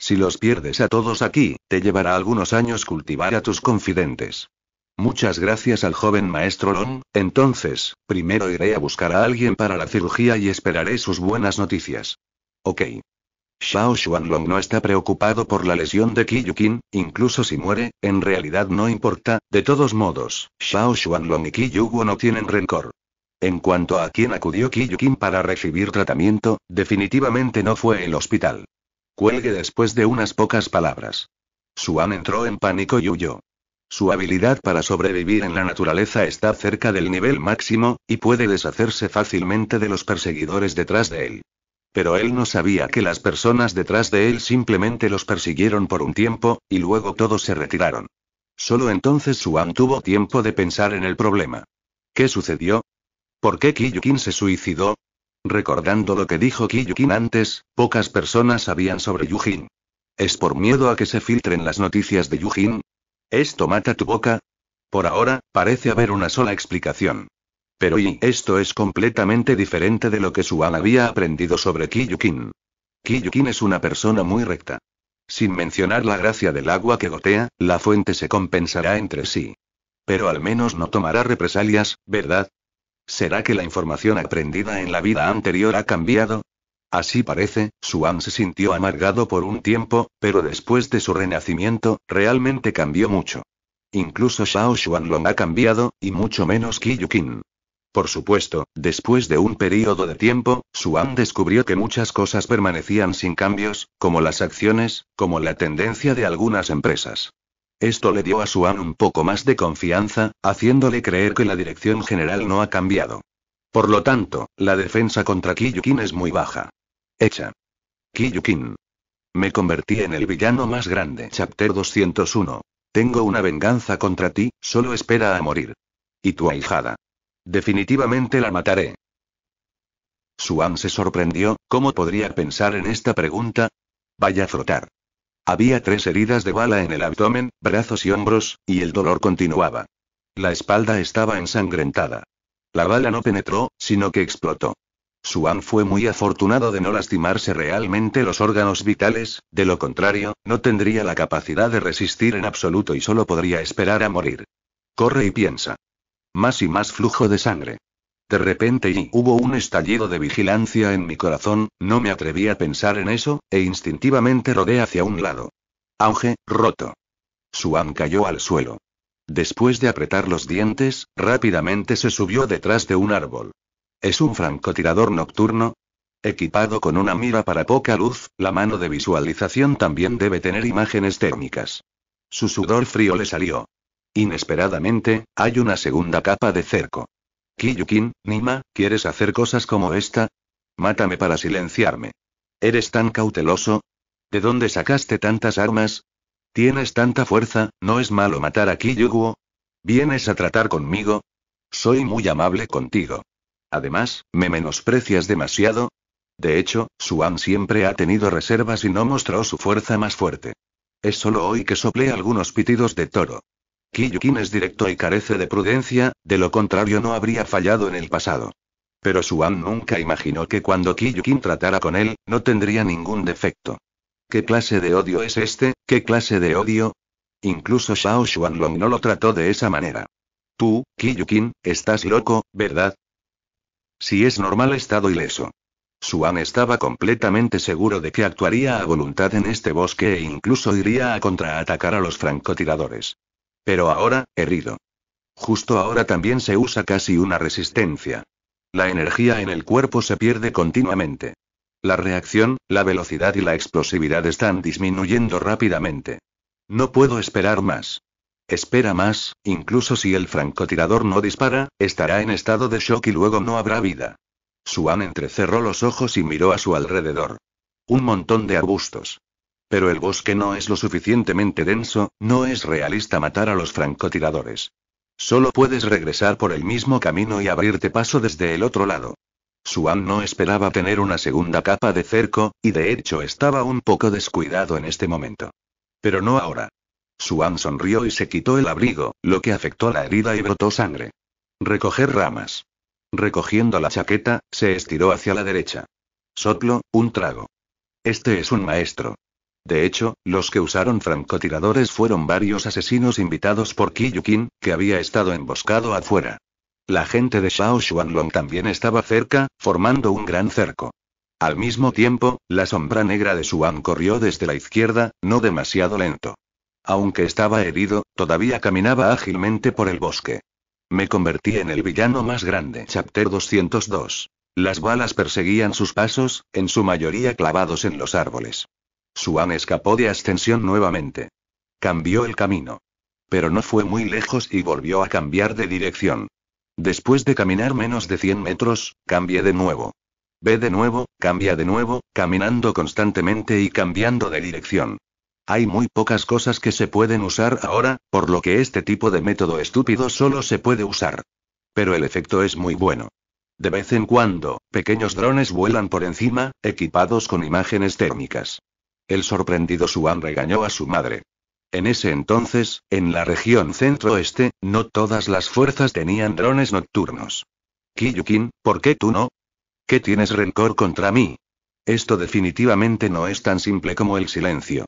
Si los pierdes a todos aquí, te llevará algunos años cultivar a tus confidentes. Muchas gracias al joven maestro Long, entonces, primero iré a buscar a alguien para la cirugía y esperaré sus buenas noticias. Ok. Xiao Xuanlong no está preocupado por la lesión de Kiyukin, incluso si muere, en realidad no importa, de todos modos, Xiao Xuanlong y Kiyugo no tienen rencor. En cuanto a quién acudió Kiyukin para recibir tratamiento, definitivamente no fue el hospital. Cuelgue después de unas pocas palabras. Suan entró en pánico y huyó. Su habilidad para sobrevivir en la naturaleza está cerca del nivel máximo, y puede deshacerse fácilmente de los perseguidores detrás de él. Pero él no sabía que las personas detrás de él simplemente los persiguieron por un tiempo, y luego todos se retiraron. Solo entonces Suan tuvo tiempo de pensar en el problema. ¿Qué sucedió? ¿Por qué Kiyukin se suicidó? Recordando lo que dijo Kiyukin antes, pocas personas sabían sobre Yujin. ¿Es por miedo a que se filtren las noticias de Yujin? ¿Esto mata tu boca? Por ahora, parece haber una sola explicación. Pero y esto es completamente diferente de lo que Suan había aprendido sobre Kiyukin. Kiyukin es una persona muy recta. Sin mencionar la gracia del agua que gotea, la fuente se compensará entre sí. Pero al menos no tomará represalias, ¿verdad? ¿Será que la información aprendida en la vida anterior ha cambiado? Así parece, Suan se sintió amargado por un tiempo, pero después de su renacimiento, realmente cambió mucho. Incluso Shao Long ha cambiado, y mucho menos Kiyukin. Por supuesto, después de un periodo de tiempo, Suan descubrió que muchas cosas permanecían sin cambios, como las acciones, como la tendencia de algunas empresas. Esto le dio a Suan un poco más de confianza, haciéndole creer que la dirección general no ha cambiado. Por lo tanto, la defensa contra Kiyukin es muy baja. Hecha. Kiyukin. Me convertí en el villano más grande. Chapter 201. Tengo una venganza contra ti, solo espera a morir. Y tu ahijada. Definitivamente la mataré. Suan se sorprendió, ¿cómo podría pensar en esta pregunta? Vaya a frotar. Había tres heridas de bala en el abdomen, brazos y hombros, y el dolor continuaba. La espalda estaba ensangrentada. La bala no penetró, sino que explotó. Suan fue muy afortunado de no lastimarse realmente los órganos vitales, de lo contrario, no tendría la capacidad de resistir en absoluto y solo podría esperar a morir. Corre y piensa. Más y más flujo de sangre. De repente y hubo un estallido de vigilancia en mi corazón, no me atreví a pensar en eso, e instintivamente rodé hacia un lado. Auge, roto. Suan cayó al suelo. Después de apretar los dientes, rápidamente se subió detrás de un árbol. Es un francotirador nocturno, Equipado con una mira para poca luz, la mano de visualización también debe tener imágenes térmicas. Su sudor frío le salió. Inesperadamente, hay una segunda capa de cerco. Kiyukin, Nima, ¿quieres hacer cosas como esta? Mátame para silenciarme. ¿Eres tan cauteloso? ¿De dónde sacaste tantas armas? ¿Tienes tanta fuerza? ¿No es malo matar a Kiyuguo? ¿Vienes a tratar conmigo? Soy muy amable contigo. Además, me menosprecias demasiado. De hecho, Suan siempre ha tenido reservas y no mostró su fuerza más fuerte. Es solo hoy que soplé algunos pitidos de toro. Kiyukin es directo y carece de prudencia, de lo contrario no habría fallado en el pasado. Pero Suan nunca imaginó que cuando Kiyukin tratara con él, no tendría ningún defecto. ¿Qué clase de odio es este? ¿Qué clase de odio? Incluso Shao Xuanlong no lo trató de esa manera. Tú, Kiyukin, estás loco, ¿verdad? Si es normal estado ileso. Suan estaba completamente seguro de que actuaría a voluntad en este bosque e incluso iría a contraatacar a los francotiradores. Pero ahora, herido. Justo ahora también se usa casi una resistencia. La energía en el cuerpo se pierde continuamente. La reacción, la velocidad y la explosividad están disminuyendo rápidamente. No puedo esperar más. Espera más, incluso si el francotirador no dispara, estará en estado de shock y luego no habrá vida. Suan entrecerró los ojos y miró a su alrededor. Un montón de arbustos. Pero el bosque no es lo suficientemente denso, no es realista matar a los francotiradores. Solo puedes regresar por el mismo camino y abrirte paso desde el otro lado. Suan no esperaba tener una segunda capa de cerco, y de hecho estaba un poco descuidado en este momento. Pero no ahora. Suan sonrió y se quitó el abrigo, lo que afectó la herida y brotó sangre. Recoger ramas. Recogiendo la chaqueta, se estiró hacia la derecha. Soplo, un trago. Este es un maestro. De hecho, los que usaron francotiradores fueron varios asesinos invitados por Kiyukin, que había estado emboscado afuera. La gente de Shao también estaba cerca, formando un gran cerco. Al mismo tiempo, la sombra negra de Xuan corrió desde la izquierda, no demasiado lento. Aunque estaba herido, todavía caminaba ágilmente por el bosque. Me convertí en el villano más grande. Chapter 202. Las balas perseguían sus pasos, en su mayoría clavados en los árboles. Suan escapó de ascensión nuevamente. Cambió el camino. Pero no fue muy lejos y volvió a cambiar de dirección. Después de caminar menos de 100 metros, cambie de nuevo. Ve de nuevo, cambia de nuevo, caminando constantemente y cambiando de dirección. Hay muy pocas cosas que se pueden usar ahora, por lo que este tipo de método estúpido solo se puede usar. Pero el efecto es muy bueno. De vez en cuando, pequeños drones vuelan por encima, equipados con imágenes térmicas. El sorprendido Suan regañó a su madre. En ese entonces, en la región centro-este, no todas las fuerzas tenían drones nocturnos. Kiyukin, ¿por qué tú no? ¿Qué tienes rencor contra mí? Esto definitivamente no es tan simple como el silencio.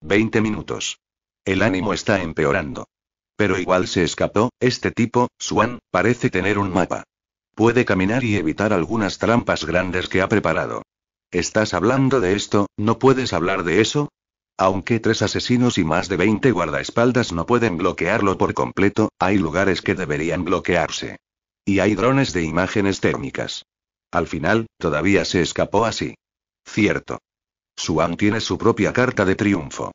20 minutos. El ánimo está empeorando. Pero igual se escapó, este tipo, Swan, parece tener un mapa. Puede caminar y evitar algunas trampas grandes que ha preparado. ¿Estás hablando de esto? ¿No puedes hablar de eso? Aunque tres asesinos y más de 20 guardaespaldas no pueden bloquearlo por completo, hay lugares que deberían bloquearse. Y hay drones de imágenes térmicas. Al final, todavía se escapó así. Cierto. Suan tiene su propia carta de triunfo.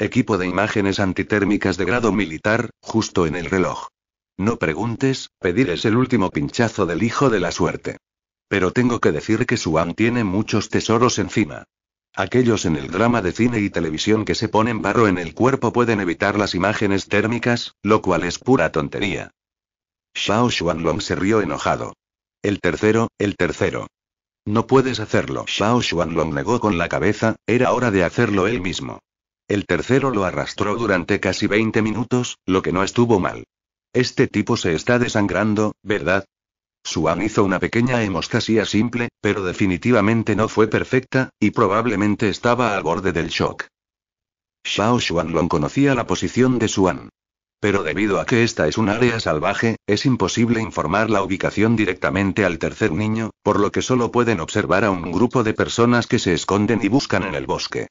Equipo de imágenes antitérmicas de grado militar, justo en el reloj. No preguntes, pedir es el último pinchazo del hijo de la suerte. Pero tengo que decir que Suan tiene muchos tesoros encima. Aquellos en el drama de cine y televisión que se ponen barro en el cuerpo pueden evitar las imágenes térmicas, lo cual es pura tontería. Xiao Xuanlong se rió enojado. El tercero, el tercero. No puedes hacerlo. Xiao Xuanlong negó con la cabeza, era hora de hacerlo él mismo. El tercero lo arrastró durante casi 20 minutos, lo que no estuvo mal. Este tipo se está desangrando, ¿verdad? Suan hizo una pequeña hemostasia simple, pero definitivamente no fue perfecta, y probablemente estaba al borde del shock. Shao Xuanlong conocía la posición de Suan. Pero debido a que esta es un área salvaje, es imposible informar la ubicación directamente al tercer niño, por lo que solo pueden observar a un grupo de personas que se esconden y buscan en el bosque.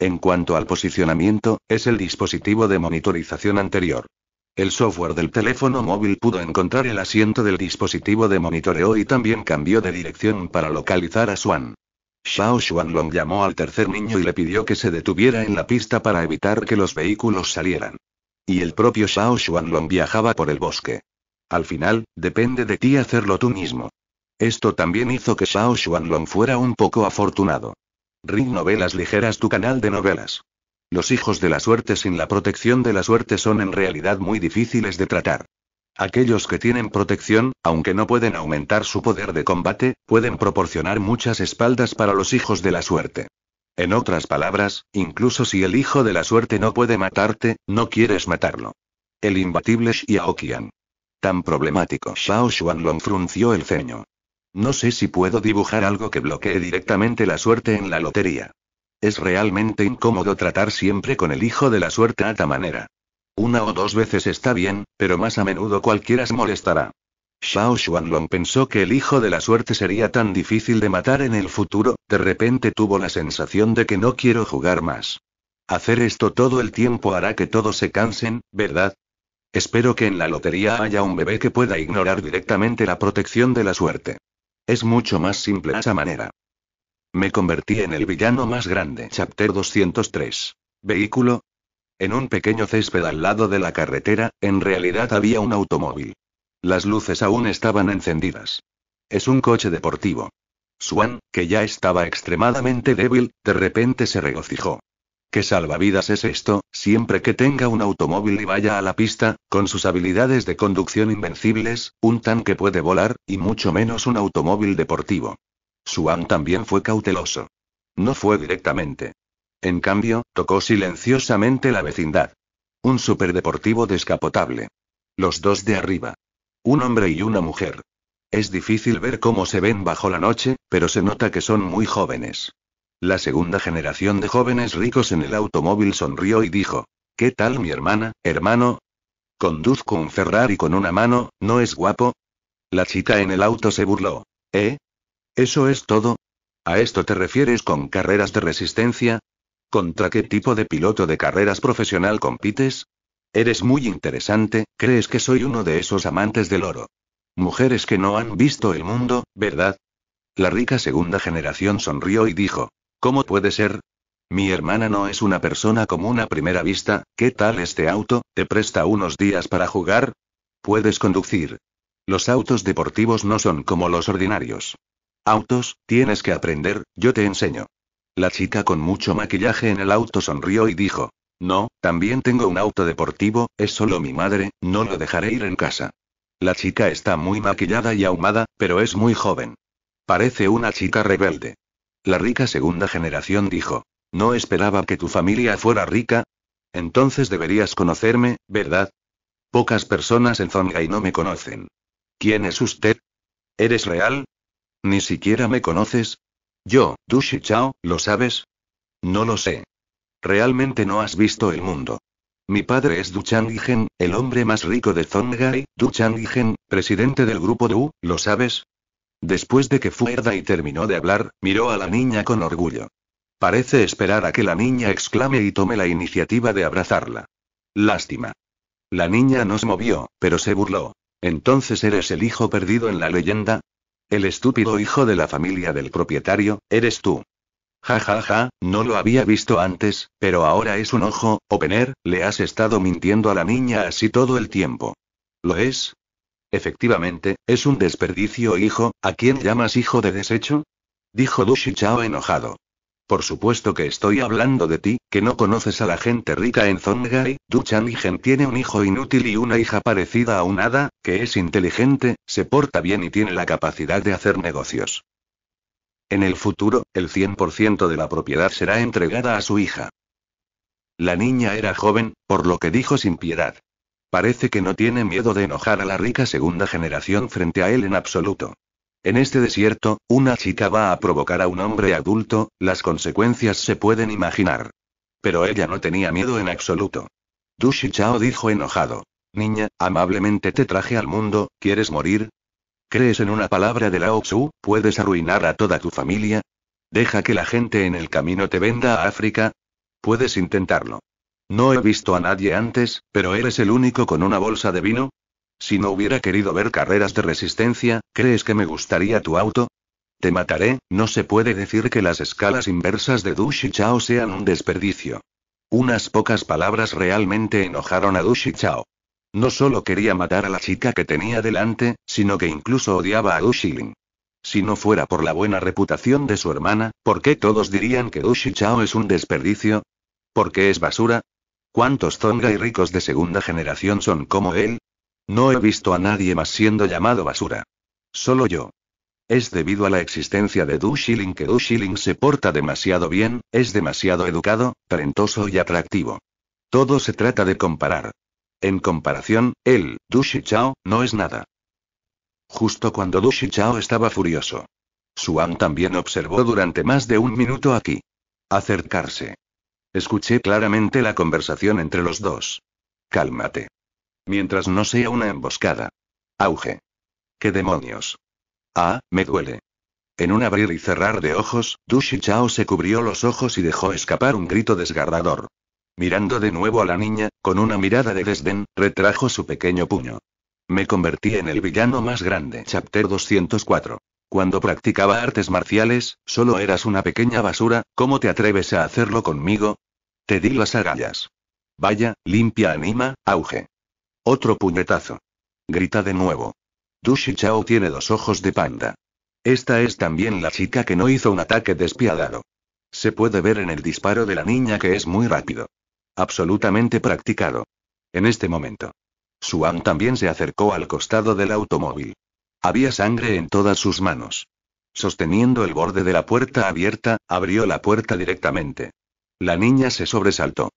En cuanto al posicionamiento, es el dispositivo de monitorización anterior. El software del teléfono móvil pudo encontrar el asiento del dispositivo de monitoreo y también cambió de dirección para localizar a Swan. Xiao Xuanlong llamó al tercer niño y le pidió que se detuviera en la pista para evitar que los vehículos salieran. Y el propio Xiao Xuanlong viajaba por el bosque. Al final, depende de ti hacerlo tú mismo. Esto también hizo que Xiao Xuanlong fuera un poco afortunado. Ring Novelas Ligeras, tu canal de novelas. Los hijos de la suerte sin la protección de la suerte son en realidad muy difíciles de tratar. Aquellos que tienen protección, aunque no pueden aumentar su poder de combate, pueden proporcionar muchas espaldas para los hijos de la suerte. En otras palabras, incluso si el hijo de la suerte no puede matarte, no quieres matarlo. El imbatible Qian. Tan problemático. Shao Xuanlong frunció el ceño. No sé si puedo dibujar algo que bloquee directamente la suerte en la lotería. Es realmente incómodo tratar siempre con el hijo de la suerte a ta manera. Una o dos veces está bien, pero más a menudo cualquiera se molestará. Xiao Xuanlong pensó que el hijo de la suerte sería tan difícil de matar en el futuro, de repente tuvo la sensación de que no quiero jugar más. Hacer esto todo el tiempo hará que todos se cansen, ¿verdad? Espero que en la lotería haya un bebé que pueda ignorar directamente la protección de la suerte. Es mucho más simple de esa manera. Me convertí en el villano más grande. Chapter 203. Vehículo. En un pequeño césped al lado de la carretera, en realidad había un automóvil. Las luces aún estaban encendidas. Es un coche deportivo. Swan, que ya estaba extremadamente débil, de repente se regocijó. ¿Qué salvavidas es esto? Siempre que tenga un automóvil y vaya a la pista, con sus habilidades de conducción invencibles, un tanque puede volar, y mucho menos un automóvil deportivo. Suan también fue cauteloso. No fue directamente. En cambio, tocó silenciosamente la vecindad. Un superdeportivo descapotable. Los dos de arriba. Un hombre y una mujer. Es difícil ver cómo se ven bajo la noche, pero se nota que son muy jóvenes. La segunda generación de jóvenes ricos en el automóvil sonrió y dijo, ¿Qué tal mi hermana, hermano? Conduzco un Ferrari con una mano, ¿no es guapo? La chica en el auto se burló. ¿Eh? ¿Eso es todo? ¿A esto te refieres con carreras de resistencia? ¿Contra qué tipo de piloto de carreras profesional compites? Eres muy interesante, crees que soy uno de esos amantes del oro. Mujeres que no han visto el mundo, ¿verdad? La rica segunda generación sonrió y dijo, ¿Cómo puede ser? Mi hermana no es una persona común a primera vista, ¿qué tal este auto? ¿Te presta unos días para jugar? Puedes conducir. Los autos deportivos no son como los ordinarios. Autos, tienes que aprender, yo te enseño. La chica con mucho maquillaje en el auto sonrió y dijo, no, también tengo un auto deportivo, es solo mi madre, no lo dejaré ir en casa. La chica está muy maquillada y ahumada, pero es muy joven. Parece una chica rebelde. La rica segunda generación dijo, no esperaba que tu familia fuera rica. Entonces deberías conocerme, ¿verdad? Pocas personas en y no me conocen. ¿Quién es usted? ¿Eres real? Ni siquiera me conoces. Yo, Du Chao, ¿lo sabes? No lo sé. Realmente no has visto el mundo. Mi padre es Du Changigen, el hombre más rico de Zongai, Du Changigen, presidente del grupo Du, ¿lo sabes? Después de que Fuerda y terminó de hablar, miró a la niña con orgullo. Parece esperar a que la niña exclame y tome la iniciativa de abrazarla. Lástima. La niña no se movió, pero se burló. Entonces eres el hijo perdido en la leyenda, el estúpido hijo de la familia del propietario, eres tú. Ja ja ja, no lo había visto antes, pero ahora es un ojo, Opener, le has estado mintiendo a la niña así todo el tiempo. ¿Lo es? Efectivamente, es un desperdicio hijo, ¿a quién llamas hijo de desecho? Dijo Dushi enojado. Por supuesto que estoy hablando de ti, que no conoces a la gente rica en Zongai. Du y tiene un hijo inútil y una hija parecida a un hada, que es inteligente, se porta bien y tiene la capacidad de hacer negocios. En el futuro, el 100% de la propiedad será entregada a su hija. La niña era joven, por lo que dijo sin piedad. Parece que no tiene miedo de enojar a la rica segunda generación frente a él en absoluto. En este desierto, una chica va a provocar a un hombre adulto, las consecuencias se pueden imaginar. Pero ella no tenía miedo en absoluto. Dushi Chao dijo enojado. Niña, amablemente te traje al mundo, ¿quieres morir? ¿Crees en una palabra de Lao Tzu? ¿Puedes arruinar a toda tu familia? ¿Deja que la gente en el camino te venda a África? Puedes intentarlo. No he visto a nadie antes, pero eres el único con una bolsa de vino, si no hubiera querido ver carreras de resistencia, ¿crees que me gustaría tu auto? Te mataré, no se puede decir que las escalas inversas de Dushi Chao sean un desperdicio. Unas pocas palabras realmente enojaron a dushi Chao. No solo quería matar a la chica que tenía delante, sino que incluso odiaba a Dushilin. Si no fuera por la buena reputación de su hermana, ¿por qué todos dirían que Dushi Chao es un desperdicio? ¿Por qué es basura? ¿Cuántos zonga y ricos de segunda generación son como él? No he visto a nadie más siendo llamado basura. Solo yo. Es debido a la existencia de Du Shilling que Du Shilling se porta demasiado bien, es demasiado educado, talentoso y atractivo. Todo se trata de comparar. En comparación, él, Du Chao, no es nada. Justo cuando Du Chao estaba furioso. Suan también observó durante más de un minuto aquí. Acercarse. Escuché claramente la conversación entre los dos. Cálmate. Mientras no sea una emboscada. Auge. ¿Qué demonios? Ah, me duele. En un abrir y cerrar de ojos, Dushi Chao se cubrió los ojos y dejó escapar un grito desgarrador. Mirando de nuevo a la niña, con una mirada de desdén, retrajo su pequeño puño. Me convertí en el villano más grande. Chapter 204. Cuando practicaba artes marciales, solo eras una pequeña basura, ¿cómo te atreves a hacerlo conmigo? Te di las agallas. Vaya, limpia anima, auge. Otro puñetazo. Grita de nuevo. Dushi Chao tiene dos ojos de panda. Esta es también la chica que no hizo un ataque despiadado. Se puede ver en el disparo de la niña que es muy rápido. Absolutamente practicado. En este momento. Suan también se acercó al costado del automóvil. Había sangre en todas sus manos. Sosteniendo el borde de la puerta abierta, abrió la puerta directamente. La niña se sobresaltó.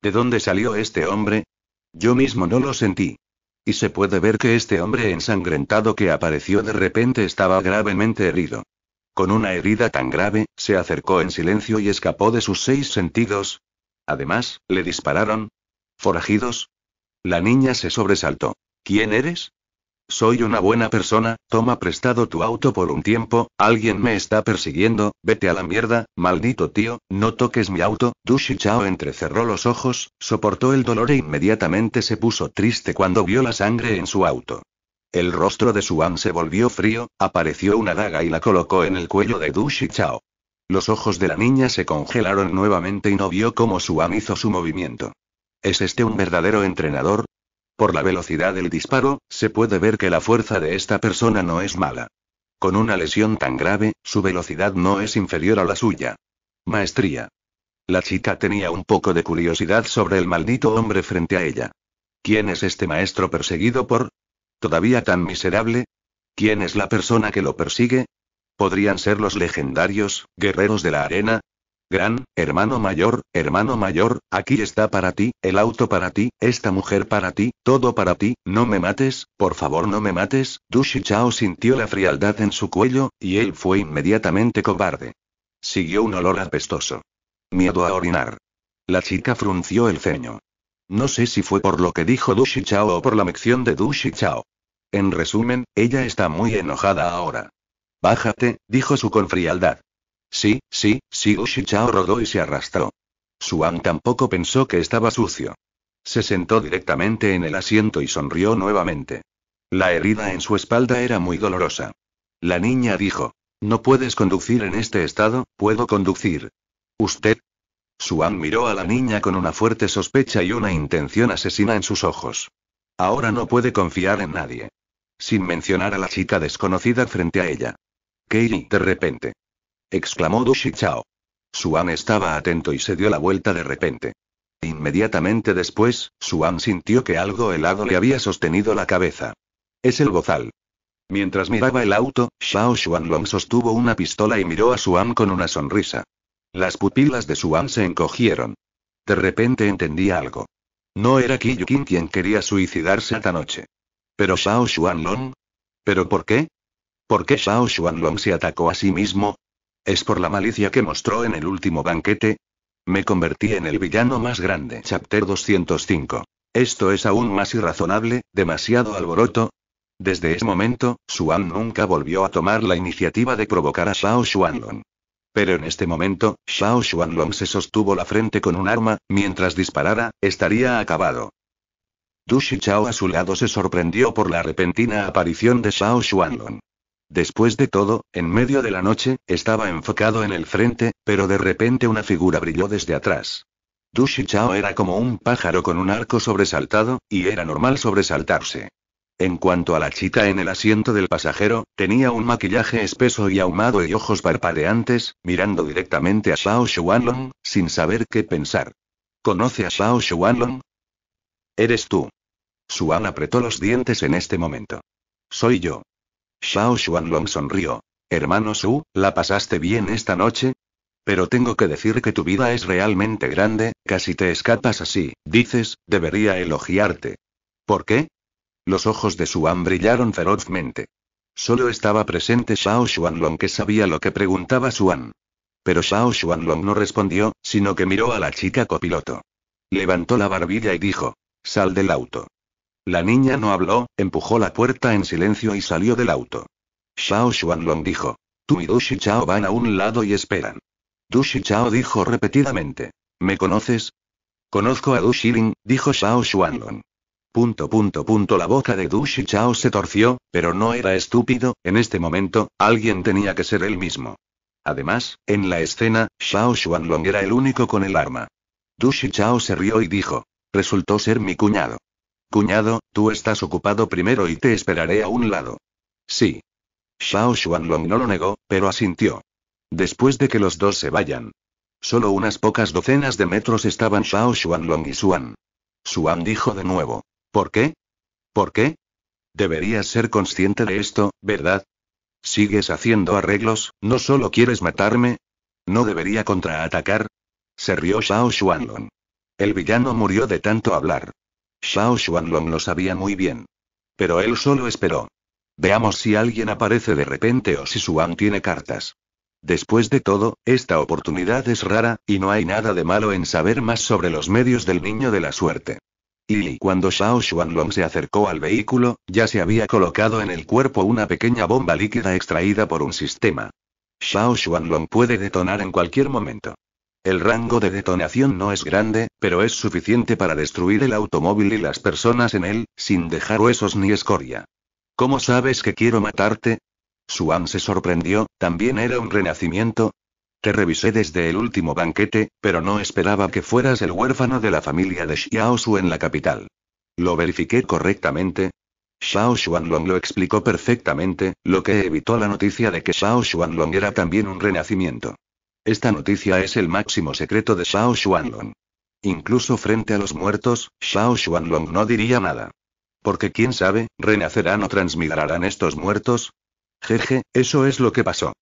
¿De dónde salió este hombre? Yo mismo no lo sentí. Y se puede ver que este hombre ensangrentado que apareció de repente estaba gravemente herido. Con una herida tan grave, se acercó en silencio y escapó de sus seis sentidos. Además, le dispararon. ¿Forajidos? La niña se sobresaltó. ¿Quién eres? Soy una buena persona, toma prestado tu auto por un tiempo, alguien me está persiguiendo, vete a la mierda, maldito tío, no toques mi auto. Dushi Chao entrecerró los ojos, soportó el dolor e inmediatamente se puso triste cuando vio la sangre en su auto. El rostro de Suan se volvió frío, apareció una daga y la colocó en el cuello de Dushi Chao. Los ojos de la niña se congelaron nuevamente y no vio cómo Suan hizo su movimiento. ¿Es este un verdadero entrenador? Por la velocidad del disparo, se puede ver que la fuerza de esta persona no es mala. Con una lesión tan grave, su velocidad no es inferior a la suya. Maestría. La chica tenía un poco de curiosidad sobre el maldito hombre frente a ella. ¿Quién es este maestro perseguido por? ¿Todavía tan miserable? ¿Quién es la persona que lo persigue? ¿Podrían ser los legendarios, guerreros de la arena, Gran, hermano mayor, hermano mayor, aquí está para ti, el auto para ti, esta mujer para ti, todo para ti, no me mates, por favor no me mates, Dushi Chao sintió la frialdad en su cuello, y él fue inmediatamente cobarde. Siguió un olor apestoso. Miedo a orinar. La chica frunció el ceño. No sé si fue por lo que dijo Dushi Chao o por la mección de Dushi Chao. En resumen, ella está muy enojada ahora. Bájate, dijo su con frialdad. Sí, sí, sí, Chao rodó y se arrastró. Suan tampoco pensó que estaba sucio. Se sentó directamente en el asiento y sonrió nuevamente. La herida en su espalda era muy dolorosa. La niña dijo, No puedes conducir en este estado, puedo conducir. ¿Usted? Suan miró a la niña con una fuerte sospecha y una intención asesina en sus ojos. Ahora no puede confiar en nadie. Sin mencionar a la chica desconocida frente a ella. Katie, de repente exclamó Dushi Chao. Suan estaba atento y se dio la vuelta de repente. Inmediatamente después, Suan sintió que algo helado le había sostenido la cabeza. Es el bozal. Mientras miraba el auto, Xiao Long sostuvo una pistola y miró a Suan con una sonrisa. Las pupilas de Suan se encogieron. De repente entendía algo. No era Kiyukin quien quería suicidarse esta noche. Pero Xiao Long? ¿Pero por qué? ¿Por qué Xiao Xuanlong se atacó a sí mismo? ¿Es por la malicia que mostró en el último banquete? Me convertí en el villano más grande. Chapter 205. Esto es aún más irrazonable, demasiado alboroto. Desde ese momento, Xuan nunca volvió a tomar la iniciativa de provocar a Shao Xuanlong. Pero en este momento, Shao Xuanlong se sostuvo la frente con un arma, mientras disparara, estaría acabado. Du Chao a su lado se sorprendió por la repentina aparición de Shao Xuanlong. Después de todo, en medio de la noche, estaba enfocado en el frente, pero de repente una figura brilló desde atrás. Dushi Chao era como un pájaro con un arco sobresaltado, y era normal sobresaltarse. En cuanto a la chica en el asiento del pasajero, tenía un maquillaje espeso y ahumado y ojos parpadeantes, mirando directamente a Shao Shuanlong, sin saber qué pensar. ¿Conoce a Shao Shuanlong? Eres tú. Suan apretó los dientes en este momento. Soy yo. Xiao Xuanlong sonrió. Hermano Su, ¿la pasaste bien esta noche? Pero tengo que decir que tu vida es realmente grande, casi te escapas así, dices, debería elogiarte. ¿Por qué? Los ojos de Suan brillaron ferozmente. Solo estaba presente Xiao Xuanlong que sabía lo que preguntaba Suan. Pero Xiao Xuanlong no respondió, sino que miró a la chica copiloto. Levantó la barbilla y dijo, sal del auto. La niña no habló, empujó la puerta en silencio y salió del auto. Xiao Xuanlong dijo. Tú y Dushi Chao van a un lado y esperan. Dushi Chao dijo repetidamente. ¿Me conoces? Conozco a Du Ling, dijo Xiao Xuanlong. Punto punto punto la boca de Du Chao se torció, pero no era estúpido, en este momento, alguien tenía que ser él mismo. Además, en la escena, Xiao Xuanlong era el único con el arma. Du Chao se rió y dijo. Resultó ser mi cuñado. Cuñado, tú estás ocupado primero y te esperaré a un lado. Sí. Shao Xuanlong no lo negó, pero asintió. Después de que los dos se vayan. Solo unas pocas docenas de metros estaban Shao Xuanlong y Xuan. Xuan dijo de nuevo. ¿Por qué? ¿Por qué? Deberías ser consciente de esto, ¿verdad? ¿Sigues haciendo arreglos? ¿No solo quieres matarme? ¿No debería contraatacar? Se rió Shao Xuanlong. El villano murió de tanto hablar. Xiao Xuanlong lo sabía muy bien. Pero él solo esperó. Veamos si alguien aparece de repente o si Suan tiene cartas. Después de todo, esta oportunidad es rara, y no hay nada de malo en saber más sobre los medios del niño de la suerte. Y cuando Xiao Xuanlong se acercó al vehículo, ya se había colocado en el cuerpo una pequeña bomba líquida extraída por un sistema. Xiao Xuanlong puede detonar en cualquier momento. El rango de detonación no es grande, pero es suficiente para destruir el automóvil y las personas en él, sin dejar huesos ni escoria. ¿Cómo sabes que quiero matarte? Suan se sorprendió, también era un renacimiento. Te revisé desde el último banquete, pero no esperaba que fueras el huérfano de la familia de Xiao Su en la capital. ¿Lo verifiqué correctamente? Xiao Xuanlong lo explicó perfectamente, lo que evitó la noticia de que Xiao Xuanlong era también un renacimiento. Esta noticia es el máximo secreto de Shao Xuanlong. Incluso frente a los muertos, Shao Xuanlong no diría nada. Porque quién sabe, renacerán o transmigrarán estos muertos. Jeje, eso es lo que pasó.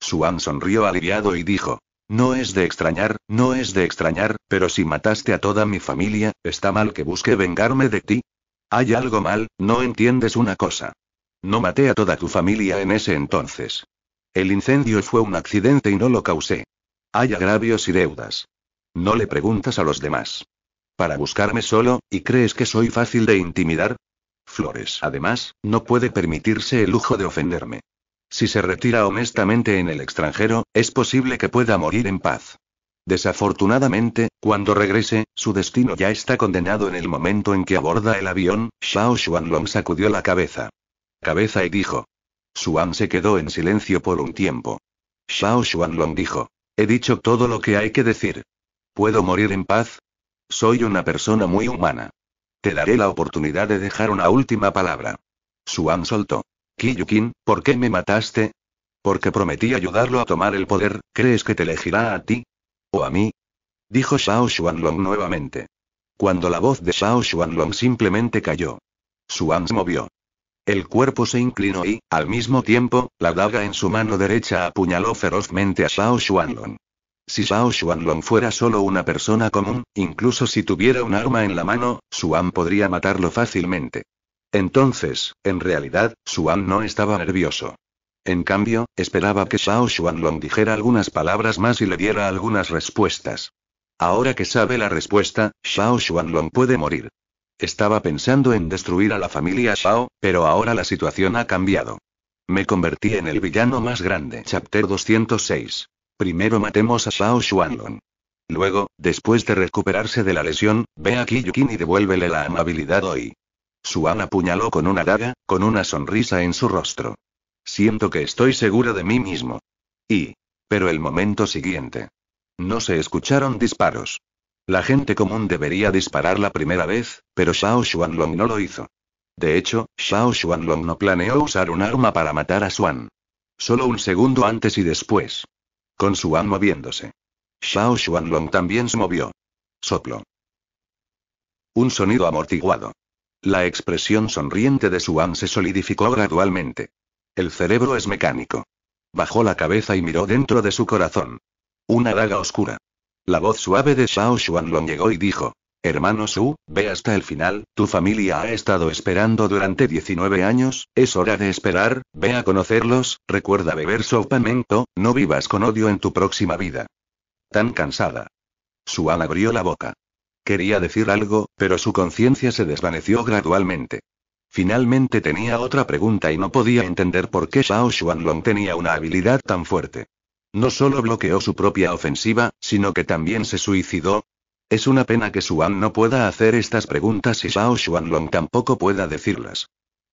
Suan sonrió aliviado y dijo, no es de extrañar, no es de extrañar, pero si mataste a toda mi familia, ¿está mal que busque vengarme de ti? Hay algo mal, no entiendes una cosa. No maté a toda tu familia en ese entonces. El incendio fue un accidente y no lo causé. Hay agravios y deudas. No le preguntas a los demás. Para buscarme solo, ¿y crees que soy fácil de intimidar? Flores, además, no puede permitirse el lujo de ofenderme. Si se retira honestamente en el extranjero, es posible que pueda morir en paz. Desafortunadamente, cuando regrese, su destino ya está condenado en el momento en que aborda el avión, Xiao Xuanlong sacudió la cabeza. Cabeza y dijo, Xuan se quedó en silencio por un tiempo. Shao Xuanlong dijo. He dicho todo lo que hay que decir. ¿Puedo morir en paz? Soy una persona muy humana. Te daré la oportunidad de dejar una última palabra. Suan soltó. Kiyukin, ¿por qué me mataste? Porque prometí ayudarlo a tomar el poder, ¿crees que te elegirá a ti? ¿O a mí? Dijo Shao Xuanlong nuevamente. Cuando la voz de Shao Xuanlong simplemente cayó. Xuan se movió. El cuerpo se inclinó y, al mismo tiempo, la daga en su mano derecha apuñaló ferozmente a Shao Xuanlong. Si Shao Xuanlong fuera solo una persona común, incluso si tuviera un arma en la mano, Xuan podría matarlo fácilmente. Entonces, en realidad, Xuan no estaba nervioso. En cambio, esperaba que Shao Xuanlong dijera algunas palabras más y le diera algunas respuestas. Ahora que sabe la respuesta, Shao Xuanlong puede morir. Estaba pensando en destruir a la familia Shao, pero ahora la situación ha cambiado. Me convertí en el villano más grande. Chapter 206. Primero matemos a Shao Xuanlong. Luego, después de recuperarse de la lesión, ve aquí Yukin y devuélvele la amabilidad hoy. Suan apuñaló con una daga, con una sonrisa en su rostro. Siento que estoy seguro de mí mismo. Y. Pero el momento siguiente. No se escucharon disparos. La gente común debería disparar la primera vez, pero Shao Xuanlong no lo hizo. De hecho, Shao Xuanlong no planeó usar un arma para matar a Xuan. Solo un segundo antes y después. Con Xuan moviéndose. Shao Xuanlong también se movió. Soplo. Un sonido amortiguado. La expresión sonriente de Xuan se solidificó gradualmente. El cerebro es mecánico. Bajó la cabeza y miró dentro de su corazón. Una daga oscura. La voz suave de Shao Xuanlong llegó y dijo. Hermano Su, ve hasta el final, tu familia ha estado esperando durante 19 años, es hora de esperar, ve a conocerlos, recuerda beber sopa mento, no vivas con odio en tu próxima vida. Tan cansada. Suan abrió la boca. Quería decir algo, pero su conciencia se desvaneció gradualmente. Finalmente tenía otra pregunta y no podía entender por qué Shao Xuanlong tenía una habilidad tan fuerte. No solo bloqueó su propia ofensiva, sino que también se suicidó. Es una pena que Xuan no pueda hacer estas preguntas y Shao Xuanlong tampoco pueda decirlas.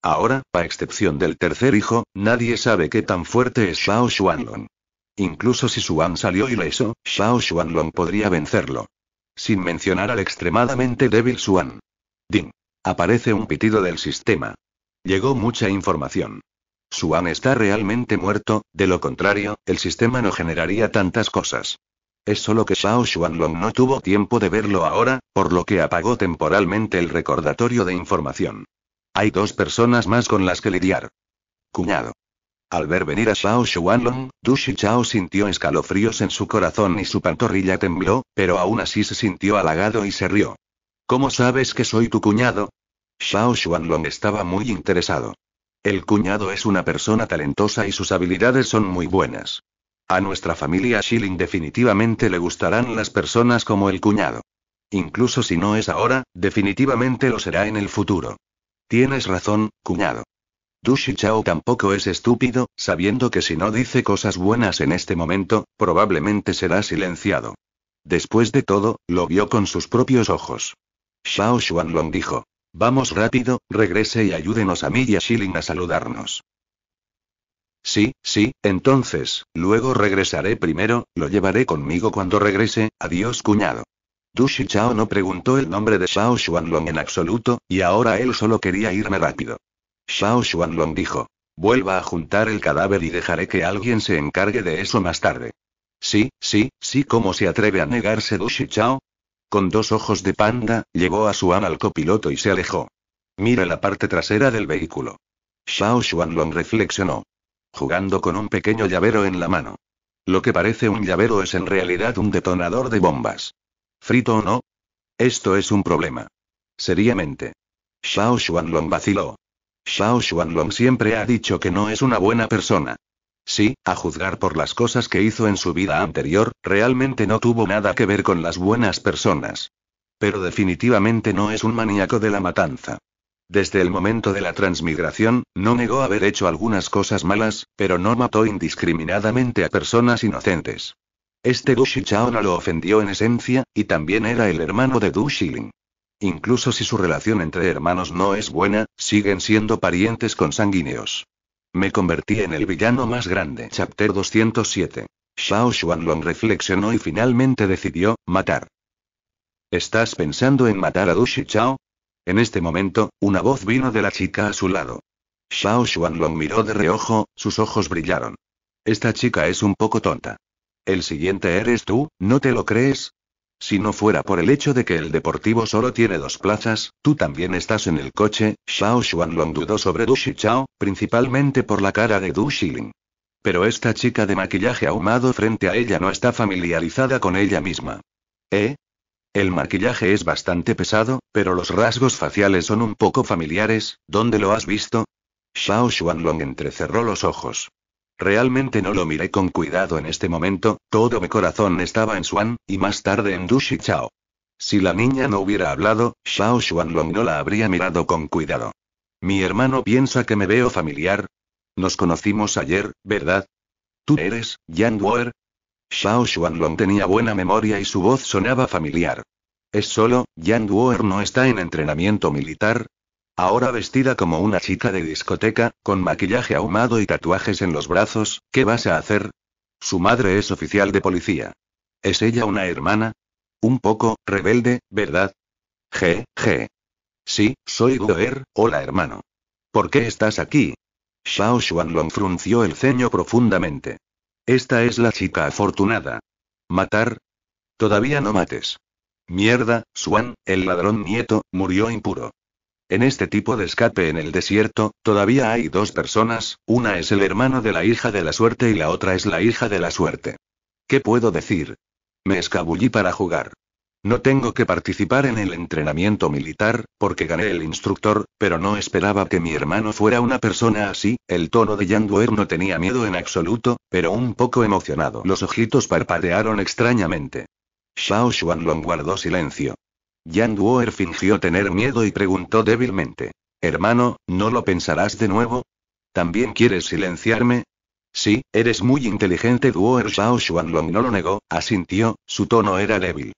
Ahora, a excepción del tercer hijo, nadie sabe qué tan fuerte es Shao Xuanlong. Incluso si Xuan salió ileso, Shao Xuanlong podría vencerlo. Sin mencionar al extremadamente débil Xuan. Ding. Aparece un pitido del sistema. Llegó mucha información. Suan está realmente muerto, de lo contrario, el sistema no generaría tantas cosas. Es solo que Shao Xuanlong no tuvo tiempo de verlo ahora, por lo que apagó temporalmente el recordatorio de información. Hay dos personas más con las que lidiar. Cuñado. Al ver venir a Shao Xuanlong, Du Chao sintió escalofríos en su corazón y su pantorrilla tembló, pero aún así se sintió halagado y se rió. ¿Cómo sabes que soy tu cuñado? Shao Xuanlong estaba muy interesado. El cuñado es una persona talentosa y sus habilidades son muy buenas. A nuestra familia Schilling definitivamente le gustarán las personas como el cuñado. Incluso si no es ahora, definitivamente lo será en el futuro. Tienes razón, cuñado. Dushi Chao tampoco es estúpido, sabiendo que si no dice cosas buenas en este momento, probablemente será silenciado. Después de todo, lo vio con sus propios ojos. Xiao Xuanlong dijo. Vamos rápido, regrese y ayúdenos a mí y a a saludarnos. Sí, sí, entonces, luego regresaré primero, lo llevaré conmigo cuando regrese, adiós cuñado. Dushi Chao no preguntó el nombre de Shao Xuanlong en absoluto, y ahora él solo quería irme rápido. Shao Xuanlong dijo. Vuelva a juntar el cadáver y dejaré que alguien se encargue de eso más tarde. Sí, sí, sí, ¿cómo se atreve a negarse Dushi Chao? con dos ojos de panda, llegó a Suan al copiloto y se alejó. Mira la parte trasera del vehículo. Xiao Xuanlong reflexionó. Jugando con un pequeño llavero en la mano. Lo que parece un llavero es en realidad un detonador de bombas. ¿Frito o no? Esto es un problema. Seriamente. Xiao Xuanlong vaciló. Xiao Xuanlong siempre ha dicho que no es una buena persona. Sí, a juzgar por las cosas que hizo en su vida anterior, realmente no tuvo nada que ver con las buenas personas. Pero definitivamente no es un maníaco de la matanza. Desde el momento de la transmigración, no negó haber hecho algunas cosas malas, pero no mató indiscriminadamente a personas inocentes. Este Du Chao no lo ofendió en esencia, y también era el hermano de Du Xiling. Incluso si su relación entre hermanos no es buena, siguen siendo parientes consanguíneos. Me convertí en el villano más grande. Chapter 207. Shao Xuanlong reflexionó y finalmente decidió, matar. ¿Estás pensando en matar a Dushi Chao? En este momento, una voz vino de la chica a su lado. Shao Xuanlong miró de reojo, sus ojos brillaron. Esta chica es un poco tonta. El siguiente eres tú, ¿no te lo crees? Si no fuera por el hecho de que el Deportivo solo tiene dos plazas, tú también estás en el coche. Xiao Xuanlong dudó sobre Du Chao, principalmente por la cara de Du Xiling. Pero esta chica de maquillaje ahumado frente a ella no está familiarizada con ella misma. ¿Eh? El maquillaje es bastante pesado, pero los rasgos faciales son un poco familiares. ¿Dónde lo has visto? Xiao Xuanlong entrecerró los ojos. Realmente no lo miré con cuidado en este momento, todo mi corazón estaba en Xuan, y más tarde en Dushi Chao. Si la niña no hubiera hablado, Xiao Xuanlong no la habría mirado con cuidado. Mi hermano piensa que me veo familiar. Nos conocimos ayer, ¿verdad? ¿Tú eres, Yan Wuer. Xiao Xuanlong tenía buena memoria y su voz sonaba familiar. Es solo, Yan Wuer no está en entrenamiento militar, Ahora vestida como una chica de discoteca, con maquillaje ahumado y tatuajes en los brazos, ¿qué vas a hacer? Su madre es oficial de policía. ¿Es ella una hermana? Un poco, rebelde, ¿verdad? G, G. Sí, soy Goer, hola hermano. ¿Por qué estás aquí? Xiao Xuanlong frunció el ceño profundamente. Esta es la chica afortunada. ¿Matar? Todavía no mates. Mierda, Xuan, el ladrón nieto, murió impuro. En este tipo de escape en el desierto, todavía hay dos personas, una es el hermano de la hija de la suerte y la otra es la hija de la suerte. ¿Qué puedo decir? Me escabullí para jugar. No tengo que participar en el entrenamiento militar, porque gané el instructor, pero no esperaba que mi hermano fuera una persona así, el tono de Duer no tenía miedo en absoluto, pero un poco emocionado. Los ojitos parpadearon extrañamente. Shao Long guardó silencio. Jan Duer fingió tener miedo y preguntó débilmente. Hermano, ¿no lo pensarás de nuevo? ¿También quieres silenciarme? Sí, eres muy inteligente. Duer. Zhao Xuanlong no lo negó, asintió, su tono era débil.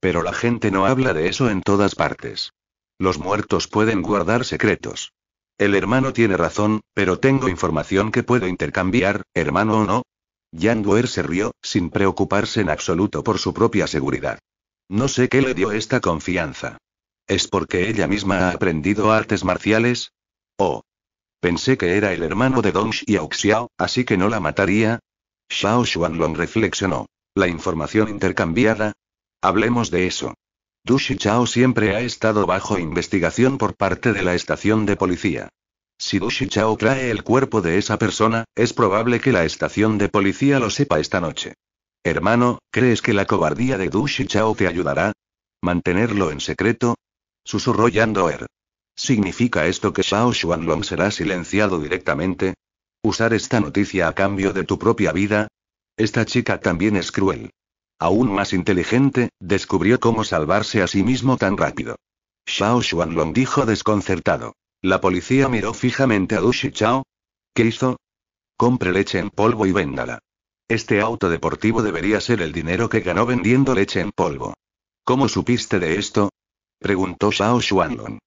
Pero la gente no habla de eso en todas partes. Los muertos pueden guardar secretos. El hermano tiene razón, pero tengo información que puedo intercambiar, hermano o no. Yang Duer se rió, sin preocuparse en absoluto por su propia seguridad. No sé qué le dio esta confianza. ¿Es porque ella misma ha aprendido artes marciales? Oh. Pensé que era el hermano de Dong Xiao, así que no la mataría. Xiao Xuanlong reflexionó. La información intercambiada. Hablemos de eso. Du Chao siempre ha estado bajo investigación por parte de la estación de policía. Si Du Chao trae el cuerpo de esa persona, es probable que la estación de policía lo sepa esta noche. Hermano, ¿crees que la cobardía de Du Chao te ayudará? ¿Mantenerlo en secreto? Susurró er. ¿Significa esto que Shao Xuanlong será silenciado directamente? ¿Usar esta noticia a cambio de tu propia vida? Esta chica también es cruel. Aún más inteligente, descubrió cómo salvarse a sí mismo tan rápido. Shao Xuanlong dijo desconcertado. La policía miró fijamente a Du Chao. ¿Qué hizo? Compre leche en polvo y véndala. Este auto deportivo debería ser el dinero que ganó vendiendo leche en polvo. ¿Cómo supiste de esto? preguntó Shao Xuanlong.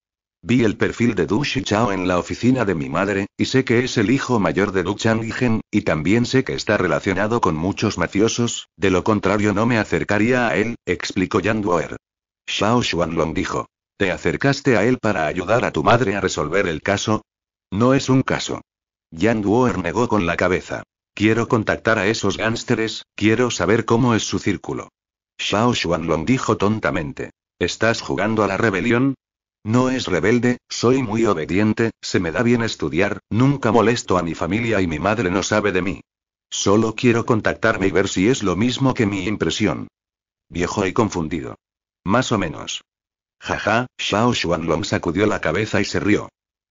Vi el perfil de Du Xichao en la oficina de mi madre, y sé que es el hijo mayor de Du Changigen, y también sé que está relacionado con muchos mafiosos, de lo contrario no me acercaría a él, explicó Yan Duer. Shao Xuanlong dijo. ¿Te acercaste a él para ayudar a tu madre a resolver el caso? No es un caso. Yan Duer negó con la cabeza. Quiero contactar a esos gánsteres, quiero saber cómo es su círculo. Xiao Xuanlong dijo tontamente. ¿Estás jugando a la rebelión? No es rebelde, soy muy obediente, se me da bien estudiar, nunca molesto a mi familia y mi madre no sabe de mí. Solo quiero contactarme y ver si es lo mismo que mi impresión. Viejo y confundido. Más o menos. Jaja, Xiao Xuanlong sacudió la cabeza y se rió.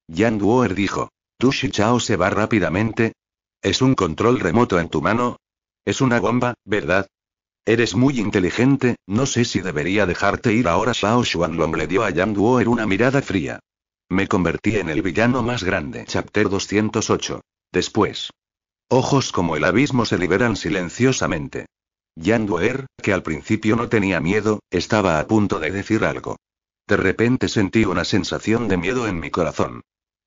Yang Duoer dijo. Tu Chao se va rápidamente, ¿Es un control remoto en tu mano? Es una bomba, ¿verdad? Eres muy inteligente, no sé si debería dejarte ir ahora. Shao Long le dio a Yang Duoer una mirada fría. Me convertí en el villano más grande. Chapter 208. Después. Ojos como el abismo se liberan silenciosamente. Yang Duoer, que al principio no tenía miedo, estaba a punto de decir algo. De repente sentí una sensación de miedo en mi corazón.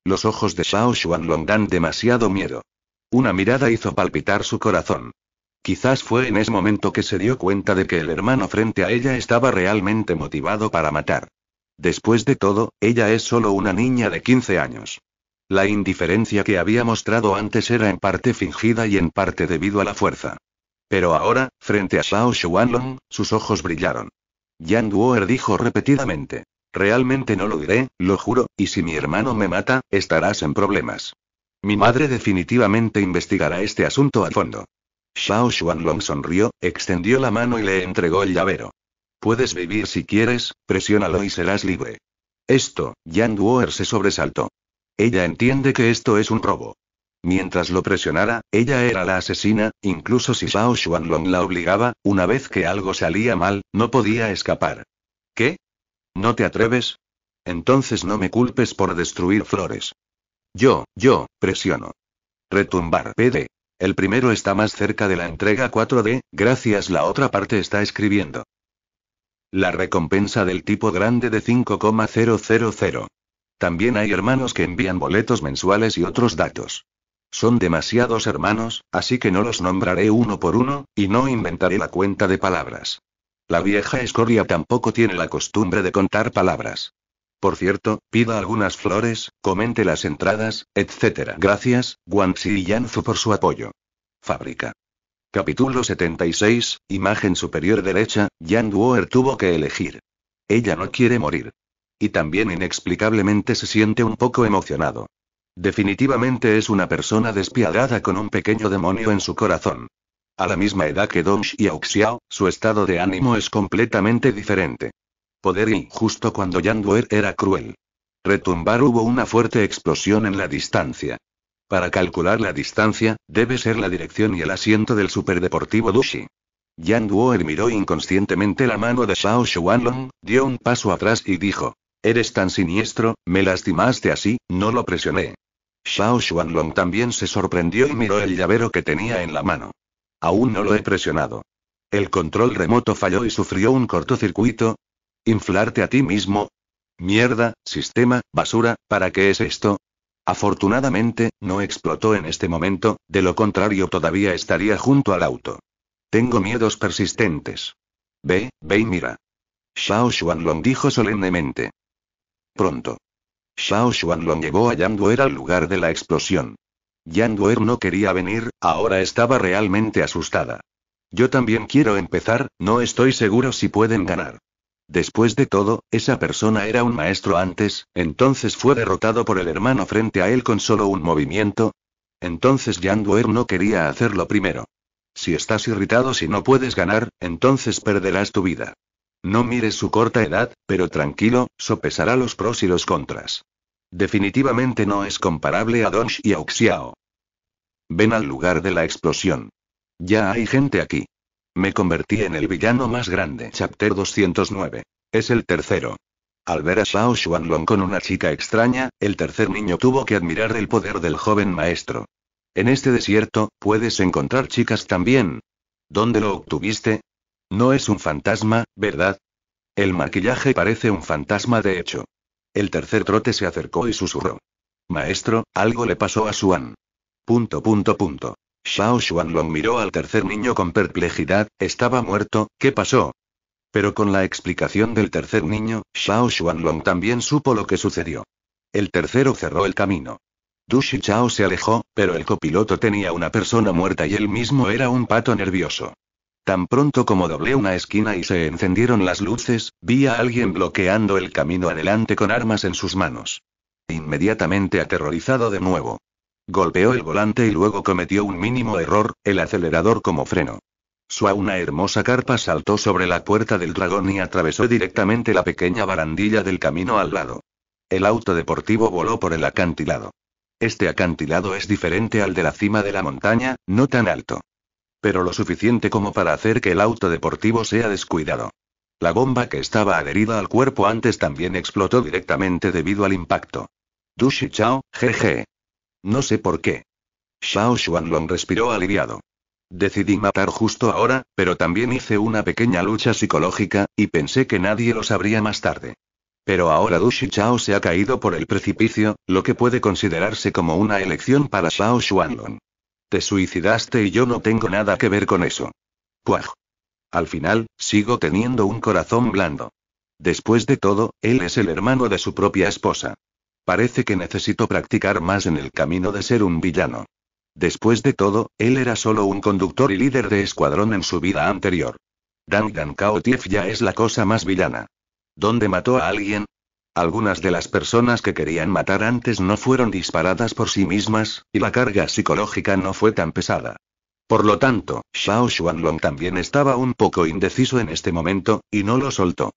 Los ojos de Shao Long dan demasiado miedo. Una mirada hizo palpitar su corazón. Quizás fue en ese momento que se dio cuenta de que el hermano frente a ella estaba realmente motivado para matar. Después de todo, ella es solo una niña de 15 años. La indiferencia que había mostrado antes era en parte fingida y en parte debido a la fuerza. Pero ahora, frente a Shao Xuanlong, sus ojos brillaron. Yan Duoer dijo repetidamente: Realmente no lo diré, lo juro, y si mi hermano me mata, estarás en problemas. Mi madre definitivamente investigará este asunto al fondo. Xiao Xuanlong sonrió, extendió la mano y le entregó el llavero. Puedes vivir si quieres, presiónalo y serás libre. Esto, Yang Duoer se sobresaltó. Ella entiende que esto es un robo. Mientras lo presionara, ella era la asesina, incluso si Xiao Xuanlong la obligaba, una vez que algo salía mal, no podía escapar. ¿Qué? ¿No te atreves? Entonces no me culpes por destruir flores. Yo, yo, presiono. Retumbar PD. El primero está más cerca de la entrega 4D, gracias la otra parte está escribiendo. La recompensa del tipo grande de 5,000. También hay hermanos que envían boletos mensuales y otros datos. Son demasiados hermanos, así que no los nombraré uno por uno, y no inventaré la cuenta de palabras. La vieja escoria tampoco tiene la costumbre de contar palabras. Por cierto, pida algunas flores, comente las entradas, etc. Gracias, Guangxi y Yanzu por su apoyo. Fábrica. Capítulo 76, imagen superior derecha, Yan Duoer tuvo que elegir. Ella no quiere morir. Y también inexplicablemente se siente un poco emocionado. Definitivamente es una persona despiadada con un pequeño demonio en su corazón. A la misma edad que Dong Xiao, su estado de ánimo es completamente diferente. Poder injusto cuando Duer era cruel. Retumbar hubo una fuerte explosión en la distancia. Para calcular la distancia, debe ser la dirección y el asiento del superdeportivo Dushi. Yan Duer miró inconscientemente la mano de Shao Xuanlong, dio un paso atrás y dijo: Eres tan siniestro, me lastimaste así, no lo presioné. Shao Xuanlong también se sorprendió y miró el llavero que tenía en la mano. Aún no lo he presionado. El control remoto falló y sufrió un cortocircuito, Inflarte a ti mismo. Mierda, sistema, basura, ¿para qué es esto? Afortunadamente, no explotó en este momento, de lo contrario todavía estaría junto al auto. Tengo miedos persistentes. Ve, ve y mira. Shao Xuanlong dijo solemnemente. Pronto. Shao Xuanlong llevó a Yang Duer al lugar de la explosión. Yang Duer no quería venir, ahora estaba realmente asustada. Yo también quiero empezar, no estoy seguro si pueden ganar. Después de todo, esa persona era un maestro antes, entonces fue derrotado por el hermano frente a él con solo un movimiento. Entonces Jan Duer no quería hacerlo primero. Si estás irritado si no puedes ganar, entonces perderás tu vida. No mires su corta edad, pero tranquilo, sopesará los pros y los contras. Definitivamente no es comparable a Donch y Auxiao. Ven al lugar de la explosión. Ya hay gente aquí. Me convertí en el villano más grande. Chapter 209. Es el tercero. Al ver a Shao Xuanlong con una chica extraña, el tercer niño tuvo que admirar el poder del joven maestro. En este desierto, puedes encontrar chicas también. ¿Dónde lo obtuviste? No es un fantasma, ¿verdad? El maquillaje parece un fantasma de hecho. El tercer trote se acercó y susurró. Maestro, algo le pasó a Xuan. Punto punto punto. Xiao Xuanlong miró al tercer niño con perplejidad, estaba muerto, ¿qué pasó? Pero con la explicación del tercer niño, Xiao Xuanlong también supo lo que sucedió. El tercero cerró el camino. Dushi Chao se alejó, pero el copiloto tenía una persona muerta y él mismo era un pato nervioso. Tan pronto como doblé una esquina y se encendieron las luces, vi a alguien bloqueando el camino adelante con armas en sus manos. Inmediatamente aterrorizado de nuevo. Golpeó el volante y luego cometió un mínimo error, el acelerador como freno. Su a una hermosa carpa saltó sobre la puerta del dragón y atravesó directamente la pequeña barandilla del camino al lado. El auto deportivo voló por el acantilado. Este acantilado es diferente al de la cima de la montaña, no tan alto. Pero lo suficiente como para hacer que el auto deportivo sea descuidado. La bomba que estaba adherida al cuerpo antes también explotó directamente debido al impacto. Dushi Chao, GG. No sé por qué. Shao Xuanlong respiró aliviado. Decidí matar justo ahora, pero también hice una pequeña lucha psicológica, y pensé que nadie lo sabría más tarde. Pero ahora Dushi Chao se ha caído por el precipicio, lo que puede considerarse como una elección para Shao Xuanlong. Te suicidaste y yo no tengo nada que ver con eso. Puaj. Al final, sigo teniendo un corazón blando. Después de todo, él es el hermano de su propia esposa. Parece que necesito practicar más en el camino de ser un villano. Después de todo, él era solo un conductor y líder de escuadrón en su vida anterior. Dangan Kaotief ya es la cosa más villana. ¿Dónde mató a alguien? Algunas de las personas que querían matar antes no fueron disparadas por sí mismas, y la carga psicológica no fue tan pesada. Por lo tanto, Shao Xuanlong también estaba un poco indeciso en este momento, y no lo soltó.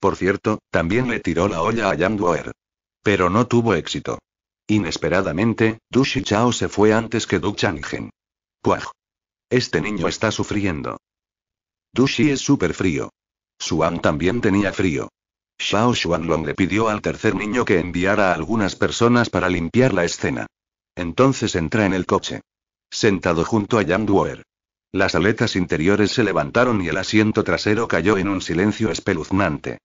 Por cierto, también le tiró la olla a Yang Duer. Pero no tuvo éxito. Inesperadamente, Du Chao se fue antes que Du Changhen. ¡Puaj! Este niño está sufriendo. Du es súper frío. Suan también tenía frío. Xiao Xuanlong le pidió al tercer niño que enviara a algunas personas para limpiar la escena. Entonces entra en el coche. Sentado junto a Yang Duer. Las aletas interiores se levantaron y el asiento trasero cayó en un silencio espeluznante.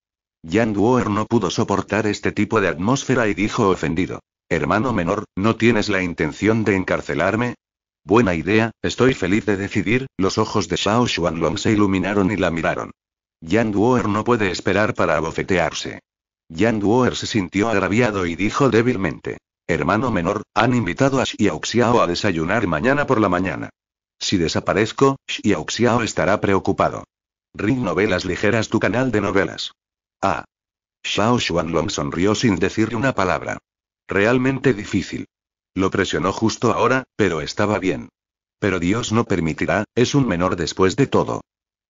Yan Du'er no pudo soportar este tipo de atmósfera y dijo ofendido. Hermano menor, ¿no tienes la intención de encarcelarme? Buena idea, estoy feliz de decidir. Los ojos de Shao Xuanlong se iluminaron y la miraron. Yan Duoer no puede esperar para abofetearse. Yan Duoer se sintió agraviado y dijo débilmente. Hermano menor, han invitado a Xiao a desayunar mañana por la mañana. Si desaparezco, Xiao estará preocupado. Ring Novelas Ligeras tu canal de novelas. Ah. Shao Xuanlong sonrió sin decir una palabra. Realmente difícil. Lo presionó justo ahora, pero estaba bien. Pero Dios no permitirá, es un menor después de todo.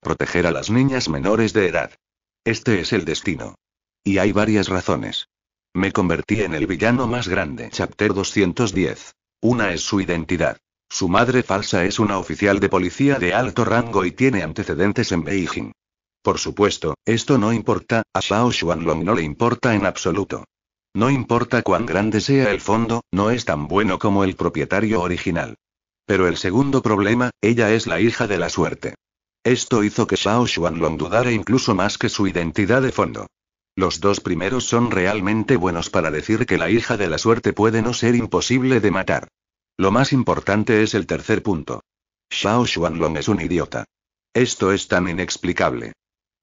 Proteger a las niñas menores de edad. Este es el destino. Y hay varias razones. Me convertí en el villano más grande. Chapter 210. Una es su identidad. Su madre falsa es una oficial de policía de alto rango y tiene antecedentes en Beijing. Por supuesto, esto no importa, a Shao Xuanlong no le importa en absoluto. No importa cuán grande sea el fondo, no es tan bueno como el propietario original. Pero el segundo problema, ella es la hija de la suerte. Esto hizo que Shao Xuanlong dudara incluso más que su identidad de fondo. Los dos primeros son realmente buenos para decir que la hija de la suerte puede no ser imposible de matar. Lo más importante es el tercer punto. Shao Xuanlong es un idiota. Esto es tan inexplicable.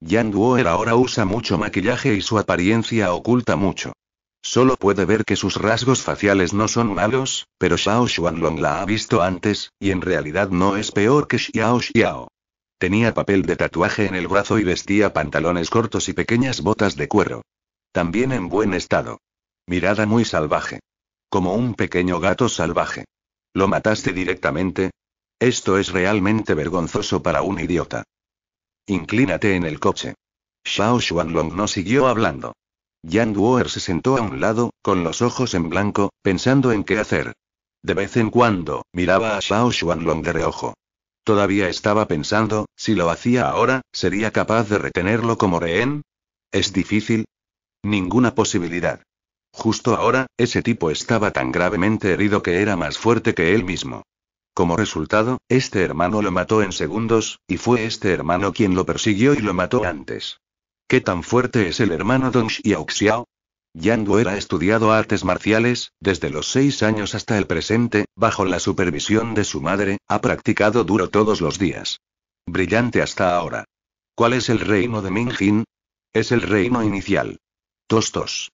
Yang era ahora usa mucho maquillaje y su apariencia oculta mucho. Solo puede ver que sus rasgos faciales no son malos, pero Xiao Xuanlong la ha visto antes, y en realidad no es peor que Xiao Xiao. Tenía papel de tatuaje en el brazo y vestía pantalones cortos y pequeñas botas de cuero. También en buen estado. Mirada muy salvaje. Como un pequeño gato salvaje. ¿Lo mataste directamente? Esto es realmente vergonzoso para un idiota. Inclínate en el coche. Xiao Xuanlong no siguió hablando. Yang Duoer se sentó a un lado, con los ojos en blanco, pensando en qué hacer. De vez en cuando, miraba a Shao Xuanlong de reojo. Todavía estaba pensando, si lo hacía ahora, ¿sería capaz de retenerlo como rehén? ¿Es difícil? Ninguna posibilidad. Justo ahora, ese tipo estaba tan gravemente herido que era más fuerte que él mismo. Como resultado, este hermano lo mató en segundos, y fue este hermano quien lo persiguió y lo mató antes. ¿Qué tan fuerte es el hermano Dong Xiao? Yang Guo ha estudiado artes marciales, desde los seis años hasta el presente, bajo la supervisión de su madre, ha practicado duro todos los días. Brillante hasta ahora. ¿Cuál es el reino de Mingjin? Es el reino inicial. Tostos.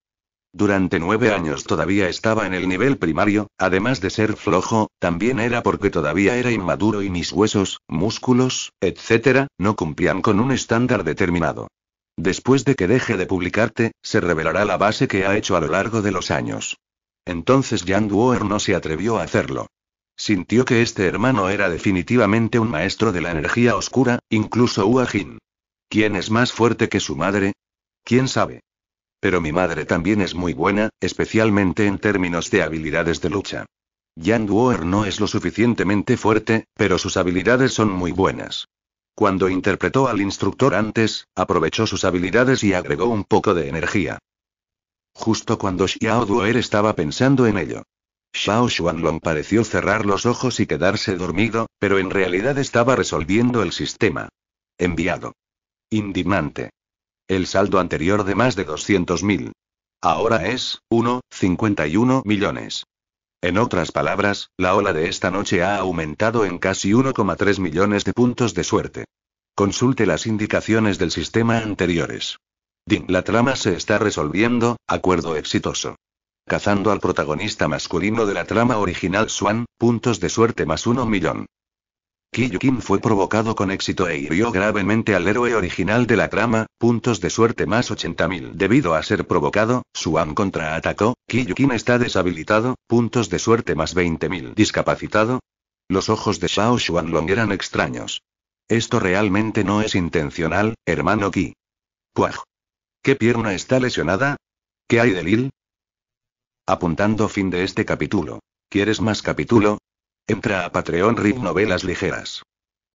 Durante nueve años todavía estaba en el nivel primario, además de ser flojo, también era porque todavía era inmaduro y mis huesos, músculos, etc., no cumplían con un estándar determinado. Después de que deje de publicarte, se revelará la base que ha hecho a lo largo de los años. Entonces Jan Duoer no se atrevió a hacerlo. Sintió que este hermano era definitivamente un maestro de la energía oscura, incluso Jin. ¿Quién es más fuerte que su madre? ¿Quién sabe? Pero mi madre también es muy buena, especialmente en términos de habilidades de lucha. Yan Duer no es lo suficientemente fuerte, pero sus habilidades son muy buenas. Cuando interpretó al instructor antes, aprovechó sus habilidades y agregó un poco de energía. Justo cuando Xiao Duer estaba pensando en ello. Xiao Xuanlong pareció cerrar los ojos y quedarse dormido, pero en realidad estaba resolviendo el sistema. Enviado. Indignante. El saldo anterior de más de 200.000. Ahora es, 1,51 millones. En otras palabras, la ola de esta noche ha aumentado en casi 1,3 millones de puntos de suerte. Consulte las indicaciones del sistema anteriores. Ding, la trama se está resolviendo, acuerdo exitoso. Cazando al protagonista masculino de la trama original Swan, puntos de suerte más 1 millón. Kiyukin fue provocado con éxito e hirió gravemente al héroe original de la trama, puntos de suerte más 80.000. Debido a ser provocado, Suan contraatacó, Kiyukin está deshabilitado, puntos de suerte más 20.000. Discapacitado. Los ojos de Shao Xuanlong eran extraños. Esto realmente no es intencional, hermano Ki. Puaj. ¿Qué pierna está lesionada? ¿Qué hay de Lil? Apuntando fin de este capítulo. ¿Quieres más capítulo? Entra a Patreon Rip Novelas Ligeras.